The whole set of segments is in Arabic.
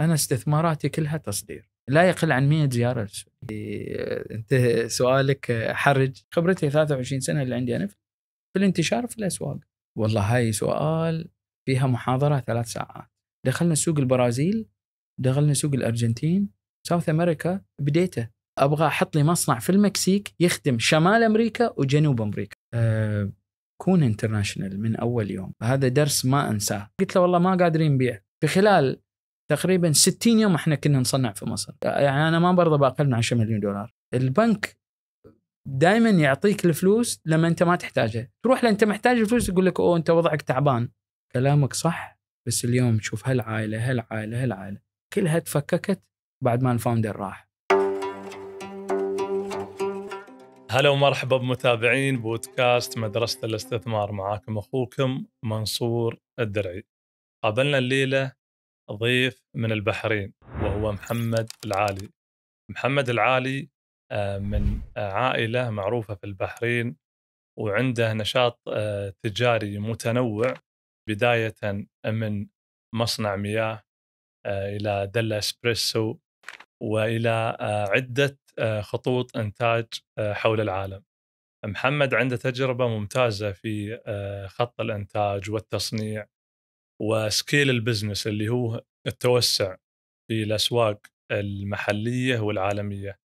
انا استثماراتي كلها تصدير لا يقل عن 100 زياره للسوق انت سؤالك حرج خبرتي 23 سنه اللي عندي انا في الانتشار في الاسواق والله هاي سؤال فيها محاضره ثلاث ساعات دخلنا سوق البرازيل دخلنا سوق الارجنتين ساوث امريكا بديته ابغى احط لي مصنع في المكسيك يخدم شمال امريكا وجنوب امريكا أه كون انترناشونال من اول يوم هذا درس ما انساه قلت له والله ما قادرين نبيع في خلال تقريبا 60 يوم احنا كنا نصنع في مصر يعني انا ما برضى باقل من 10 مليون دولار البنك دائما يعطيك الفلوس لما انت ما تحتاجها تروح لانت انت محتاج الفلوس يقول لك اوه انت وضعك تعبان كلامك صح بس اليوم تشوف هالعائله هالعائله هالعائله كلها تفككت بعد ما الفاوندر راح هلا ومرحبا بمتابعين بودكاست مدرسه الاستثمار معاكم اخوكم منصور الدرعي قابلنا الليله ضيف من البحرين وهو محمد العالي محمد العالي آه، من عائلة معروفة في البحرين وعنده نشاط آه، تجاري متنوع بداية من مصنع مياه آه، إلى دلا إسبريسو وإلى عدة خطوط إنتاج حول العالم محمد عنده تجربة ممتازة في خط الإنتاج والتصنيع وسكيل البزنس اللي هو التوسع في الاسواق المحليه والعالميه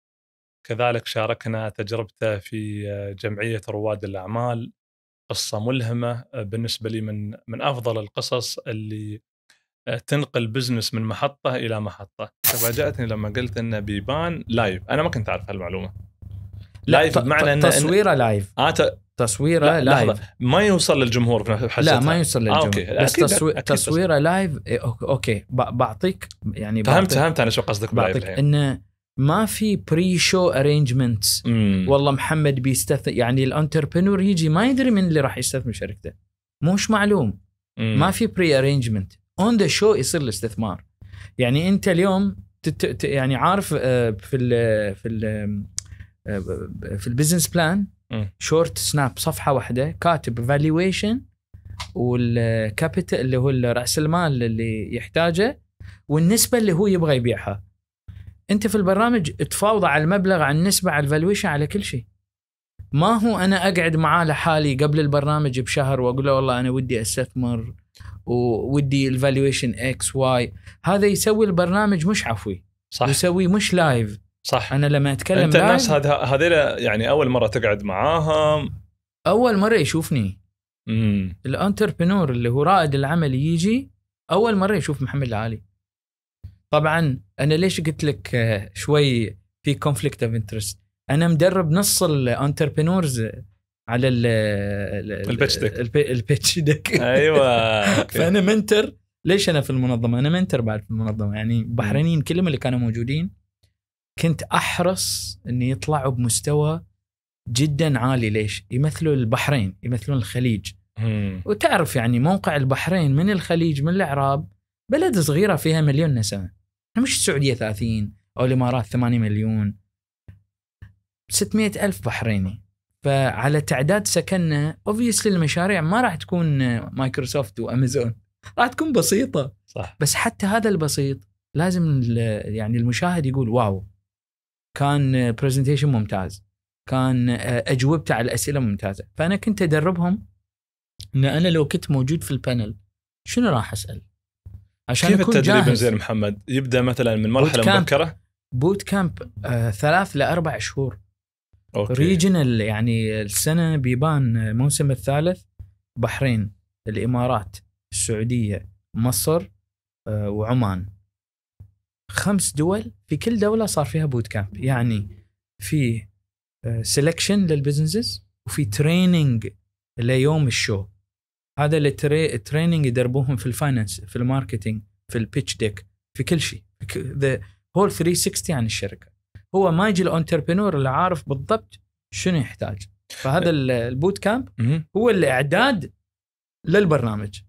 كذلك شاركنا تجربته في جمعيه رواد الاعمال قصه ملهمه بالنسبه لي من من افضل القصص اللي آه، تنقل بزنس من محطه الى محطه تفاجاتني لما قلت ان بيبان لايف انا ما كنت اعرف هالمعلومه لايف بمعنى ان تصويره لايف آه تصويره لا لايف لحظة. ما يوصل للجمهور في لا ما يوصل للجمهور آه، أوكي. بس تصوي... أكيد تصويره بس. لايف اوكي بعطيك يعني بعطيك فهمت فهمت انا شو قصدك بعطيك انه ما في بري شو ارينجمنت والله محمد بيستثمر يعني الانتربرنور يجي ما يدري من اللي راح يستثمر شركته مش معلوم مم. ما في بري ارينجمنت اون ذا شو يصير الاستثمار يعني انت اليوم تت... يعني عارف آه، في ال في ال آه، في البزنس بلان شورت سناب صفحه واحده كاتب فالويشن والكابيتال اللي هو راس المال اللي يحتاجه والنسبه اللي هو يبغى يبيعها انت في البرنامج تفاوض على المبلغ على النسبه على الفالويشن على كل شيء ما هو انا اقعد معاه لحالي قبل البرنامج بشهر واقول له والله انا ودي استثمر ودي الفالويشن اكس واي هذا يسوي البرنامج مش عفوي صح يسوي مش لايف صح انا لما اتكلم انت الناس هذيلا يعني اول مره تقعد معاهم اول مره يشوفني امم الانتربرنور اللي هو رائد العمل يجي اول مره يشوف محمد العالي طبعا انا ليش قلت لك آه، شوي في كونفليكت اوف انترست انا مدرب نص الانتربرنورز على ال آه، البيتش ديك ايوه فانا منتر ليش انا في المنظمه؟ انا منتر بعد في المنظمه يعني بحرينيين كلهم اللي كانوا موجودين كنت احرص انه يطلعوا بمستوى جدا عالي ليش؟ يمثلوا البحرين يمثلون الخليج مم. وتعرف يعني موقع البحرين من الخليج من الاعراب بلد صغيره فيها مليون نسمه يعني مش السعوديه 30 او الامارات 8 مليون 600 الف بحريني فعلى تعداد سكننا اوبفيسلي المشاريع ما راح تكون مايكروسوفت وامازون راح تكون بسيطه صح بس حتى هذا البسيط لازم يعني المشاهد يقول واو كان برزنتيشن ممتاز كان آه، اجوبته على الاسئله ممتازه فانا كنت ادربهم ان انا لو كنت موجود في البانل شنو راح اسال؟ عشان كيف التدريب زين محمد؟ يبدا مثلا من مرحله بوت مبكره؟ بوت كامب آه ثلاث لاربع شهور اوكي ريجنال يعني السنه بيبان الموسم الثالث بحرين الامارات السعوديه مصر آه وعمان خمس دول في كل دوله صار فيها بوت كامب يعني في سلكشن آه، للبزنسز وفي تريننج ليوم الشو هذا التريننج يدربوهم في الفاينانس في الماركتينج في البيتش ديك في كل شيء ذا هول 360 عن الشركه هو ما يجي الانتربرنور اللي عارف بالضبط شنو يحتاج فهذا أه. البوت كامب هو الاعداد للبرنامج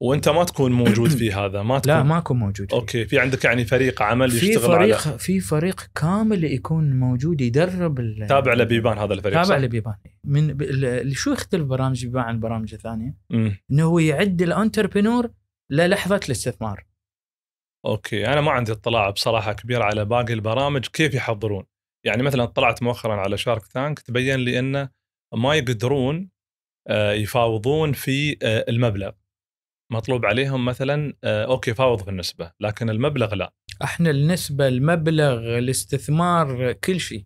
وانت ما تكون موجود في هذا ما تكون لا ما اكون موجود فيه. اوكي في عندك يعني فريق عمل في يشتغل فريق على... في فريق كامل يكون موجود يدرب ال... تابع لبيبان هذا الفريق تابع صح؟ لبيبان من ب... شو يختلف برامج بيبان عن البرامج الثانيه؟ انه هو يعد الانتربرنور للحظه الاستثمار اوكي انا ما عندي اطلاع بصراحه كبير على باقي البرامج كيف يحضرون يعني مثلا اطلعت مؤخرا على شارك ثانك تبين لي انه ما يقدرون آه، يفاوضون في آه، المبلغ مطلوب عليهم مثلا آه، اوكي فاوض في النسبه لكن المبلغ لا احنا النسبه المبلغ الاستثمار كل شيء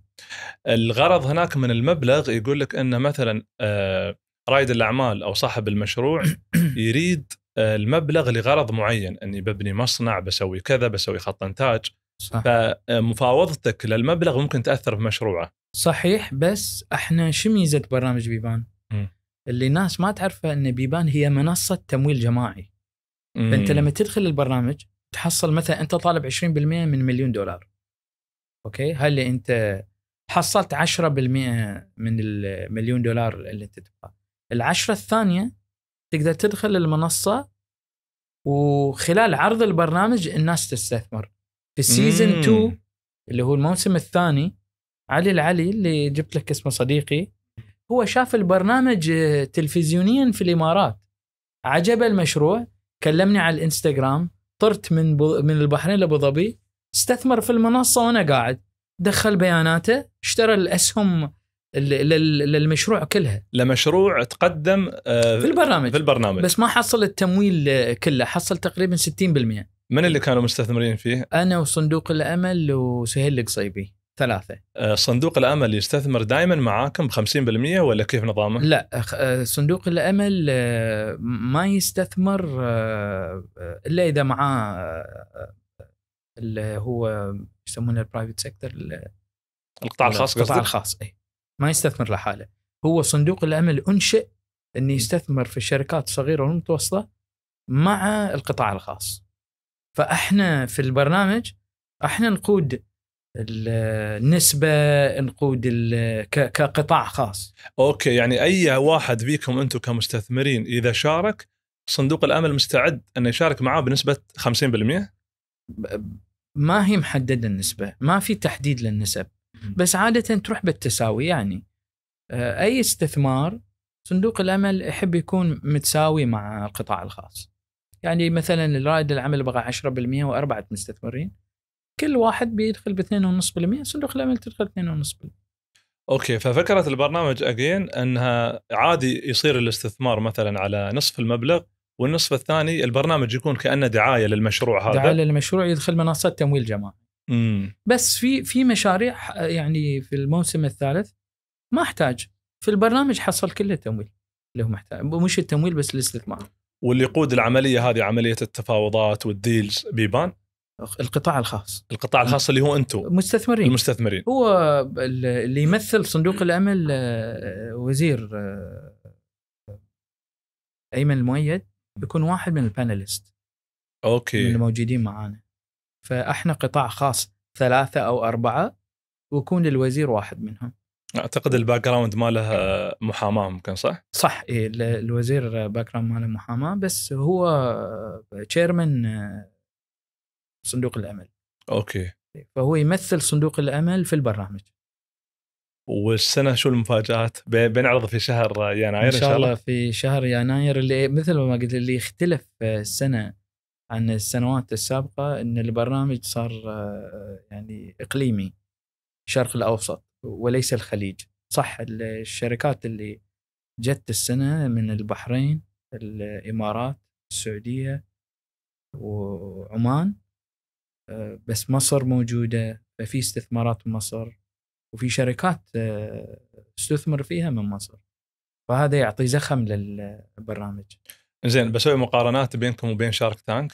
الغرض هناك من المبلغ يقول لك انه مثلا آه، رائد الاعمال او صاحب المشروع يريد آه، المبلغ لغرض معين اني ببني مصنع بسوي كذا بسوي خط انتاج صح. فمفاوضتك للمبلغ ممكن تاثر في مشروعه صحيح بس احنا شو ميزه برنامج بيبان اللي الناس ما تعرفه ان بيبان هي منصه تمويل جماعي فانت لما تدخل البرنامج تحصل مثلا انت طالب 20% من مليون دولار اوكي هاي اللي انت حصلت 10% من المليون دولار اللي انت تبغاه العشرة الثانية تقدر تدخل المنصة وخلال عرض البرنامج الناس تستثمر في سيزون 2 اللي هو الموسم الثاني علي العلي اللي جبت لك اسمه صديقي هو شاف البرنامج آه، تلفزيونيا في الامارات عجب المشروع كلمني على الانستغرام طرت من من البحرين لابو ظبي استثمر في المنصه وانا قاعد دخل بياناته اشترى الاسهم للمشروع كلها لمشروع تقدم آه، في البرنامج في البرنامج بس ما حصل التمويل آه، كله حصل تقريبا 60% من اللي كانوا مستثمرين فيه؟ انا وصندوق الامل وسهيل القصيبي ثلاثة آه، صندوق الأمل يستثمر دائما معاكم ب 50% ولا كيف نظامه؟ لا آه، صندوق الأمل آه، ما يستثمر إلا إذا معاه اللي هو يسمونه البرايفت سيكتور القطاع الخاص القطاع الخاص اي ما يستثمر لحاله هو صندوق الأمل أنشئ أنه يستثمر في الشركات الصغيرة والمتوسطة مع القطاع الخاص فإحنا في البرنامج إحنا نقود النسبه نقود كقطاع خاص اوكي يعني اي واحد فيكم انتم كمستثمرين اذا شارك صندوق الامل مستعد انه يشارك معاه بنسبه 50% ما هي محدده النسبه ما في تحديد للنسب بس عاده تروح بالتساوي يعني آه، اي استثمار صندوق الامل يحب يكون متساوي مع القطاع الخاص يعني مثلا رائد العمل بغى 10% واربعه مستثمرين كل واحد بيدخل ب 2.5% صندوق الامل تدخل 2.5% اوكي ففكره البرنامج اجين انها عادي يصير الاستثمار مثلا على نصف المبلغ والنصف الثاني البرنامج يكون كانه دعايه للمشروع هذا دعايه للمشروع يدخل منصات تمويل جماعي امم بس في في مشاريع يعني في الموسم الثالث ما احتاج في البرنامج حصل كل التمويل اللي هو محتاج مش التمويل بس الاستثمار واللي يقود العمليه هذه عمليه التفاوضات والديلز بيبان القطاع الخاص القطاع الخاص اللي هو انتم المستثمرين المستثمرين هو اللي يمثل صندوق الامل وزير آه، ايمن المؤيد بيكون واحد من البانلست اوكي من الموجودين معانا فاحنا قطاع خاص ثلاثه او اربعه ويكون الوزير واحد منهم اعتقد الباك جراوند ماله آه، محاماه ممكن صح؟ صح صح إيه، الوزير آه، باك جراوند ماله محاماه بس هو تشيرمان صندوق الامل اوكي فهو يمثل صندوق الامل في البرنامج والسنه شو المفاجات بنعرض في شهر يناير ان شاء الله في شهر يناير اللي إيه، مثل ما قلت اللي اختلف آه، السنه عن السنوات السابقه ان البرنامج صار آه، يعني اقليمي الشرق الاوسط وليس الخليج صح الشركات اللي جت السنه من البحرين الامارات السعوديه وعمان آه، بس مصر موجوده ففي استثمارات بمصر وفي شركات استثمر آه، فيها من مصر فهذا يعطي زخم للبرنامج زين بسوي مقارنات بينكم وبين شارك تانك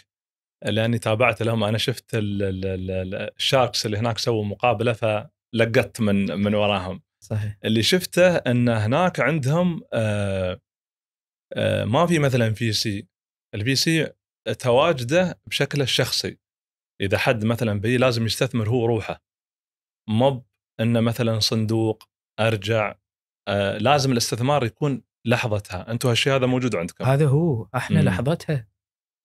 لاني تابعت لهم انا شفت الشاركس اللي هناك سووا مقابله فلقت من من وراهم صحيح اللي شفته ان هناك عندهم آه، ما في مثلا في سي الفي سي تواجده بشكله الشخصي اذا حد مثلا بي لازم يستثمر هو روحه مب انه مثلا صندوق ارجع آه لازم الاستثمار يكون لحظتها انتم هالشيء هذا موجود عندكم هذا هو احنا مم. لحظتها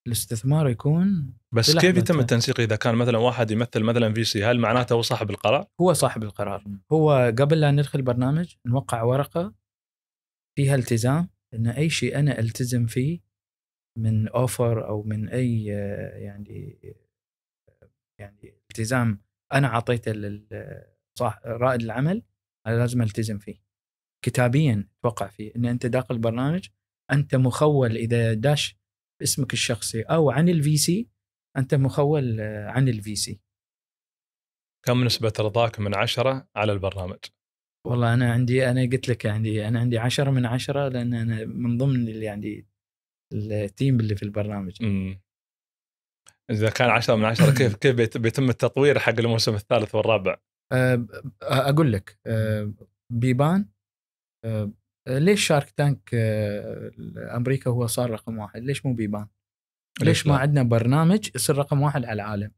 الاستثمار يكون بس كيف يتم التنسيق اذا كان مثلا واحد يمثل مثلا في سي هل معناته هو صاحب القرار؟ هو صاحب القرار هو قبل لا ندخل برنامج نوقع ورقه فيها التزام ان اي شيء انا التزم فيه من اوفر او من اي آه، يعني يعني التزام انا اعطيته صح رائد العمل انا لازم التزم فيه كتابيا اتوقع فيه ان انت داخل البرنامج انت مخول اذا داش باسمك الشخصي او عن الفي سي انت مخول آه، عن الفي سي كم نسبة رضاك من عشرة على البرنامج؟ والله أنا عندي أنا قلت لك عندي أنا عندي عشرة من عشرة لأن أنا من ضمن اللي عندي التيم اللي في البرنامج اذا كان 10 من 10 كيف كيف بيتم التطوير حق الموسم الثالث والرابع؟ آه، آه، اقول لك آه، بيبان ليش شارك تانك امريكا هو صار رقم واحد؟ ليش مو بيبان؟ ليش ما عندنا برنامج يصير رقم واحد على العالم؟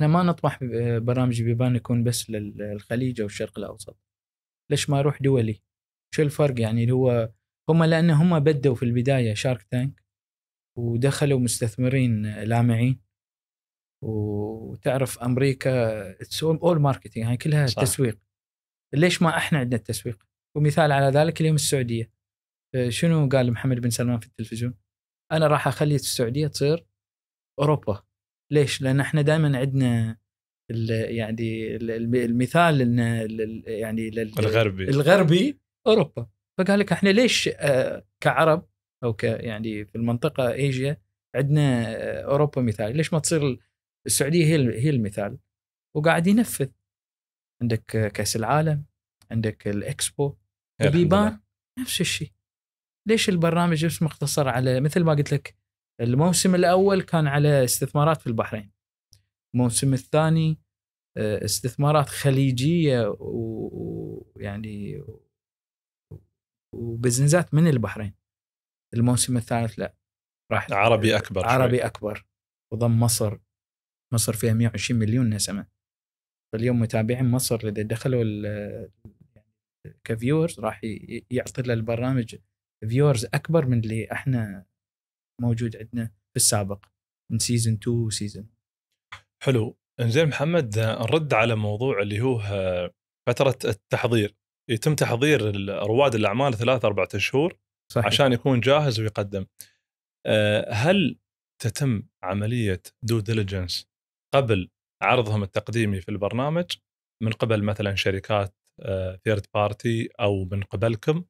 احنا ما نطمح برامج بيبان يكون بس للخليج او الشرق الاوسط. ليش ما يروح دولي؟ شو الفرق يعني اللي هو هم لان هم بدوا في البدايه شارك تانك ودخلوا مستثمرين لامعين وتعرف امريكا تسوي اول ماركتنج هاي كلها صح. تسويق ليش ما احنا عندنا التسويق ومثال على ذلك اليوم السعوديه آه، شنو قال محمد بن سلمان في التلفزيون انا راح اخلي السعوديه تصير اوروبا ليش لان احنا دائما عندنا يعني المثال ان يعني الغربي الغربي اوروبا فقال لك احنا ليش آه، كعرب او ك يعني في المنطقه ايجيا عندنا اوروبا مثال ليش ما تصير السعوديه هي هي المثال وقاعد ينفذ عندك كاس العالم عندك الاكسبو بيبان نفس الشيء ليش البرنامج بس مقتصر على مثل ما قلت لك الموسم الاول كان على استثمارات في البحرين الموسم الثاني استثمارات خليجيه ويعني وبزنزات من البحرين الموسم الثالث لا راح عربي اكبر عربي شوي. اكبر وضم مصر مصر فيها 120 مليون نسمه فاليوم متابعين مصر اذا دخلوا كفيورز راح يعطي للبرنامج فيورز اكبر من اللي احنا موجود عندنا في السابق من سيزون 2 وسيزون حلو انزين محمد نرد على موضوع اللي هو آه، فتره التحضير يتم تحضير رواد الاعمال ثلاث اربعة شهور صحيح. عشان يكون جاهز ويقدم آه، هل تتم عمليه دو ديليجنس قبل عرضهم التقديمي في البرنامج من قبل مثلا شركات ثيرد آه، بارتي او من قبلكم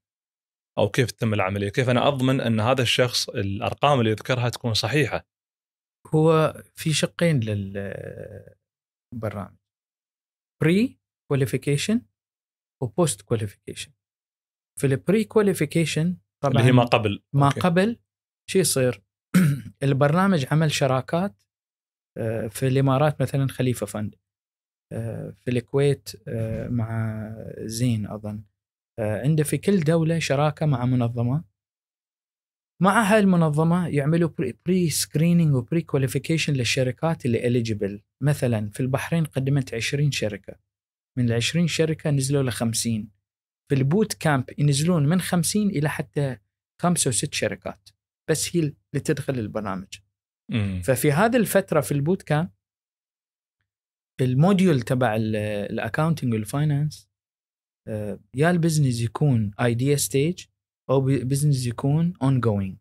او كيف تتم العمليه؟ كيف انا اضمن ان هذا الشخص الارقام اللي يذكرها تكون صحيحه؟ هو في شقين للبرنامج بري كواليفيكيشن وبوست كواليفيكيشن في البري كواليفيكيشن طبعا اللي هي ما قبل ما أوكي. قبل شو يصير؟ البرنامج عمل شراكات آه، في الامارات مثلا خليفه فند آه، في الكويت آه، مع زين اظن عنده في كل دوله شراكه مع منظمه مع هاي المنظمه يعملوا بري سكرينينج وبري كواليفيكيشن للشركات اللي اليجبل مثلا في البحرين قدمت 20 شركه من ال 20 شركه نزلوا ل 50 في البوت كامب ينزلون من 50 الى حتى خمسة ست شركات بس هي اللي تدخل البرنامج مم. ففي هذه الفتره في البوت كامب الموديول تبع الاكونتنج والفاينانس آه، يا البزنس يكون ايديا ستيج او بزنس يكون اون جوينج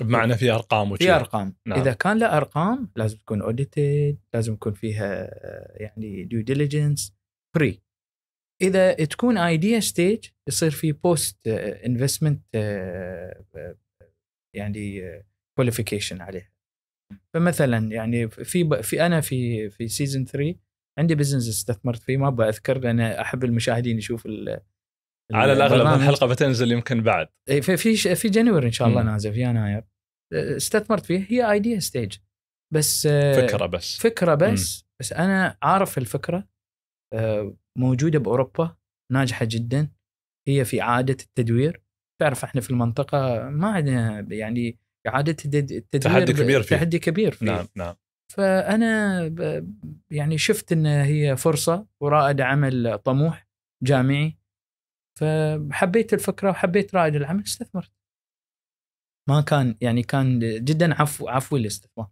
بمعنى في ارقام وشيء في ارقام نعم. اذا كان له ارقام لازم تكون اوديتد لازم يكون فيها آه، يعني ديو ديليجنس بري اذا تكون ايديا ستيج يصير في بوست انفستمنت آه، آه، يعني كواليفيكيشن آه، عليها فمثلا يعني في في انا في في سيزون 3 عندي بزنس استثمرت فيه ما ابغى اذكر لان احب المشاهدين يشوف الـ على الاغلب الحلقه بتنزل يمكن بعد إيه، في في في جانيوري ان شاء الله نازل في يناير استثمرت فيه هي ايديا ستيج بس فكره بس فكره بس م. بس انا عارف الفكره آه، موجوده باوروبا ناجحه جدا هي في اعاده التدوير تعرف احنا في المنطقه ما عندنا يعني اعاده التدوير تحدي كبير فيه تحدي كبير فيه نعم نعم فانا يعني شفت ان هي فرصه ورائد عمل طموح جامعي فحبيت الفكره وحبيت رائد العمل استثمرت ما كان يعني كان جدا عفو عفوي الاستثمار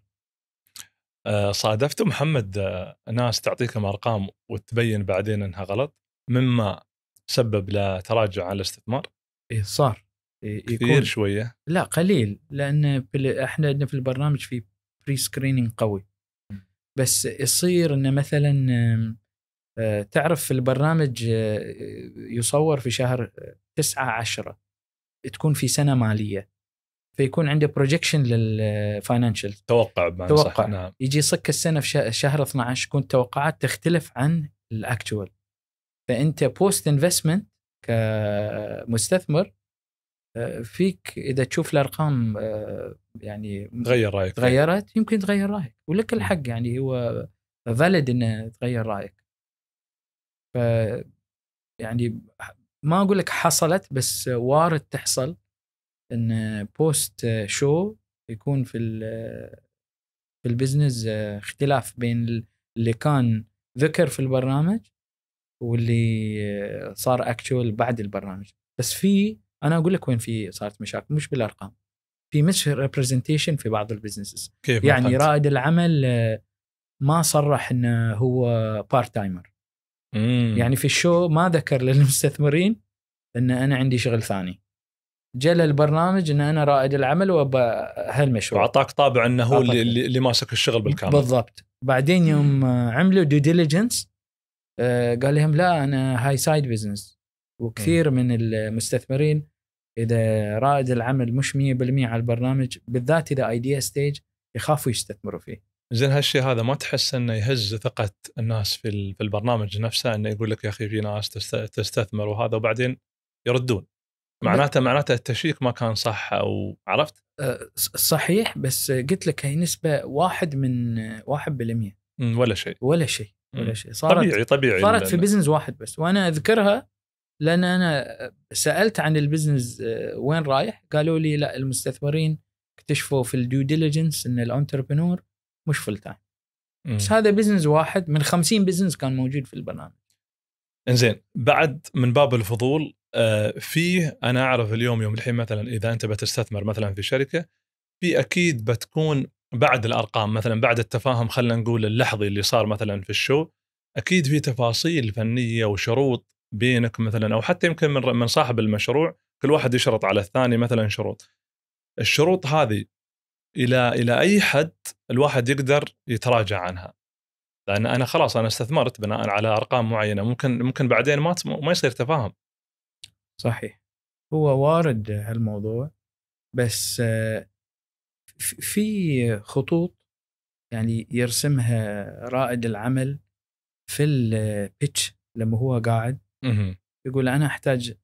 آه، صادفت محمد آه، ناس تعطيكم ارقام وتبين بعدين انها غلط مما سبب لتراجع على الاستثمار؟ إيه، اي صار يكون كثير شويه لا قليل لان احنا عندنا في البرنامج في بري سكريننج قوي بس يصير انه مثلا آه، تعرف في البرنامج يصور في شهر 9 10 تكون في سنه ماليه فيكون عنده بروجكشن للفاينانشال توقع بمعنى توقع صح. نعم. يجي صك السنه في شهر 12 تكون التوقعات تختلف عن الاكتوال فانت بوست انفستمنت كمستثمر آه، فيك اذا تشوف الارقام آه، يعني تغير رايك تغيرت يمكن تغير رايك ولك الحق يعني هو فاليد انه تغير رايك ف يعني ما اقول لك حصلت بس وارد تحصل ان بوست شو يكون في في البزنس آه، اختلاف بين اللي كان ذكر في البرنامج واللي آه، صار اكتشوال بعد البرنامج بس في انا اقول لك وين في صارت مشاكل مش بالارقام في مش ريبرزنتيشن في بعض البزنسز يعني رائد العمل آه، ما صرح انه هو بارت تايمر يعني في الشو ما ذكر للمستثمرين ان انا عندي شغل ثاني جل البرنامج ان انا رائد العمل وابى هالمشروع واعطاك طابع انه هو اللي, اللي ماسك الشغل بالكامل بالضبط بعدين يوم عملوا دو ديليجنس آه، قال لهم لا انا هاي سايد بزنس وكثير م. من المستثمرين اذا رائد العمل مش 100% على البرنامج بالذات اذا ايديا ستيج يخافوا يستثمروا فيه. زين هالشيء هذا ما تحس انه يهز ثقه الناس في البرنامج نفسه انه يقول لك يا اخي في ناس تستثمر وهذا وبعدين يردون. معناته معناته التشيك ما كان صح او عرفت؟ أه، صحيح بس قلت لك هي نسبه واحد من واحد بالمية ولا شيء ولا شيء ولا شيء صارت طبيعي طبيعي صارت في بزنس واحد بس وانا اذكرها لان انا سالت عن البزنس أه، وين رايح قالوا لي لا المستثمرين اكتشفوا في الديو ديليجنس ان الانتربرنور مش فول تايم بس هذا بزنس واحد من 50 بزنس كان موجود في البرنامج انزين بعد من باب الفضول آه، فيه انا اعرف اليوم يوم الحين مثلا اذا انت بتستثمر مثلا في شركه في اكيد بتكون بعد الارقام مثلا بعد التفاهم خلينا نقول اللحظي اللي صار مثلا في الشو اكيد في تفاصيل فنيه وشروط بينك مثلا او حتى يمكن من من صاحب المشروع كل واحد يشرط على الثاني مثلا شروط الشروط هذه الى الى اي حد الواحد يقدر يتراجع عنها لان انا خلاص انا استثمرت بناء على ارقام معينه ممكن ممكن بعدين ما ما يصير تفاهم صحيح هو وارد هالموضوع بس في خطوط يعني يرسمها رائد العمل في البيتش لما هو قاعد يقول انا احتاج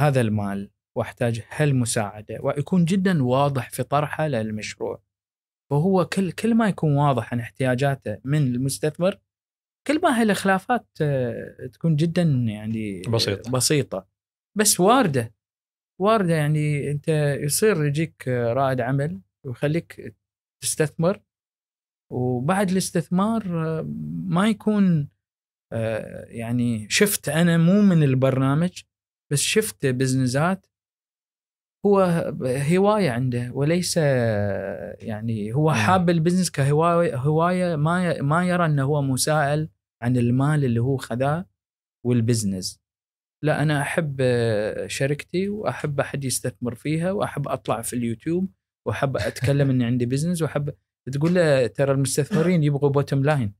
هذا المال واحتاج هالمساعده ويكون جدا واضح في طرحه للمشروع فهو كل كل ما يكون واضح عن احتياجاته من المستثمر كل ما هالخلافات آه، تكون جدا يعني بسيطه بسيطه بس وارده وارده يعني انت يصير يجيك رائد عمل ويخليك تستثمر وبعد الاستثمار ما يكون آه، يعني شفت انا مو من البرنامج بس شفت بزنسات هو هوايه عنده وليس يعني هو حاب البزنس كهوايه هوايه ما ما يرى انه هو مسائل عن المال اللي هو خذاه والبزنس لا انا احب شركتي واحب احد يستثمر فيها واحب اطلع في اليوتيوب واحب اتكلم اني عندي بزنس واحب تقول له ترى المستثمرين يبغوا بوتم لاين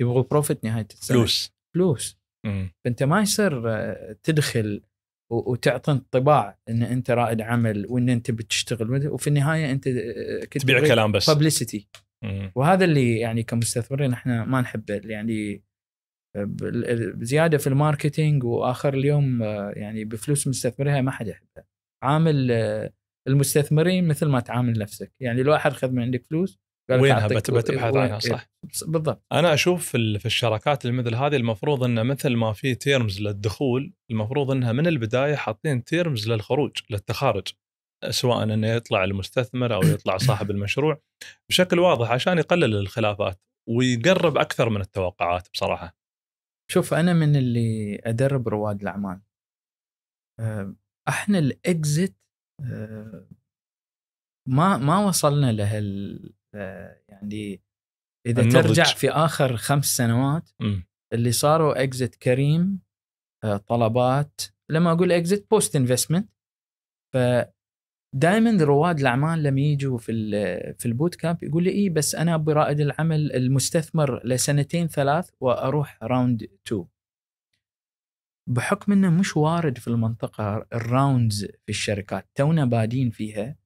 يبغوا بروفيت نهايه السنه فلوس فلوس فانت ما يصير تدخل وتعطي انطباع ان انت رائد عمل وان انت بتشتغل وفي النهايه انت آه، تبيع كلام بس ببليستي وهذا اللي يعني كمستثمرين احنا ما نحبه يعني زياده في الماركتينج واخر اليوم آه، يعني بفلوس مستثمرها ما حد يحبها عامل آه، المستثمرين مثل ما تعامل نفسك يعني لو احد خذ من عندك فلوس وينها بتبحث عنها صح إيه، بالضبط انا اشوف في الشراكات اللي مثل هذه المفروض انه مثل ما في تيرمز للدخول المفروض انها من البدايه حاطين تيرمز للخروج للتخارج سواء انه يطلع المستثمر او يطلع صاحب المشروع بشكل واضح عشان يقلل الخلافات ويقرب اكثر من التوقعات بصراحه شوف انا من اللي ادرب رواد الاعمال آه، احنا الاكزت آه، ما ما وصلنا لهال آه، يعني اذا النضج. ترجع في اخر خمس سنوات اللي صاروا اكزت كريم طلبات لما اقول اكزت بوست انفستمنت ف دائما رواد الاعمال لما يجوا في في البوت كامب يقول لي اي بس انا ابي رائد العمل المستثمر لسنتين ثلاث واروح راوند 2 بحكم انه مش وارد في المنطقه الراوندز في الشركات تونا بادين فيها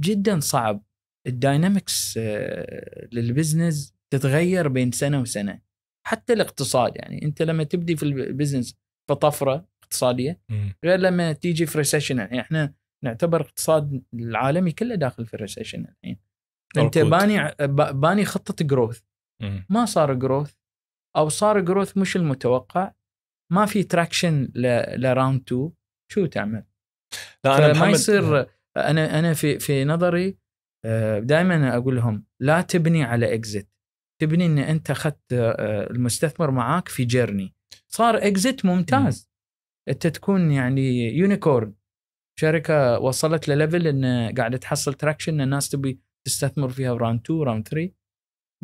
جدا صعب الداينامكس آه، للبزنس تتغير بين سنه وسنه حتى الاقتصاد يعني انت لما تبدي في البزنس في طفره اقتصاديه غير لما تيجي في ريسيشن يعني احنا نعتبر اقتصاد العالمي كله داخل في الريسيشن الحين انت باني باني خطه جروث ما صار جروث او صار جروث مش المتوقع ما في تراكشن لراوند 2 شو تعمل؟ لا انا ما يصير آه. انا انا في في نظري آه، دائما اقول لهم لا تبني على اكزت تبني ان انت اخذت آه، المستثمر معاك في جيرني صار اكزت ممتاز انت تكون يعني يونيكورن شركه وصلت لليفل ان قاعده تحصل تراكشن ان الناس تبي تستثمر فيها راوند 2 راوند 3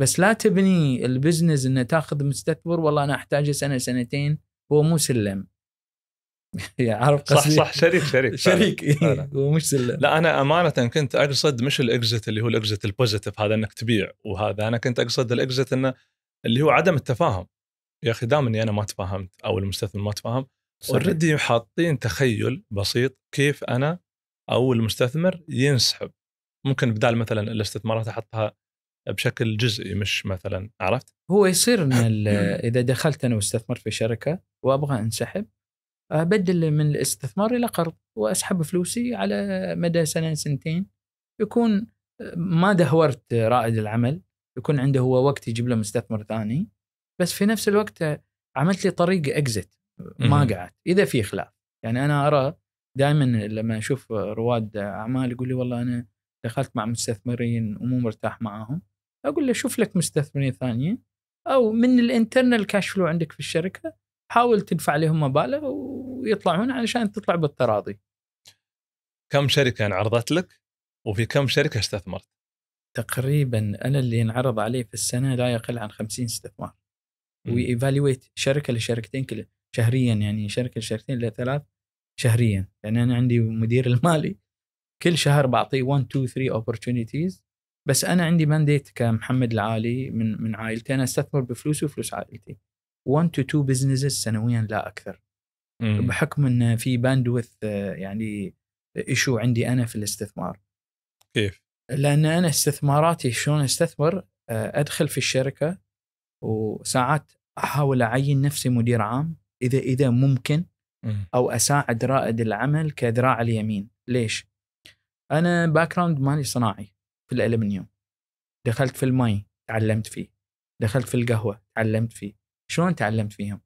بس لا تبني البزنس انه تاخذ مستثمر والله انا احتاجه سنه سنتين هو مو سلم عارف قصدي صح صح شريك شريك شريك إيه، هو مش سلم لا انا امانه كنت اقصد مش الاكزت اللي هو الاكزت البوزيتيف هذا انك تبيع وهذا انا كنت اقصد الاكزت انه اللي هو عدم التفاهم يا اخي دام اني انا ما تفاهمت او المستثمر ما تفاهم اوريدي حاطين تخيل بسيط كيف انا او المستثمر ينسحب ممكن بدال مثلا الاستثمارات احطها بشكل جزئي مش مثلا عرفت؟ هو يصير ان نعم. اذا دخلت انا مستثمر في شركه وابغى انسحب آه، ابدل من الاستثمار الى قرض واسحب فلوسي على مدى سنه سنتين يكون آه، ما دهورت رائد العمل يكون عنده هو وقت يجيب له مستثمر ثاني بس في نفس الوقت عملت لي طريق اكزت ما قعدت اذا في خلاف يعني انا ارى دائما لما اشوف رواد اعمال يقول لي والله انا دخلت مع مستثمرين ومو مرتاح معاهم اقول له شوف لك مستثمرين ثانيين او من الانترنال كاش فلو عندك في الشركه حاول تدفع لهم مبالغ ويطلعون علشان تطلع بالتراضي. كم شركه انعرضت لك وفي كم شركه استثمرت؟ تقريبا انا اللي انعرض عليه في السنه لا يقل عن 50 استثمار. وايفالويت شركه لشركتين كلها شهريا يعني شركه شركتين لثلاث شهريا يعني انا عندي مدير المالي كل شهر بعطيه 1 2 3 opportunities بس انا عندي مانديت كمحمد العالي من من عائلتي انا استثمر بفلوسي وفلوس عائلتي 1 تو 2 businesses سنويا لا اكثر مم. بحكم ان في باندوث يعني ايشو عندي انا في الاستثمار كيف؟ لان انا استثماراتي شلون استثمر ادخل في الشركه وساعات احاول اعين نفسي مدير عام اذا اذا ممكن او اساعد رائد العمل كذراع اليمين ليش؟ انا باك جراوند مالي صناعي في الالمنيوم دخلت في المي تعلمت فيه دخلت في القهوه تعلمت فيه شلون تعلمت فيهم؟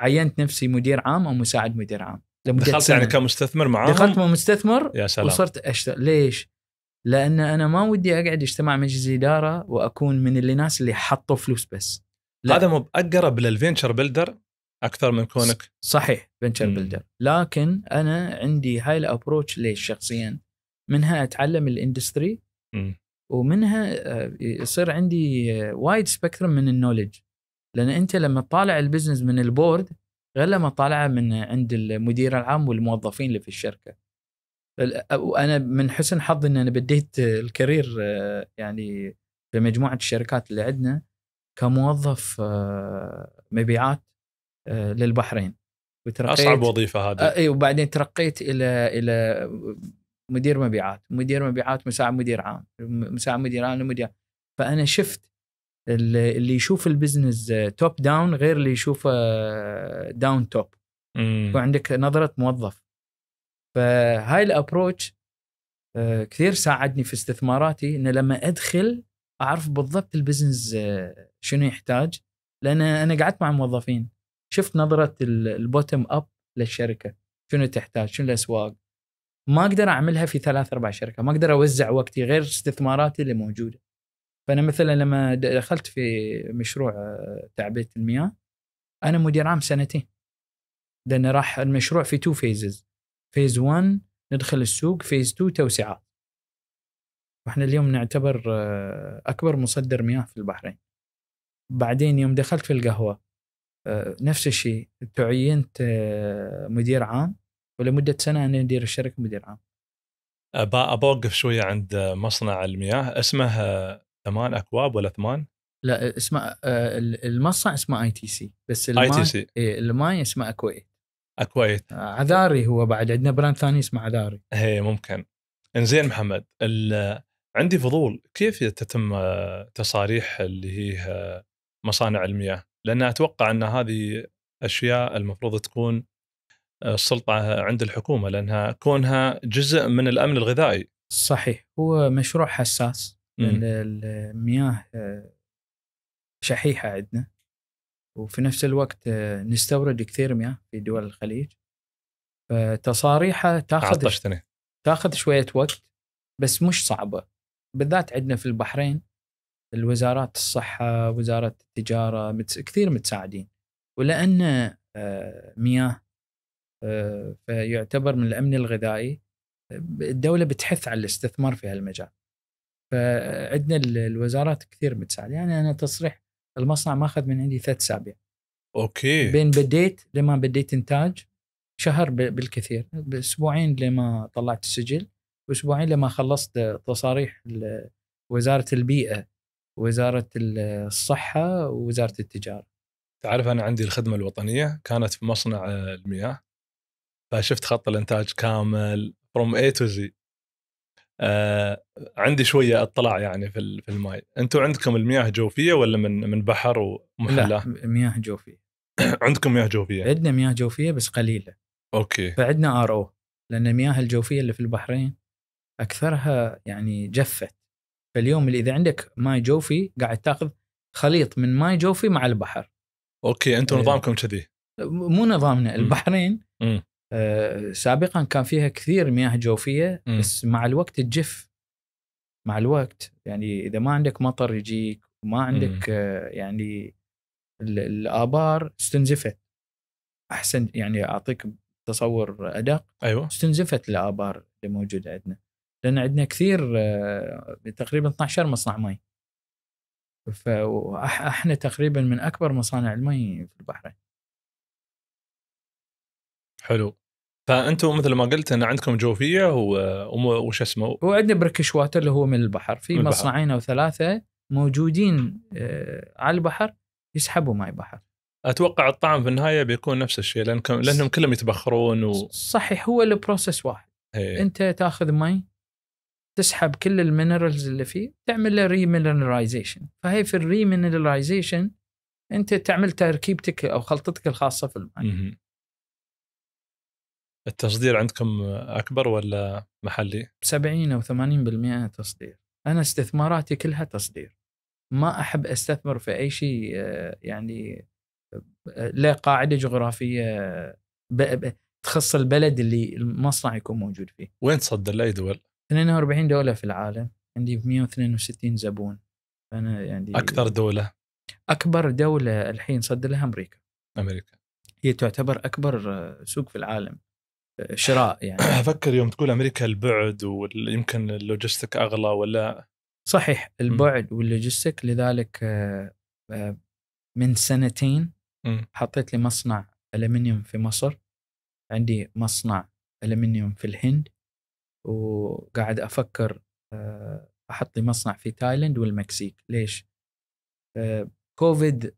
عينت نفسي مدير عام او مساعد مدير عام دخلت يعني سنة. يعني كمستثمر معاهم دخلت مستثمر يا سلام وصرت اشتغل ليش؟ لان انا ما ودي اقعد اجتماع مجلس اداره واكون من اللي ناس اللي حطوا فلوس بس لا. هذا مو اقرب للفينشر بلدر اكثر من كونك صحيح فينشر بلدر لكن انا عندي هاي الابروتش ليش شخصيا منها اتعلم الاندستري ومنها آه، يصير عندي وايد آه، سبيكترم من النولج لان انت لما تطالع البزنس من البورد غير لما تطالعه من عند المدير العام والموظفين اللي في الشركه وانا من حسن حظي ان انا بديت الكارير آه، يعني في مجموعه الشركات اللي عندنا كموظف مبيعات آه، للبحرين وترقيت اصعب وظيفه هذه آه، اي وبعدين ترقيت الى الى مدير مبيعات مدير مبيعات مساعد مدير عام مساعد مدير عام مدير فانا شفت اللي يشوف البزنس توب داون غير اللي يشوفه داون توب وعندك نظره موظف فهاي الابروتش آه، كثير ساعدني في استثماراتي ان لما ادخل اعرف بالضبط البزنس شنو يحتاج لان انا قعدت مع موظفين شفت نظره البوتم اب للشركه شنو تحتاج شنو الاسواق ما اقدر اعملها في ثلاث اربع شركه ما اقدر اوزع وقتي غير استثماراتي اللي موجوده فانا مثلا لما دخلت في مشروع آه، تعبئه المياه انا مدير عام سنتين لان راح المشروع في تو فيزز فيز 1 ندخل السوق فيز 2 توسعات واحنا اليوم نعتبر آه، اكبر مصدر مياه في البحرين بعدين يوم دخلت في القهوه آه، نفس الشيء تعينت آه، مدير عام ولمده سنه انا ندير الشركه مدير عام ابى اوقف شويه عند آه، مصنع المياه اسمه ثمان اكواب ولا ثمان؟ لا اسمه المصنع اسمه اي تي سي بس الماي اي تي سي الماي اسمه اكويت اكويت عذاري هو بعد عندنا براند ثاني اسمه عذاري اي ممكن انزين محمد عندي فضول كيف تتم تصاريح اللي هي مصانع المياه؟ لان اتوقع ان هذه اشياء المفروض تكون آه، السلطه عند الحكومه لانها كونها جزء من الامن الغذائي. صحيح هو مشروع حساس المياه آه، شحيحه عندنا وفي نفس الوقت آه، نستورد كثير مياه في دول الخليج فتصاريحه تاخذ عطشتني. تاخذ شويه وقت بس مش صعبه بالذات عندنا في البحرين الوزارات الصحه وزاره التجاره كثير متساعدين ولان آه، مياه آه، فيعتبر من الامن الغذائي آه، الدوله بتحث على الاستثمار في هالمجال فعندنا الوزارات كثير متساعده يعني انا تصريح المصنع ماخذ من عندي ثلاث اسابيع اوكي بين بديت لما بديت انتاج شهر بالكثير باسبوعين لما طلعت السجل واسبوعين لما خلصت تصاريح وزاره البيئه وزاره الصحه ووزاره التجاره. تعرف انا عندي الخدمه الوطنيه كانت في مصنع آه، المياه فشفت خط الانتاج كامل فروم اي تو زي عندي شويه اطلاع يعني في في الماي انتم عندكم المياه جوفيه ولا من من بحر ومحله؟ لا مياه جوفيه عندكم مياه جوفيه عندنا مياه جوفيه بس قليله اوكي فعندنا ار او لان المياه الجوفيه اللي في البحرين اكثرها يعني جفت فاليوم اللي اذا عندك ماي جوفي قاعد تاخذ خليط من ماي جوفي مع البحر اوكي انتم آه، نظامكم كذي مو نظامنا البحرين آه سابقا كان فيها كثير مياه جوفيه مم. بس مع الوقت تجف مع الوقت يعني اذا ما عندك مطر يجيك وما عندك آه يعني الابار استنزفت احسن يعني اعطيك تصور ادق ايوه استنزفت الابار اللي موجوده عندنا لان عندنا كثير آه، تقريبا 12 مصنع مي فاحنا تقريبا من اكبر مصانع المي في البحرين حلو فانتم مثل ما قلت ان عندكم جوفيه وش اسمه وعندنا بركش واتر اللي هو من البحر في من مصنعين البحر. او ثلاثه موجودين آه، على البحر يسحبوا ماي بحر اتوقع الطعم في النهايه بيكون نفس الشيء لانكم لانهم كلهم يتبخرون و... صحيح هو البروسيس واحد هي. إيه. انت تاخذ مي تسحب كل المينرالز اللي فيه تعمل له ريمينرايزيشن فهي في الريمينرايزيشن انت تعمل تركيبتك او خلطتك الخاصه في الماء التصدير عندكم اكبر ولا محلي 70 او 80% تصدير انا استثماراتي كلها تصدير ما احب استثمر في اي شيء آه، يعني آه، لا قاعده جغرافيه تخص البلد اللي المصنع يكون موجود فيه وين تصدر لاي دول 42 دوله في العالم عندي 162 زبون انا يعني اكثر دوله اكبر دوله الحين صدر لها امريكا امريكا هي تعتبر اكبر سوق في العالم شراء يعني افكر يوم تقول امريكا البعد ويمكن اللوجستيك اغلى ولا صحيح البعد واللوجستيك لذلك آه، آه، من سنتين حطيت لي مصنع المنيوم في مصر عندي مصنع المنيوم في الهند وقاعد افكر آه، احط لي مصنع في تايلند والمكسيك ليش؟ آه، كوفيد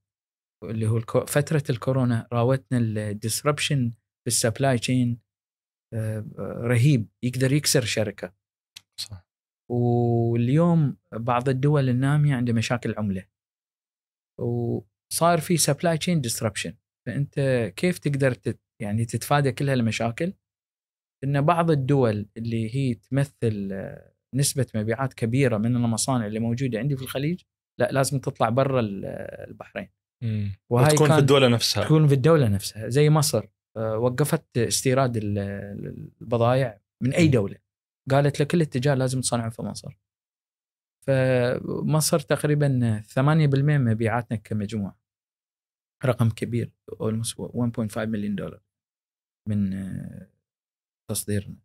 اللي هو فترة الكورونا راوتنا الديسربشن في السبلاي آه، تشين رهيب يقدر يكسر شركة صح واليوم بعض الدول النامية عندها مشاكل عملة وصار في سبلاي تشين ديسربشن فأنت كيف تقدر تت يعني تتفادى كل هالمشاكل ان بعض الدول اللي هي تمثل آه، نسبه مبيعات كبيره من المصانع اللي موجوده عندي في الخليج لا لازم تطلع برا آه، البحرين وهي تكون في الدوله نفسها تكون في الدوله نفسها زي مصر آه، وقفت استيراد البضائع من اي دوله قالت لكل التجار لازم تصنعوا في مصر فمصر تقريبا 8% من مبيعاتنا كمجموع رقم كبير 1.5 مليون دولار من تصديرنا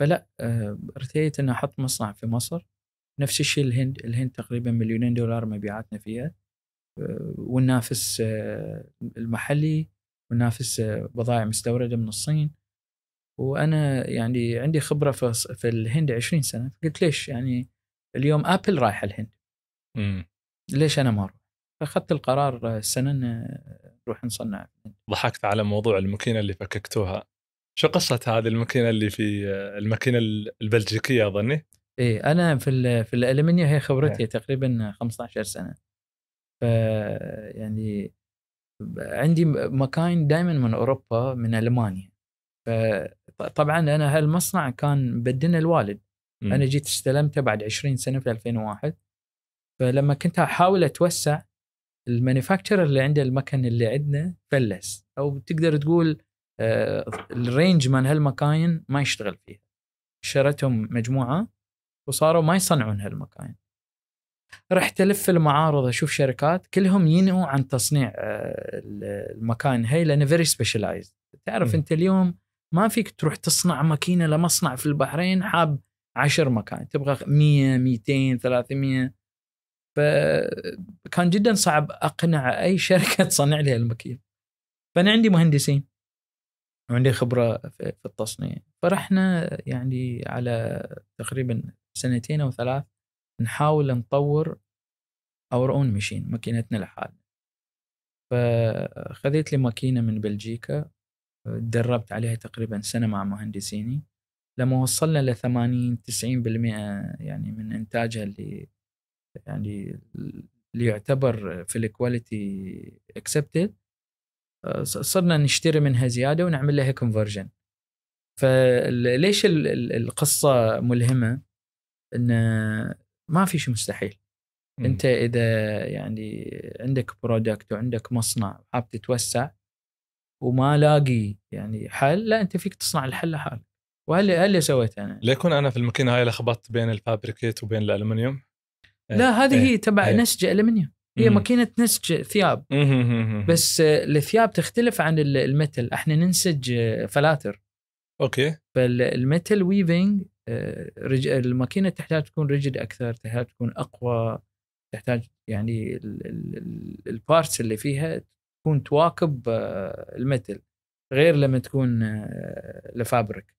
فلا آه، ارتيت أن أحط مصنع في مصر نفس الشيء الهند الهند تقريبا مليونين دولار مبيعاتنا فيها آه، وننافس آه، المحلي وننافس بضائع مستوردة من الصين وأنا يعني عندي خبرة في الهند 20 سنة قلت ليش يعني اليوم أبل رايحة الهند ليش أنا ما أروح فأخذت القرار السنة نروح نصنع ضحكت على موضوع الماكينة اللي فككتوها شو قصة هذه الماكينة اللي في الماكينة البلجيكية أظني؟ إيه أنا في ال في الألمنيا هي إيه. خبرتي إيه. تقريبا 15 سنة. ف يعني عندي مكاين دائما من أوروبا من ألمانيا. فطبعا أنا هالمصنع كان بدنا الوالد. م. أنا جيت استلمته بعد 20 سنة في 2001. فلما كنت أحاول أتوسع المانيفاكتشر اللي عنده المكن اللي عندنا فلس أو تقدر تقول آه، الرينج مال هالمكاين ما يشتغل فيها شرتهم مجموعه وصاروا ما يصنعون هالمكاين رحت الف المعارض اشوف شركات كلهم ينهوا عن تصنيع آه، المكاين هي لانه فيري سبيشلايزد تعرف م. انت اليوم ما فيك تروح تصنع ماكينه لمصنع في البحرين حاب عشر مكاين تبغى 100 200 300 فكان جدا صعب اقنع اي شركه تصنع لي الماكينه فانا عندي مهندسين وعندي خبرة في التصنيع فرحنا يعني على تقريبا سنتين أو ثلاث نحاول نطور اور اون ماشين ماكينتنا لحالنا فخذيت لي ماكينه من بلجيكا تدربت عليها تقريبا سنه مع مهندسيني لما وصلنا ل 80 90% يعني من انتاجها اللي يعني اللي يعتبر في الكواليتي اكسبتد آه، صرنا نشتري منها زياده ونعمل لها كونفرجن فليش القصه ملهمه ان ما في شيء مستحيل م. انت اذا يعني عندك برودكت وعندك مصنع حاب تتوسع وما لاقي يعني حل لا انت فيك تصنع الحل لحالك وهل اللي سويت انا ليكون انا في المكينه هاي لخبطت بين الفابريكيت وبين الالومنيوم لا إيه، هذه إيه، هي تبع إيه. نسج الومنيوم هي ماكينه نسج ثياب بس آه، الثياب تختلف عن المتل احنا ننسج آه، فلاتر اوكي فالمتل ويفنج آه، الماكينه تحتاج تكون ريجد اكثر تحتاج تكون اقوى تحتاج يعني البارتس اللي فيها تكون تواكب المتل غير لما تكون لفابريك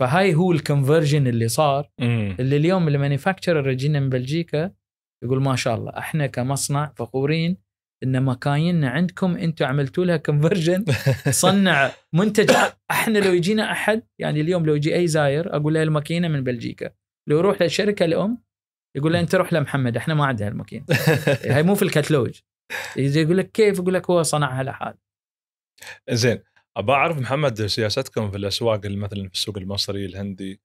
فهاي هو الكونفرجن اللي صار اللي اليوم المانيفاكتشرر رجينا من بلجيكا يقول ما شاء الله احنا كمصنع فخورين ان مكايننا عندكم انتم عملتوا لها كونفرجن صنع منتج احنا لو يجينا احد يعني اليوم لو يجي اي زاير اقول له الماكينه من بلجيكا لو يروح للشركه الام يقول له انت روح لمحمد احنا ما عندنا الماكينه هاي مو في الكتالوج يقول لك كيف يقول لك هو صنعها لحاله زين ابى اعرف محمد سياستكم في الاسواق مثلا في السوق المصري الهندي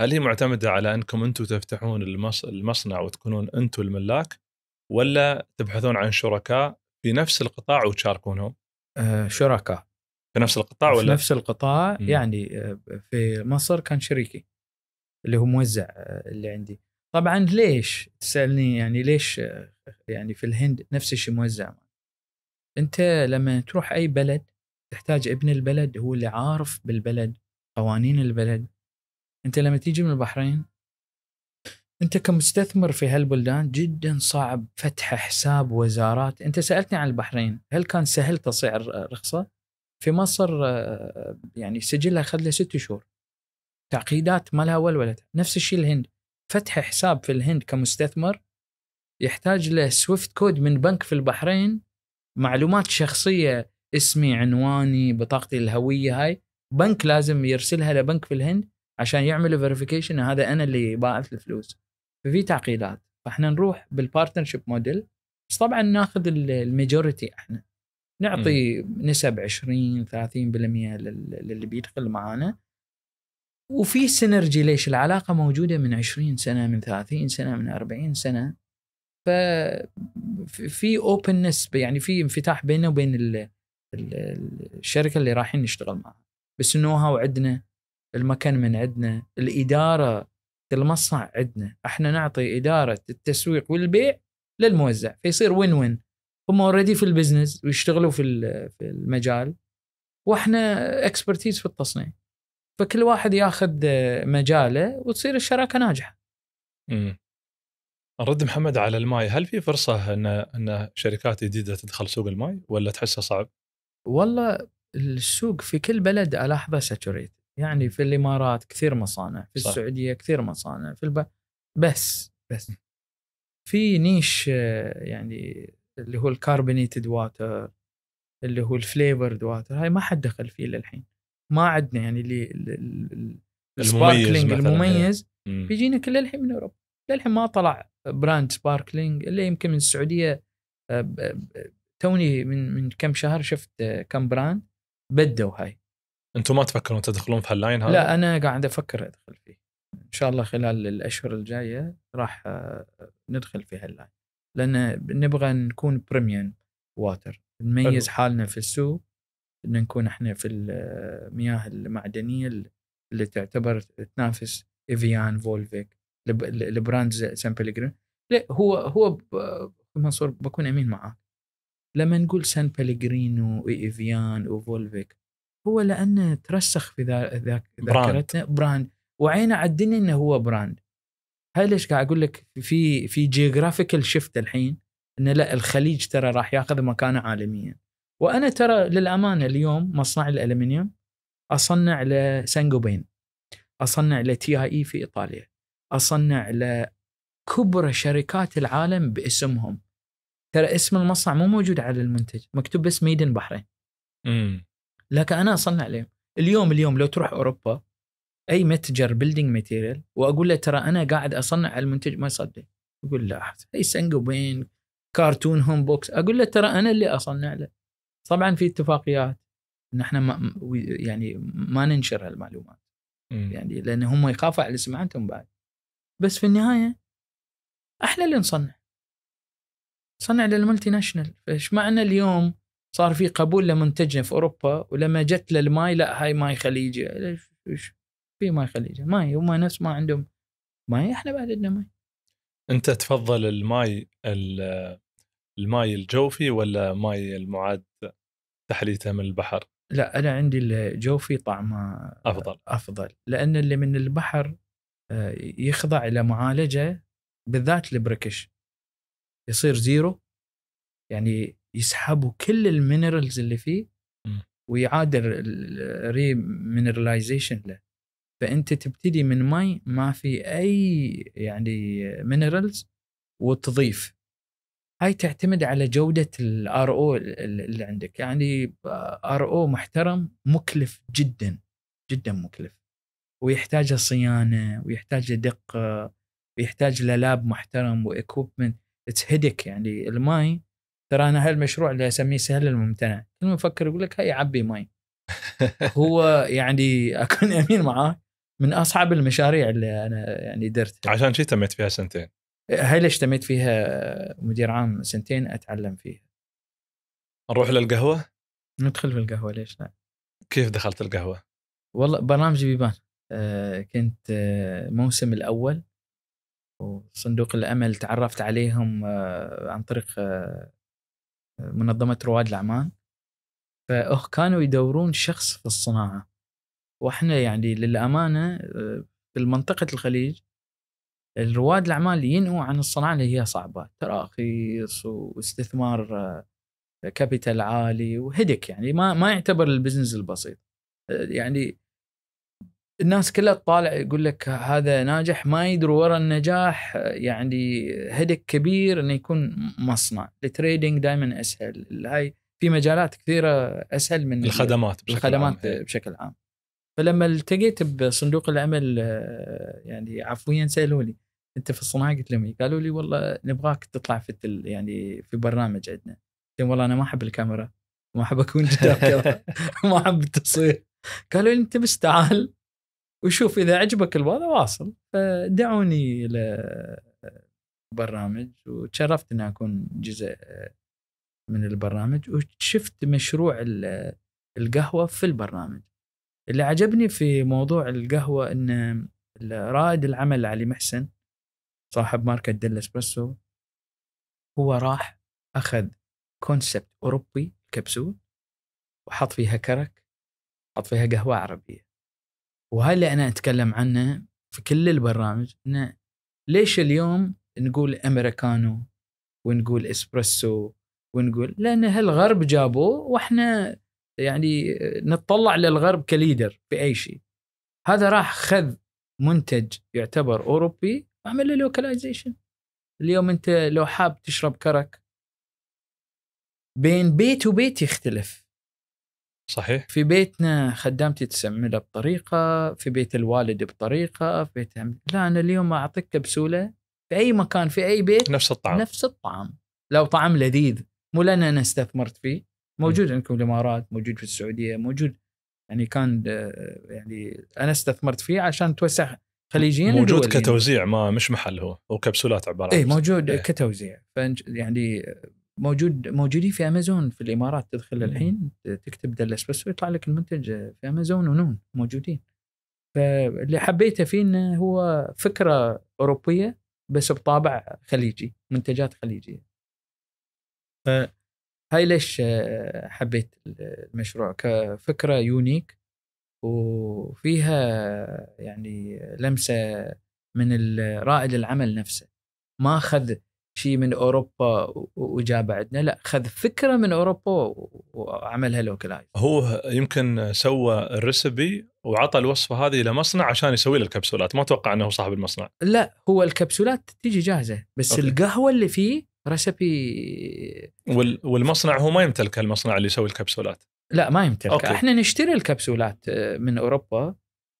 هل هي معتمده على انكم انتم تفتحون المصنع وتكونون انتم الملاك ولا تبحثون عن شركاء في نفس القطاع وتشاركونهم؟ آه شركاء في نفس القطاع ولا؟ في نفس القطاع م. يعني آه، في مصر كان شريكي اللي هو موزع آه، اللي عندي طبعا ليش تسالني يعني ليش آه، يعني في الهند نفس الشيء موزع انت لما تروح اي بلد تحتاج ابن البلد هو اللي عارف بالبلد قوانين البلد انت لما تيجي من البحرين انت كمستثمر في هالبلدان جدا صعب فتح حساب وزارات انت سالتني عن البحرين هل كان سهل تصيع الرخصه في مصر آه، يعني سجلها اخذ له ست شهور تعقيدات ما لها اول ولا نفس الشيء الهند فتح حساب في الهند كمستثمر يحتاج له سويفت كود من بنك في البحرين معلومات شخصيه اسمي عنواني بطاقتي الهويه هاي بنك لازم يرسلها لبنك في الهند عشان يعملوا فيريفيكيشن هذا انا اللي باعث الفلوس ففي تعقيدات فاحنا نروح بالبارتنرشيب موديل بس طبعا ناخذ الميجوريتي احنا نعطي م. نسب 20 30% للي بيدخل معانا وفي سينرجي ليش العلاقه موجوده من 20 سنه من 30 سنه من 40 سنه ففي اوبنس يعني في انفتاح بيننا وبين الشركه اللي رايحين نشتغل معها بس النو هاو عندنا المكان من عندنا الإدارة المصنع عندنا احنا نعطي إدارة التسويق والبيع للموزع فيصير وين وين هم اوريدي في البزنس ويشتغلوا في في المجال واحنا اكسبرتيز في التصنيع فكل واحد ياخذ مجاله وتصير الشراكه ناجحه. امم نرد محمد على الماي، هل في فرصه ان ان شركات جديده تدخل سوق الماي ولا تحسه صعب؟ والله السوق في كل بلد الاحظه ساتوريت يعني في الامارات كثير مصانع في صح. السعوديه كثير مصانع في الب... بس بس في نيش يعني اللي هو الكاربونيتد واتر اللي هو الفليفرد واتر هاي ما حد دخل فيه للحين ما عندنا يعني اللي السباركلينج المميز بيجينا كل الحين من اوروبا للحين ما طلع براند سباركلينج الا يمكن من السعوديه توني من من كم شهر شفت كم براند بدوا هاي انتم ما تفكرون تدخلون في هاللاين هذا؟ لا انا قاعد افكر ادخل فيه ان شاء الله خلال الاشهر الجايه راح آه، ندخل في هاللاين لان نبغى نكون بريميوم واتر نميز حالنا في السوق ان نكون احنا في المياه آه، المعدنيه اللي تعتبر تنافس ايفيان فولفيك البراند سان بلغرين. لا هو هو منصور بكون امين معاك لما نقول سان بيليجرينو وايفيان وفولفيك هو لانه ترسخ في ذاكرتنا براند وعينه على الدنيا انه هو براند هاي ليش قاعد اقول لك في في جيوغرافيكال شيفت الحين انه لا الخليج ترى راح ياخذ مكانه عالميا وانا ترى للامانه اليوم مصنع الالمنيوم اصنع لسانجوبين اصنع لتي اي في ايطاليا اصنع لكبرى شركات العالم باسمهم ترى اسم المصنع مو موجود على المنتج مكتوب بس ميدن بحرين لكن انا اصنع عليهم اليوم اليوم لو تروح اوروبا اي متجر بيلدينج ماتيريال واقول له ترى انا قاعد اصنع على المنتج ما يصدق يقول لا اي سنجوبين كارتون هوم بوكس اقول له ترى انا اللي اصنع له طبعا في اتفاقيات ان احنا ما يعني ما ننشر هالمعلومات يعني لان هم يخافوا على سمعتهم بعد بس في النهايه احنا اللي نصنع صنع للمالتي ناشونال فايش معنى اليوم صار في قبول لمنتجنا في اوروبا ولما جت للماي لا هاي ماي خليجي ليش ايش في ماي خليجي ماي هم نفس ما عندهم ماي احنا بعد عندنا ماي انت تفضل الماي الماي الجوفي ولا ماي المعاد تحليته من البحر؟ لا انا عندي الجوفي طعمه افضل افضل لان اللي من البحر آه، يخضع الى معالجه بالذات البركش يصير زيرو يعني يسحبوا كل المينرالز اللي فيه ويعاد مينرالايزيشن له فانت تبتدي من مي ما في اي يعني مينرالز وتضيف هاي تعتمد على جودة الار او اللي عندك يعني ار او محترم مكلف جدا جدا مكلف ويحتاج صيانة ويحتاج دقة ويحتاج للاب محترم واكوبمنت اتس هيدك يعني الماي ترى انا هالمشروع اللي اسميه سهل الممتنع كل ما يقول لك هاي عبي مي هو يعني اكون امين معاه من اصعب المشاريع اللي انا يعني درتها عشان شي تميت فيها سنتين هاي اللي اشتميت فيها مدير عام سنتين اتعلم فيها نروح للقهوه ندخل في القهوه ليش لا كيف دخلت القهوه والله برنامج بيبان آه كنت آه، موسم الاول وصندوق الامل تعرفت عليهم آه، عن طريق آه، منظمه رواد الاعمال فأخ كانوا يدورون شخص في الصناعه واحنا يعني للامانه آه، في منطقه الخليج الرواد الاعمال اللي عن الصناعه اللي هي صعبه تراخيص واستثمار آه، كابيتال عالي وهدك يعني ما ما يعتبر البزنس البسيط آه، يعني الناس كلها تطالع يقول لك هذا ناجح ما يدروا ورا النجاح يعني هدك كبير انه يكون مصنع التريدنج دائما اسهل هاي في مجالات كثيره اسهل من الخدمات بشكل الخدمات عام. إيه. بشكل عام فلما التقيت بصندوق العمل آه، يعني عفويا سالوني انت في الصناعه قلت لهم إيه؟ قالوا لي والله نبغاك تطلع في يعني في برنامج عندنا قلت لهم والله انا ما احب الكاميرا ما احب اكون قدام ما احب التصوير قالوا لي انت بس تعال وشوف اذا عجبك الوضع واصل فدعوني الى البرنامج وتشرفت اني اكون جزء من البرنامج وشفت مشروع القهوه في البرنامج اللي عجبني في موضوع القهوه ان رائد العمل علي محسن صاحب ماركه ديل اسبريسو هو راح اخذ كونسبت اوروبي كبسول وحط فيها كرك حط فيها قهوه عربيه وهذا اللي انا اتكلم عنه في كل البرامج انه ليش اليوم نقول امريكانو ونقول اسبريسو ونقول لان هالغرب جابوه واحنا يعني نتطلع للغرب كليدر في اي شيء هذا راح خذ منتج يعتبر اوروبي وعمل له لوكاليزيشن اليوم انت لو حاب تشرب كرك بين بيت وبيت يختلف صحيح في بيتنا خدامتي تسمله بطريقه في بيت الوالد بطريقه في بيت لا انا اليوم اعطيك كبسوله في اي مكان في اي بيت نفس الطعام نفس الطعام لو طعم لذيذ مو لان انا استثمرت فيه موجود عندكم الامارات موجود في السعوديه موجود يعني كان يعني انا استثمرت فيه عشان توسع خليجيا موجود كتوزيع ما مش محل هو هو كبسولات عباره عن اي موجود إيه. كتوزيع يعني موجود موجودين في امازون في الامارات تدخل الحين تكتب دل اسبريسو يطلع لك المنتج في امازون ونون موجودين فاللي حبيته فيه انه هو فكره اوروبيه بس بطابع خليجي منتجات خليجيه فهاي ليش آه، حبيت المشروع كفكره يونيك وفيها يعني لمسه من رائد العمل نفسه ما اخذ شيء من اوروبا وجاء بعدنا لا خذ فكره من اوروبا وعملها لوكلايز هو يمكن سوى الريسبي وعطى الوصفه هذه لمصنع عشان يسوي له الكبسولات ما اتوقع انه صاحب المصنع لا هو الكبسولات تيجي جاهزه بس أوكي. القهوه اللي فيه ريسبي وال... والمصنع هو ما يمتلك المصنع اللي يسوي الكبسولات لا ما يمتلك أوكي. احنا نشتري الكبسولات آه، من اوروبا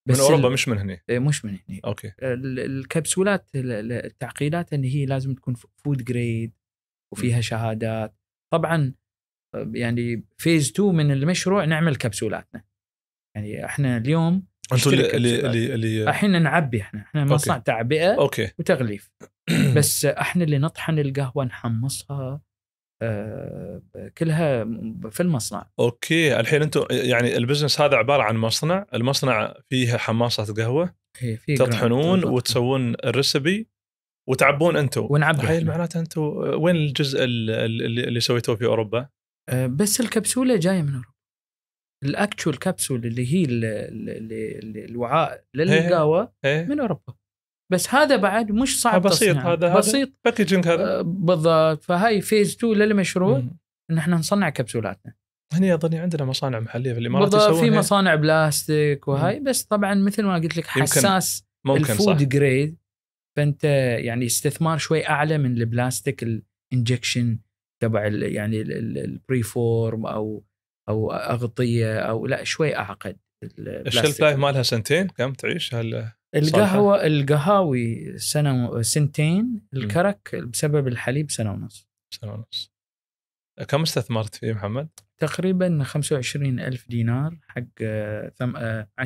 بس من اوروبا مش من هنا إيه، مش من هنا اوكي الكبسولات التعقيلات اللي هي لازم تكون فود جريد وفيها شهادات طبعا آه، يعني فيز 2 من المشروع نعمل كبسولاتنا يعني احنا اليوم انتم اللي اللي اللي الحين نعبي احنا احنا مصنع تعبئه اوكي وتغليف بس احنا اللي نطحن القهوه نحمصها آه، كلها في المصنع اوكي الحين انتم يعني البزنس هذا عباره عن مصنع المصنع فيه حماصه قهوه إيه، فيه تطحنون وتسوون الريسبي وتعبون انتم ونعبي هاي معناته انتم آه، وين الجزء اللي سويتوه في اوروبا؟ آه، بس الكبسوله جايه من اوروبا الاكتشوال كبسول اللي هي الوعاء إيه، إيه، للقهوه من اوروبا بس هذا بعد مش صعب بسيط هذا بسيط باكجنج هذا آه، بالضبط فهاي فيز 2 للمشروع ان احنا نصنع كبسولاتنا هنا اظن عندنا مصانع محليه في الامارات بالضبط في مصانع بلاستيك وهاي بس طبعا مثل ما قلت لك حساس ممكن الفود صح. جريد فانت يعني استثمار شوي اعلى من البلاستيك الانجكشن تبع يعني البري فورم او او اغطيه او لا شوي اعقد الشلف لايف مالها سنتين كم تعيش هل القهوه القهاوي سنه سنتين الكرك بسبب الحليب سنه ونص سنه ونص كم استثمرت فيه محمد؟ تقريبا 25 ألف دينار حق 10%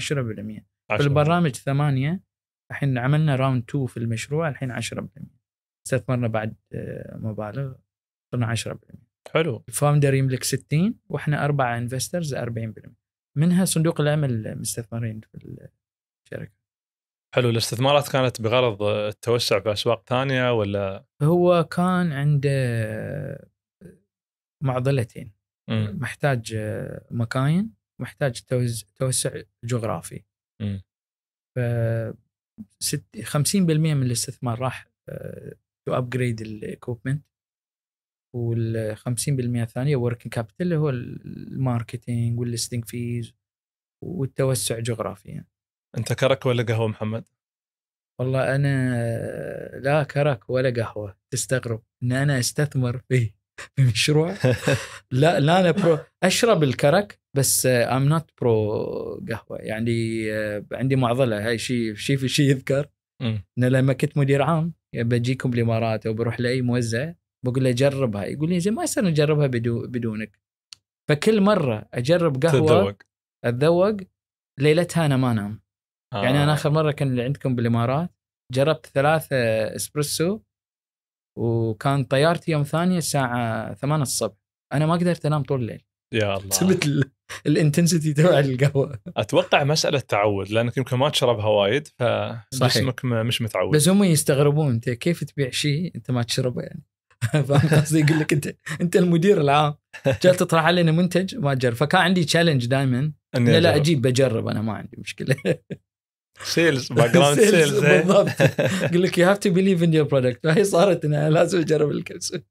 في البرنامج ثمانية الحين عملنا راوند 2 في المشروع الحين 10% استثمرنا بعد مبالغ صرنا 10% حلو الفاوندر يملك 60 واحنا اربعه انفسترز 40% منها صندوق الامل مستثمرين في الشركه حلو الاستثمارات كانت بغرض التوسع في اسواق ثانيه ولا هو كان عنده آه، معضلتين مم. محتاج آه، مكاين محتاج توسع جغرافي ف 50% من الاستثمار راح تو ابجريد الاكوبمنت وال 50% الثانيه وركينج كابيتال اللي هو الماركتينج والليستنج فيز والتوسع جغرافيا انت كرك ولا قهوه محمد؟ والله انا لا كرك ولا قهوه تستغرب ان انا استثمر في مشروع لا لا انا برو اشرب الكرك بس ام نوت برو قهوه يعني آه، عندي معضله هاي شيء شيء في شيء يذكر انه لما كنت مدير عام بجيكم الامارات او بروح لاي موزع بقول له جربها يقول لي زين ما يصير نجربها بدو بدونك فكل مره اجرب قهوه تتذوق اتذوق ليلتها انا ما انام آه. يعني انا آه. اخر مره كان اللي عندكم بالامارات جربت ثلاثة اسبريسو وكان طيارتي يوم ثانية الساعة 8 الصبح انا ما قدرت انام طول الليل يا الله سبت الانتنسيتي تبع القهوه اتوقع مساله تعود لانك يمكن ما تشربها وايد فجسمك مش متعود بس هم يستغربون انت كيف تبيع شيء انت ما تشربه يعني فاهم قصدي يقول لك انت انت المدير العام جاي تطرح علينا منتج ما تجرب فكان عندي تشالنج دائما اني لا اجيب بجرب انا ما عندي مشكله سيلز باك جراوند سيلز بالضبط يقول لك يو هاف تو بليف ان يور برودكت فهي صارت انها لازم اجرب الكبسه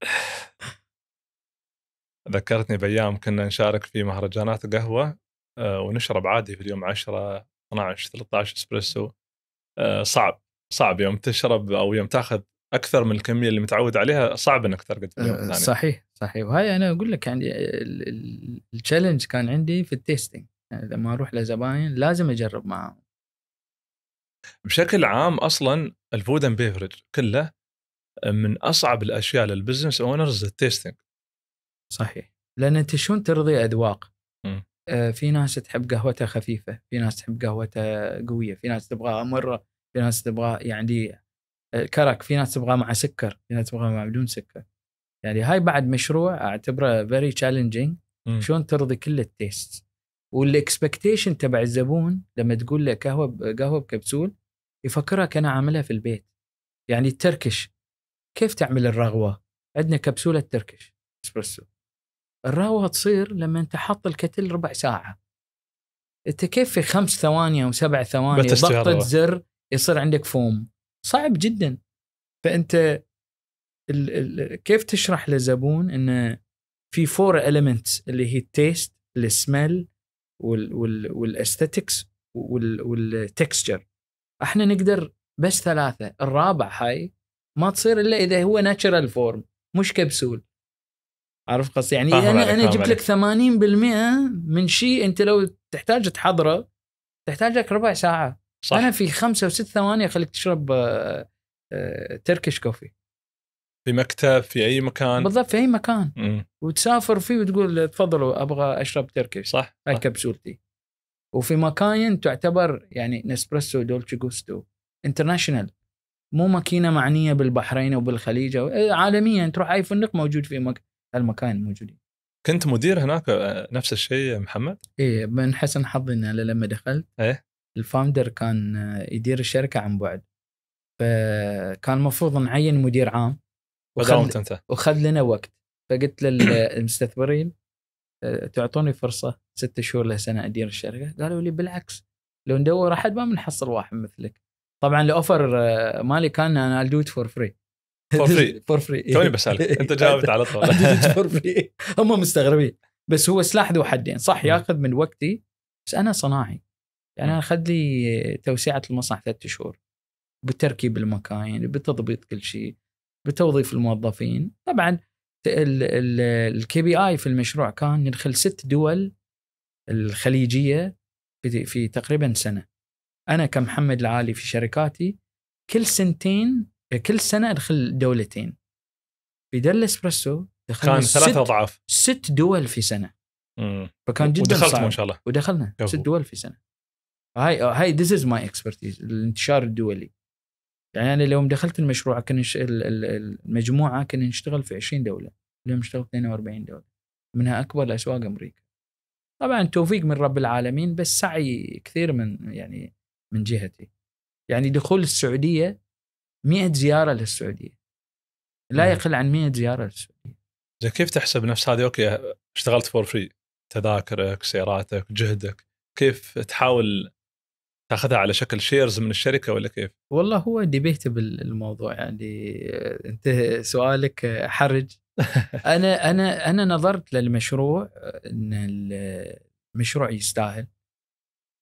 ذكرتني بايام كنا نشارك في مهرجانات قهوه آه، ونشرب عادي في اليوم 10 12 13 اسبريسو آه، صعب صعب يوم تشرب او يوم تاخذ اكثر من الكميه اللي متعود عليها صعب انك ترقد في اليوم آه، الثاني صحيح صحيح وهاي انا اقول لك يعني التشالنج كان عندي في التيستنج يعني لما اروح لزباين لازم اجرب معاهم بشكل عام اصلا الفود اند بيفرج كله آه، من اصعب الاشياء للبزنس اونرز التيستنج صحيح لان انت شلون ترضي اذواق آه في ناس تحب قهوتها خفيفه في ناس تحب قهوتها قويه في ناس تبغاها مره في ناس تبغى يعني آه، كرك في ناس تبغاها مع سكر في ناس تبغاها مع بدون سكر يعني هاي بعد مشروع اعتبره فيري تشالنجينج شلون ترضي كل التيست والاكسبكتيشن تبع الزبون لما تقول له قهوه قهوه بكبسول يفكرها كان عاملها في البيت يعني التركش كيف تعمل الرغوه؟ عندنا كبسوله تركش اسبرسو الرغوه تصير لما انت حاط الكتل ربع ساعه انت كيف في خمس ثواني او سبع ثواني ضغطه زر يصير عندك فوم صعب جدا فانت الـ الـ كيف تشرح للزبون ان في فور المنتس اللي هي التيست السمل والاستاتكس والتكستشر احنا نقدر بس ثلاثه الرابع هاي ما تصير الا اذا هو ناتشرال فورم مش كبسول عارف قصدي يعني انا انا جبت لك 80% من شيء انت لو تحتاج تحضره تحتاج لك ربع ساعه صح. انا في خمسة وست ثواني اخليك تشرب تركيش آه، كوفي آه، في مكتب في اي مكان بالضبط في اي مكان مم. وتسافر فيه وتقول تفضلوا ابغى اشرب تركي صح هاي كبسولتي وفي مكاين تعتبر يعني نسبريسو دولتشي جوستو انترناشونال مو ماكينه معنيه بالبحرين او بالخليج او عالميا تروح اي فندق موجود في مك... المكان موجودين كنت مدير هناك آه، نفس الشيء محمد؟ ايه من حسن حظي ان انا لما دخلت ايه الفاوندر كان آه، يدير الشركه عن بعد فكان المفروض نعين مدير عام وخذ تنتهي وخذ لنا وقت فقلت للمستثمرين آه، تعطوني فرصه ست شهور لسنه ادير الشركه قالوا لي بالعكس لو ندور احد ما بنحصل واحد مثلك طبعا الاوفر آه، مالي كان انا I'll do it for free فور فري فور فري توني بسالك انت جاوبت على طول فور فري هم مستغربين بس هو سلاح ذو حدين صح ياخذ من وقتي بس انا صناعي يعني انا اخذ لي توسعه المصنع ثلاث شهور بتركيب المكاين بتضبيط كل شيء بتوظيف الموظفين طبعا الكي بي اي في المشروع كان ندخل ست دول الخليجيه في, في تقريبا سنه انا كمحمد العالي في شركاتي كل سنتين كل سنه ادخل دولتين في دل اسبريسو كان ثلاثة اضعاف ست دول في سنه مم. فكان جدا ودخلت صعب. ما شاء الله ودخلنا كفو. ست دول في سنه هاي هاي ذيس از ماي اكسبرتيز الانتشار الدولي يعني انا لو دخلت المشروع كنا المجموعه كنا نشتغل في 20 دوله اليوم نشتغل في 42 دوله منها اكبر الاسواق امريكا طبعا توفيق من رب العالمين بس سعي كثير من يعني من جهتي يعني دخول السعوديه 100 زياره للسعوديه لا يقل عن 100 زياره للسعوديه زين كيف تحسب نفس هذه اوكي اشتغلت فور فري تذاكرك سياراتك جهدك كيف تحاول تاخذها على شكل شيرز من الشركه ولا كيف؟ والله هو ديبيتبل الموضوع يعني انت سؤالك حرج انا انا انا نظرت للمشروع ان المشروع يستاهل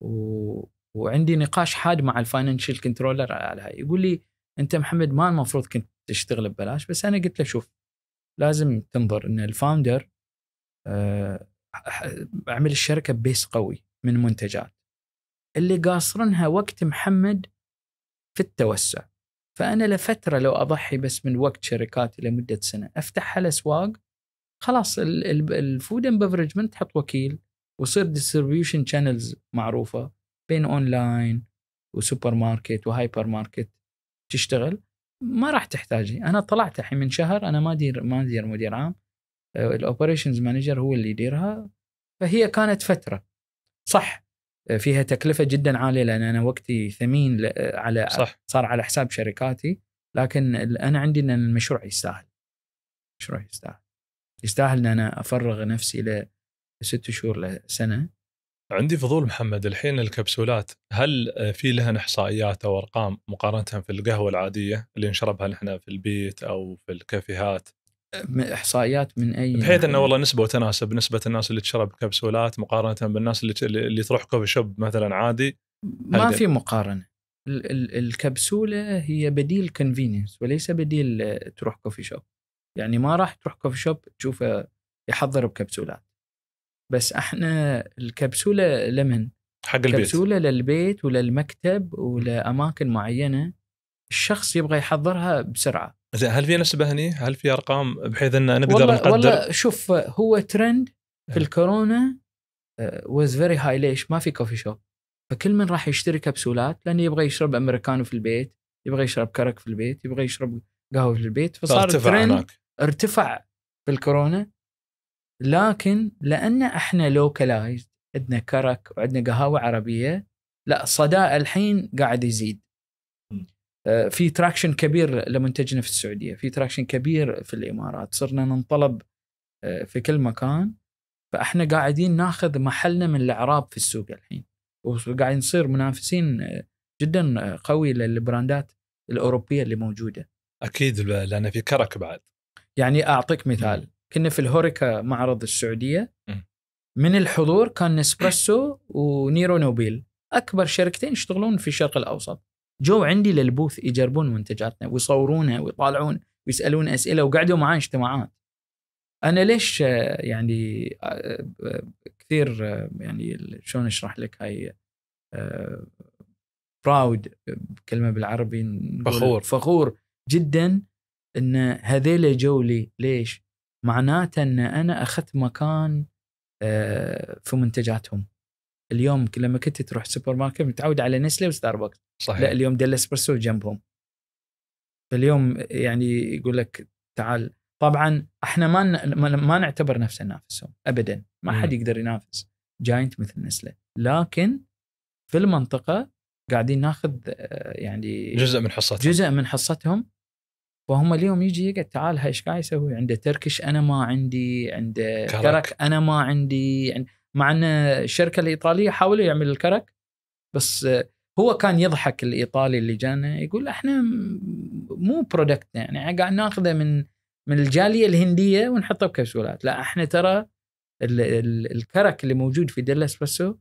و... وعندي نقاش حاد مع الفاينانشال كنترولر على هاي يقول لي انت محمد ما المفروض كنت تشتغل ببلاش بس انا قلت له شوف لازم تنظر ان الفاوندر آه، اعمل الشركه بيس قوي من منتجات اللي قاصرنها وقت محمد في التوسع فأنا لفترة لو أضحي بس من وقت شركاتي لمدة سنة أفتحها الأسواق خلاص الفود اند بفرج من تحط وكيل وصير ديستربيوشن شانلز معروفة بين أونلاين وسوبر ماركت وهايبر ماركت تشتغل ما راح تحتاجني أنا طلعت الحين من شهر أنا ما أدير ما أدير مدير عام آه، الأوبريشنز مانجر هو اللي يديرها فهي كانت فترة صح فيها تكلفه جدا عاليه لان انا وقتي ثمين على صح. صار على حساب شركاتي لكن انا عندي ان المشروع يستاهل المشروع يستاهل يستاهل ان انا افرغ نفسي ل ست شهور لسنه عندي فضول محمد الحين الكبسولات هل في لها احصائيات او ارقام مقارنه في القهوه العاديه اللي نشربها نحن في البيت او في الكافيهات احصائيات من اي بحيث انه والله نسبه وتناسب نسبه الناس اللي تشرب كبسولات مقارنه بالناس اللي اللي تروح كوفي شوب مثلا عادي ما في مقارنه ال ال الكبسوله هي بديل كونفينينس وليس بديل تروح كوفي شوب يعني ما راح تروح كوفي شوب تشوفه يحضر بكبسولات بس احنا الكبسوله لمن؟ حق البيت كبسوله للبيت وللمكتب ولاماكن معينه الشخص يبغى يحضرها بسرعه زين هل في نسبه هني؟ هل في ارقام بحيث ان نقدر والله نقدر؟ والله شوف هو ترند في إيه. الكورونا واز فيري هاي ليش؟ ما في كوفي شوب فكل من راح يشتري كبسولات لانه يبغى يشرب امريكانو في البيت، يبغى يشرب كرك في البيت، يبغى يشرب قهوه في البيت فصار ارتفع هناك ارتفع في الكورونا لكن لان احنا لوكلايزد عندنا كرك وعندنا قهاوي عربيه لا صداء الحين قاعد يزيد آه، في تراكشن كبير لمنتجنا في السعوديه في تراكشن كبير في الامارات صرنا ننطلب آه، في كل مكان فاحنا قاعدين ناخذ محلنا من الاعراب في السوق الحين وقاعدين نصير منافسين آه، جدا قوي للبراندات الاوروبيه اللي موجوده اكيد لان في كرك بعد يعني اعطيك مثال م. كنا في الهوريكا معرض السعوديه م. من الحضور كان نسبرسو ونيرو نوبيل اكبر شركتين يشتغلون في الشرق الاوسط جو عندي للبوث يجربون منتجاتنا ويصورونها ويطالعون ويسالون اسئله وقعدوا معاي اجتماعات انا ليش آه، يعني آه، آه، كثير يعني شلون اشرح لك هاي براود كلمه بالعربي فخور فخور جدا ان هذيل جو لي ليش؟ معناته ان انا اخذت مكان في منتجاتهم اليوم لما كنت تروح سوبر ماركت متعود على نسله وستاربكس صحيح لا اليوم ديل اسبرسو جنبهم فاليوم يعني يقول لك تعال طبعا احنا ما ما نعتبر نفسنا ننافسهم ابدا ما حد يقدر ينافس جاينت مثل نسله لكن في المنطقه قاعدين ناخذ آه، يعني جزء من حصتهم جزء من حصتهم وهم اليوم يجي يقعد تعال هاي ايش قاعد يسوي عنده تركش انا ما عندي عنده كرك. كرك انا ما عندي مع ان الشركه الايطاليه حاولوا يعملوا الكرك بس هو كان يضحك الايطالي اللي جانا يقول احنا مو برودكت يعني قاعد ناخذه من من الجاليه الهنديه ونحطه بكبسولات لا احنا ترى ال ال الكرك اللي موجود في ديل اسبرسو